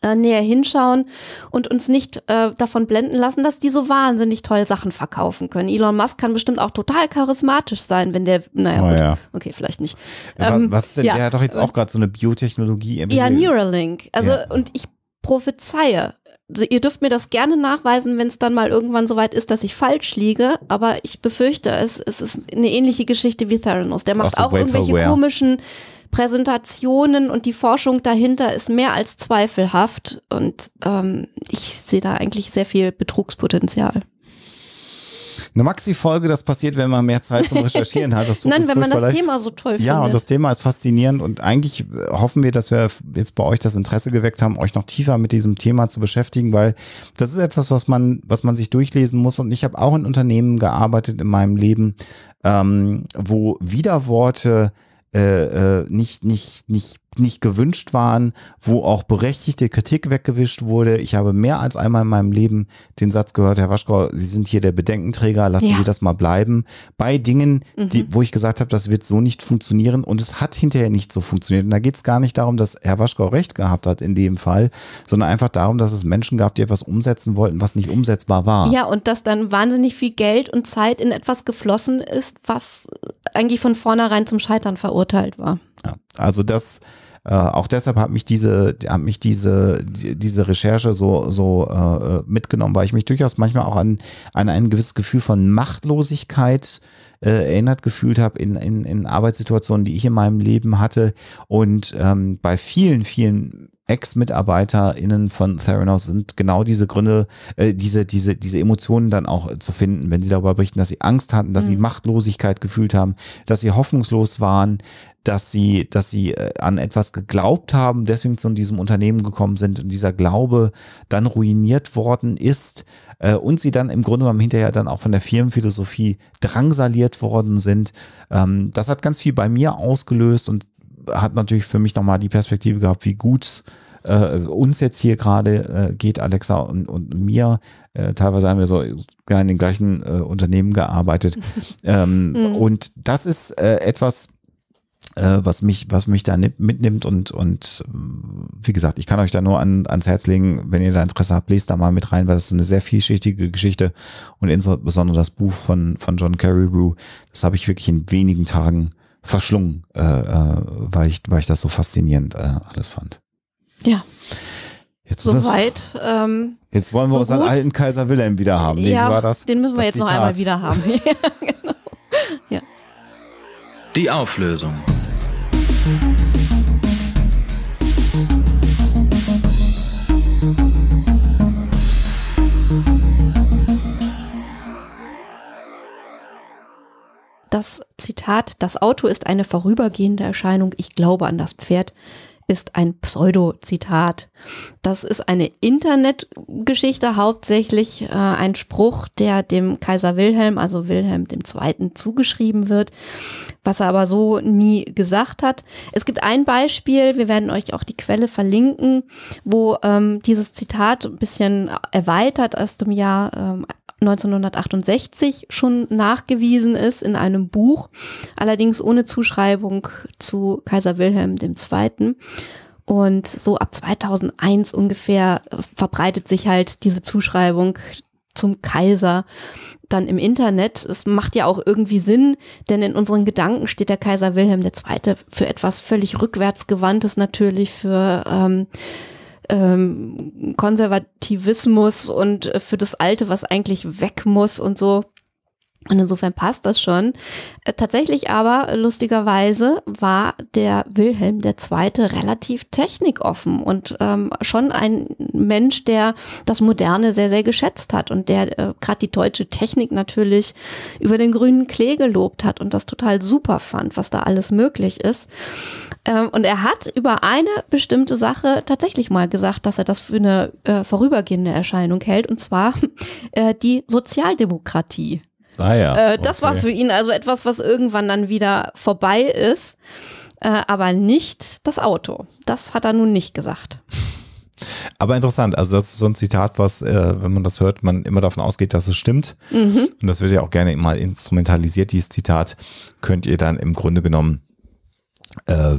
äh, näher hinschauen und uns nicht äh, davon blenden lassen, dass die so wahnsinnig toll Sachen verkaufen können. Elon Musk kann bestimmt auch total charismatisch sein, wenn der, naja, oh, gut, ja. okay, vielleicht nicht. Ähm, was, ist denn, ja, der hat doch jetzt auch gerade so eine Biotechnologie entwickelt. Ja, Neuralink. Also, ja. und ich prophezeie, also ihr dürft mir das gerne nachweisen, wenn es dann mal irgendwann soweit ist, dass ich falsch liege, aber ich befürchte es, es ist eine ähnliche Geschichte wie Theranos. Der macht auch, so auch irgendwelche komischen Präsentationen und die Forschung dahinter ist mehr als zweifelhaft. Und ähm, ich sehe da eigentlich sehr viel Betrugspotenzial. Eine Maxi-Folge, das passiert, wenn man mehr Zeit zum Recherchieren hat. Nein, wenn man das leicht. Thema so toll findet. Ja, und das Thema ist faszinierend und eigentlich äh, hoffen wir, dass wir jetzt bei euch das Interesse geweckt haben, euch noch tiefer mit diesem Thema zu beschäftigen, weil das ist etwas, was man, was man sich durchlesen muss. Und ich habe auch in Unternehmen gearbeitet in meinem Leben, ähm, wo Widerworte äh, äh, nicht, nicht, nicht, nicht gewünscht waren, wo auch berechtigte Kritik weggewischt wurde. Ich habe mehr als einmal in meinem Leben den Satz gehört, Herr Waschkau, Sie sind hier der Bedenkenträger, lassen ja. Sie das mal bleiben. Bei Dingen, mhm. die, wo ich gesagt habe, das wird so nicht funktionieren und es hat hinterher nicht so funktioniert. Und da geht es gar nicht darum, dass Herr Waschkau recht gehabt hat in dem Fall, sondern einfach darum, dass es Menschen gab, die etwas umsetzen wollten, was nicht umsetzbar war. Ja, und dass dann wahnsinnig viel Geld und Zeit in etwas geflossen ist, was eigentlich von vornherein zum Scheitern verurteilt war. Ja, also das, äh, auch deshalb hat mich diese, hat mich diese, diese Recherche so, so äh, mitgenommen, weil ich mich durchaus manchmal auch an, an ein gewisses Gefühl von Machtlosigkeit äh, erinnert gefühlt habe in, in, in Arbeitssituationen, die ich in meinem Leben hatte. Und ähm, bei vielen, vielen Ex-MitarbeiterInnen von Theranos sind genau diese Gründe, äh, diese, diese, diese Emotionen dann auch zu finden, wenn sie darüber berichten, dass sie Angst hatten, dass mhm. sie Machtlosigkeit gefühlt haben, dass sie hoffnungslos waren, dass sie, dass sie äh, an etwas geglaubt haben, deswegen zu diesem Unternehmen gekommen sind und dieser Glaube dann ruiniert worden ist äh, und sie dann im Grunde genommen hinterher dann auch von der Firmenphilosophie drangsaliert worden sind. Ähm, das hat ganz viel bei mir ausgelöst und hat natürlich für mich nochmal die Perspektive gehabt, wie gut es äh, uns jetzt hier gerade äh, geht, Alexa und, und mir, äh, teilweise haben wir so in den gleichen äh, Unternehmen gearbeitet. ähm, mhm. Und das ist äh, etwas, äh, was mich, was mich da mitnimmt und, und wie gesagt, ich kann euch da nur an, ans Herz legen, wenn ihr da Interesse habt, lest da mal mit rein, weil das ist eine sehr vielschichtige Geschichte und insbesondere das Buch von, von John Carreyrou, das habe ich wirklich in wenigen Tagen verschlungen, äh, äh, weil, ich, weil ich das so faszinierend äh, alles fand. Ja. Jetzt Soweit. Ähm, jetzt wollen wir so unseren gut. alten Kaiser Wilhelm wieder haben. Nee, ja, war das? Den müssen wir das jetzt Zitat. noch einmal wieder haben. ja, genau. ja. Die Auflösung. Das Zitat, das Auto ist eine vorübergehende Erscheinung, ich glaube an das Pferd, ist ein Pseudo-Zitat. Das ist eine Internetgeschichte, hauptsächlich äh, ein Spruch, der dem Kaiser Wilhelm, also Wilhelm II., zugeschrieben wird, was er aber so nie gesagt hat. Es gibt ein Beispiel, wir werden euch auch die Quelle verlinken, wo ähm, dieses Zitat ein bisschen erweitert aus dem Jahr ähm, 1968 schon nachgewiesen ist in einem Buch, allerdings ohne Zuschreibung zu Kaiser Wilhelm II. Und so ab 2001 ungefähr verbreitet sich halt diese Zuschreibung zum Kaiser dann im Internet. Es macht ja auch irgendwie Sinn, denn in unseren Gedanken steht der Kaiser Wilhelm II. für etwas völlig rückwärtsgewandtes natürlich, für ähm, ähm, Konservativismus und äh, für das Alte, was eigentlich weg muss und so. Und insofern passt das schon. Äh, tatsächlich aber, lustigerweise, war der Wilhelm II. relativ technikoffen und ähm, schon ein Mensch, der das Moderne sehr, sehr geschätzt hat und der äh, gerade die deutsche Technik natürlich über den grünen Klee gelobt hat und das total super fand, was da alles möglich ist. Ähm, und er hat über eine bestimmte Sache tatsächlich mal gesagt, dass er das für eine äh, vorübergehende Erscheinung hält, und zwar äh, die Sozialdemokratie. Ah ja. Äh, das okay. war für ihn also etwas, was irgendwann dann wieder vorbei ist, äh, aber nicht das Auto. Das hat er nun nicht gesagt. Aber interessant, also das ist so ein Zitat, was, äh, wenn man das hört, man immer davon ausgeht, dass es stimmt. Mhm. Und das wird ja auch gerne mal instrumentalisiert, dieses Zitat könnt ihr dann im Grunde genommen äh,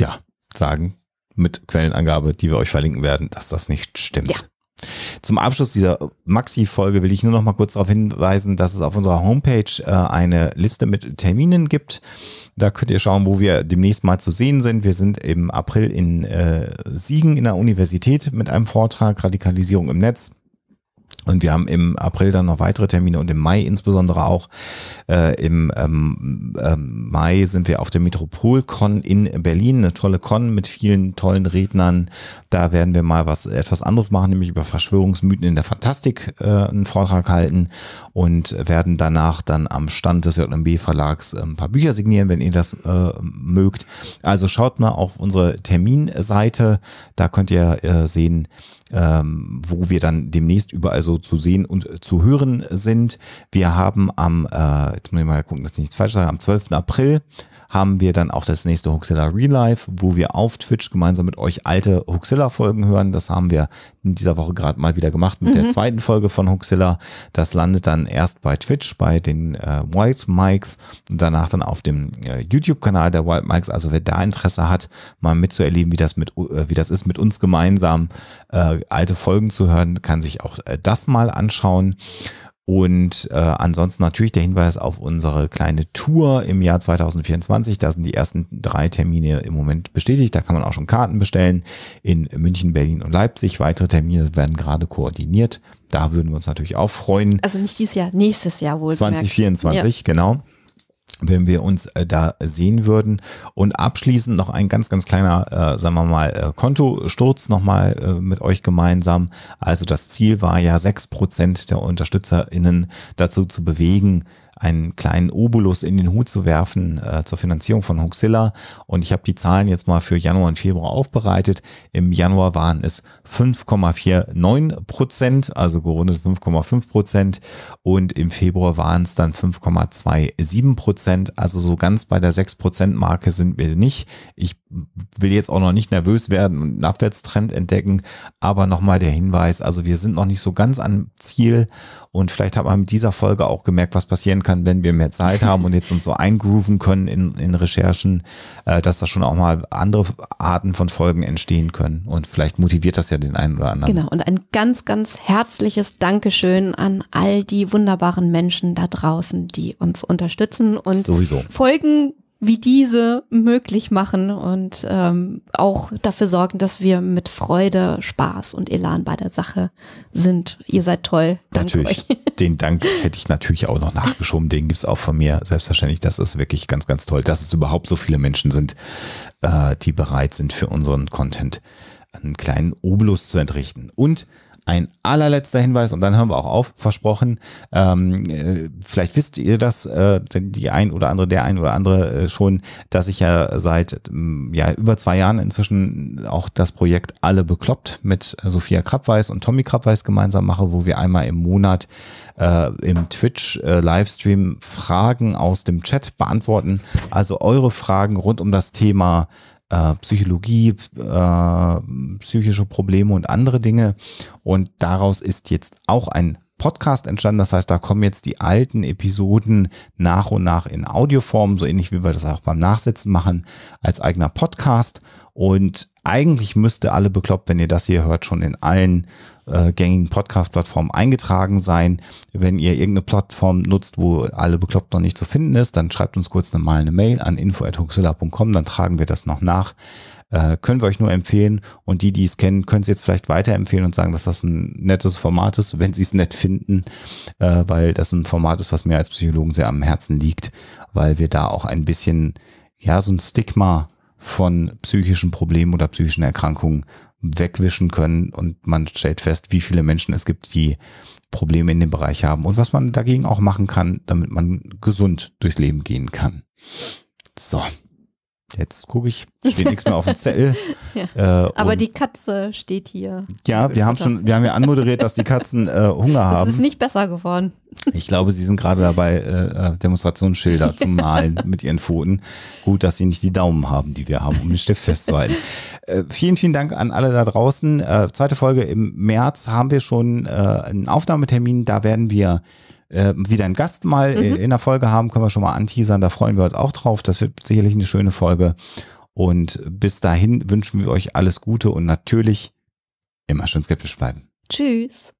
ja, sagen mit Quellenangabe, die wir euch verlinken werden, dass das nicht stimmt. Ja. Zum Abschluss dieser Maxi-Folge will ich nur noch mal kurz darauf hinweisen, dass es auf unserer Homepage äh, eine Liste mit Terminen gibt. Da könnt ihr schauen, wo wir demnächst mal zu sehen sind. Wir sind im April in äh, Siegen in der Universität mit einem Vortrag Radikalisierung im Netz. Und wir haben im April dann noch weitere Termine und im Mai insbesondere auch. Äh, Im ähm, äh, Mai sind wir auf der Metropolcon in Berlin, eine tolle Con mit vielen tollen Rednern. Da werden wir mal was etwas anderes machen, nämlich über Verschwörungsmythen in der Fantastik äh, einen Vortrag halten und werden danach dann am Stand des JMB Verlags äh, ein paar Bücher signieren, wenn ihr das äh, mögt. Also schaut mal auf unsere Terminseite, da könnt ihr äh, sehen, ähm, wo wir dann demnächst überall so zu sehen und äh, zu hören sind. Wir haben am, äh, jetzt muss ich mal gucken, dass ich nichts falsch sage, am 12. April haben wir dann auch das nächste Huxilla Relive, wo wir auf Twitch gemeinsam mit euch alte Huxilla-Folgen hören. Das haben wir in dieser Woche gerade mal wieder gemacht mit mhm. der zweiten Folge von Huxilla. Das landet dann erst bei Twitch, bei den äh, Wild Mikes und danach dann auf dem äh, YouTube-Kanal der Wild Mikes. Also wer da Interesse hat, mal mitzuerleben, wie das, mit, äh, wie das ist, mit uns gemeinsam äh, alte Folgen zu hören, kann sich auch äh, das mal anschauen. Und äh, ansonsten natürlich der Hinweis auf unsere kleine Tour im Jahr 2024. Da sind die ersten drei Termine im Moment bestätigt. Da kann man auch schon Karten bestellen in München, Berlin und Leipzig. Weitere Termine werden gerade koordiniert. Da würden wir uns natürlich auch freuen. Also nicht dieses Jahr, nächstes Jahr wohl. 2024, ja. genau wenn wir uns äh, da sehen würden. Und abschließend noch ein ganz, ganz kleiner, äh, sagen wir mal, äh, Kontosturz nochmal äh, mit euch gemeinsam. Also das Ziel war ja, sechs Prozent der UnterstützerInnen dazu zu bewegen, einen kleinen Obolus in den Hut zu werfen äh, zur Finanzierung von Hoaxilla. Und ich habe die Zahlen jetzt mal für Januar und Februar aufbereitet. Im Januar waren es 5,49 Prozent, also gerundet 5,5 Prozent. Und im Februar waren es dann 5,27 Prozent. Also so ganz bei der 6 Prozent Marke sind wir nicht. Ich will jetzt auch noch nicht nervös werden und einen Abwärtstrend entdecken, aber nochmal der Hinweis, also wir sind noch nicht so ganz am Ziel und vielleicht hat man mit dieser Folge auch gemerkt, was passieren kann, wenn wir mehr Zeit haben und jetzt uns so eingrooven können in, in Recherchen, äh, dass da schon auch mal andere Arten von Folgen entstehen können und vielleicht motiviert das ja den einen oder anderen. Genau und ein ganz, ganz herzliches Dankeschön an all die wunderbaren Menschen da draußen, die uns unterstützen und Sowieso. Folgen wie diese möglich machen und ähm, auch dafür sorgen, dass wir mit Freude, Spaß und Elan bei der Sache sind. Ihr seid toll. Danke natürlich. Euch. Den Dank hätte ich natürlich auch noch nachgeschoben. Den gibt's auch von mir. Selbstverständlich. Das ist wirklich ganz, ganz toll, dass es überhaupt so viele Menschen sind, äh, die bereit sind, für unseren Content einen kleinen Obolus zu entrichten. Und ein allerletzter Hinweis und dann hören wir auch auf, versprochen. Ähm, äh, vielleicht wisst ihr das, äh, die ein oder andere, der ein oder andere äh, schon, dass ich ja seit mm, ja, über zwei Jahren inzwischen auch das Projekt Alle bekloppt mit Sophia Krappweis und Tommy Krappweis gemeinsam mache, wo wir einmal im Monat äh, im Twitch-Livestream äh, Fragen aus dem Chat beantworten. Also eure Fragen rund um das Thema äh, Psychologie, äh, psychische Probleme und andere Dinge. Und daraus ist jetzt auch ein Podcast entstanden. Das heißt, da kommen jetzt die alten Episoden nach und nach in Audioform, so ähnlich wie wir das auch beim Nachsitzen machen, als eigener Podcast. Und eigentlich müsste alle bekloppt, wenn ihr das hier hört, schon in allen äh, gängigen Podcast-Plattformen eingetragen sein. Wenn ihr irgendeine Plattform nutzt, wo alle bekloppt noch nicht zu finden ist, dann schreibt uns kurz mal eine Mail an info.huxilla.com, dann tragen wir das noch nach. Äh, können wir euch nur empfehlen und die, die es kennen, können es jetzt vielleicht weiterempfehlen und sagen, dass das ein nettes Format ist, wenn sie es nett finden, äh, weil das ein Format ist, was mir als Psychologen sehr am Herzen liegt, weil wir da auch ein bisschen, ja, so ein Stigma von psychischen Problemen oder psychischen Erkrankungen wegwischen können und man stellt fest, wie viele Menschen es gibt, die Probleme in dem Bereich haben und was man dagegen auch machen kann, damit man gesund durchs Leben gehen kann. So. Jetzt gucke ich, steht nichts mehr auf dem Zettel. ja. äh, Aber die Katze steht hier. Ja, wir haben schon, wir haben ja anmoderiert, dass die Katzen äh, Hunger haben. Es ist nicht besser geworden. ich glaube, sie sind gerade dabei, äh, äh Demonstrationsschilder zu malen mit ihren Pfoten. Gut, dass sie nicht die Daumen haben, die wir haben, um den Stift festzuhalten. Äh, vielen, vielen Dank an alle da draußen. Äh, zweite Folge im März haben wir schon einen Aufnahmetermin. Da werden wir äh, wieder einen Gast mal mhm. in der Folge haben, können wir schon mal anteasern. Da freuen wir uns auch drauf. Das wird sicherlich eine schöne Folge. Und bis dahin wünschen wir euch alles Gute und natürlich immer schön skeptisch bleiben. Tschüss.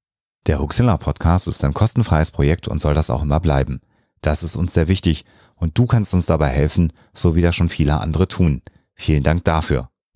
Der Huxilla Podcast ist ein kostenfreies Projekt und soll das auch immer bleiben. Das ist uns sehr wichtig und du kannst uns dabei helfen, so wie das schon viele andere tun. Vielen Dank dafür.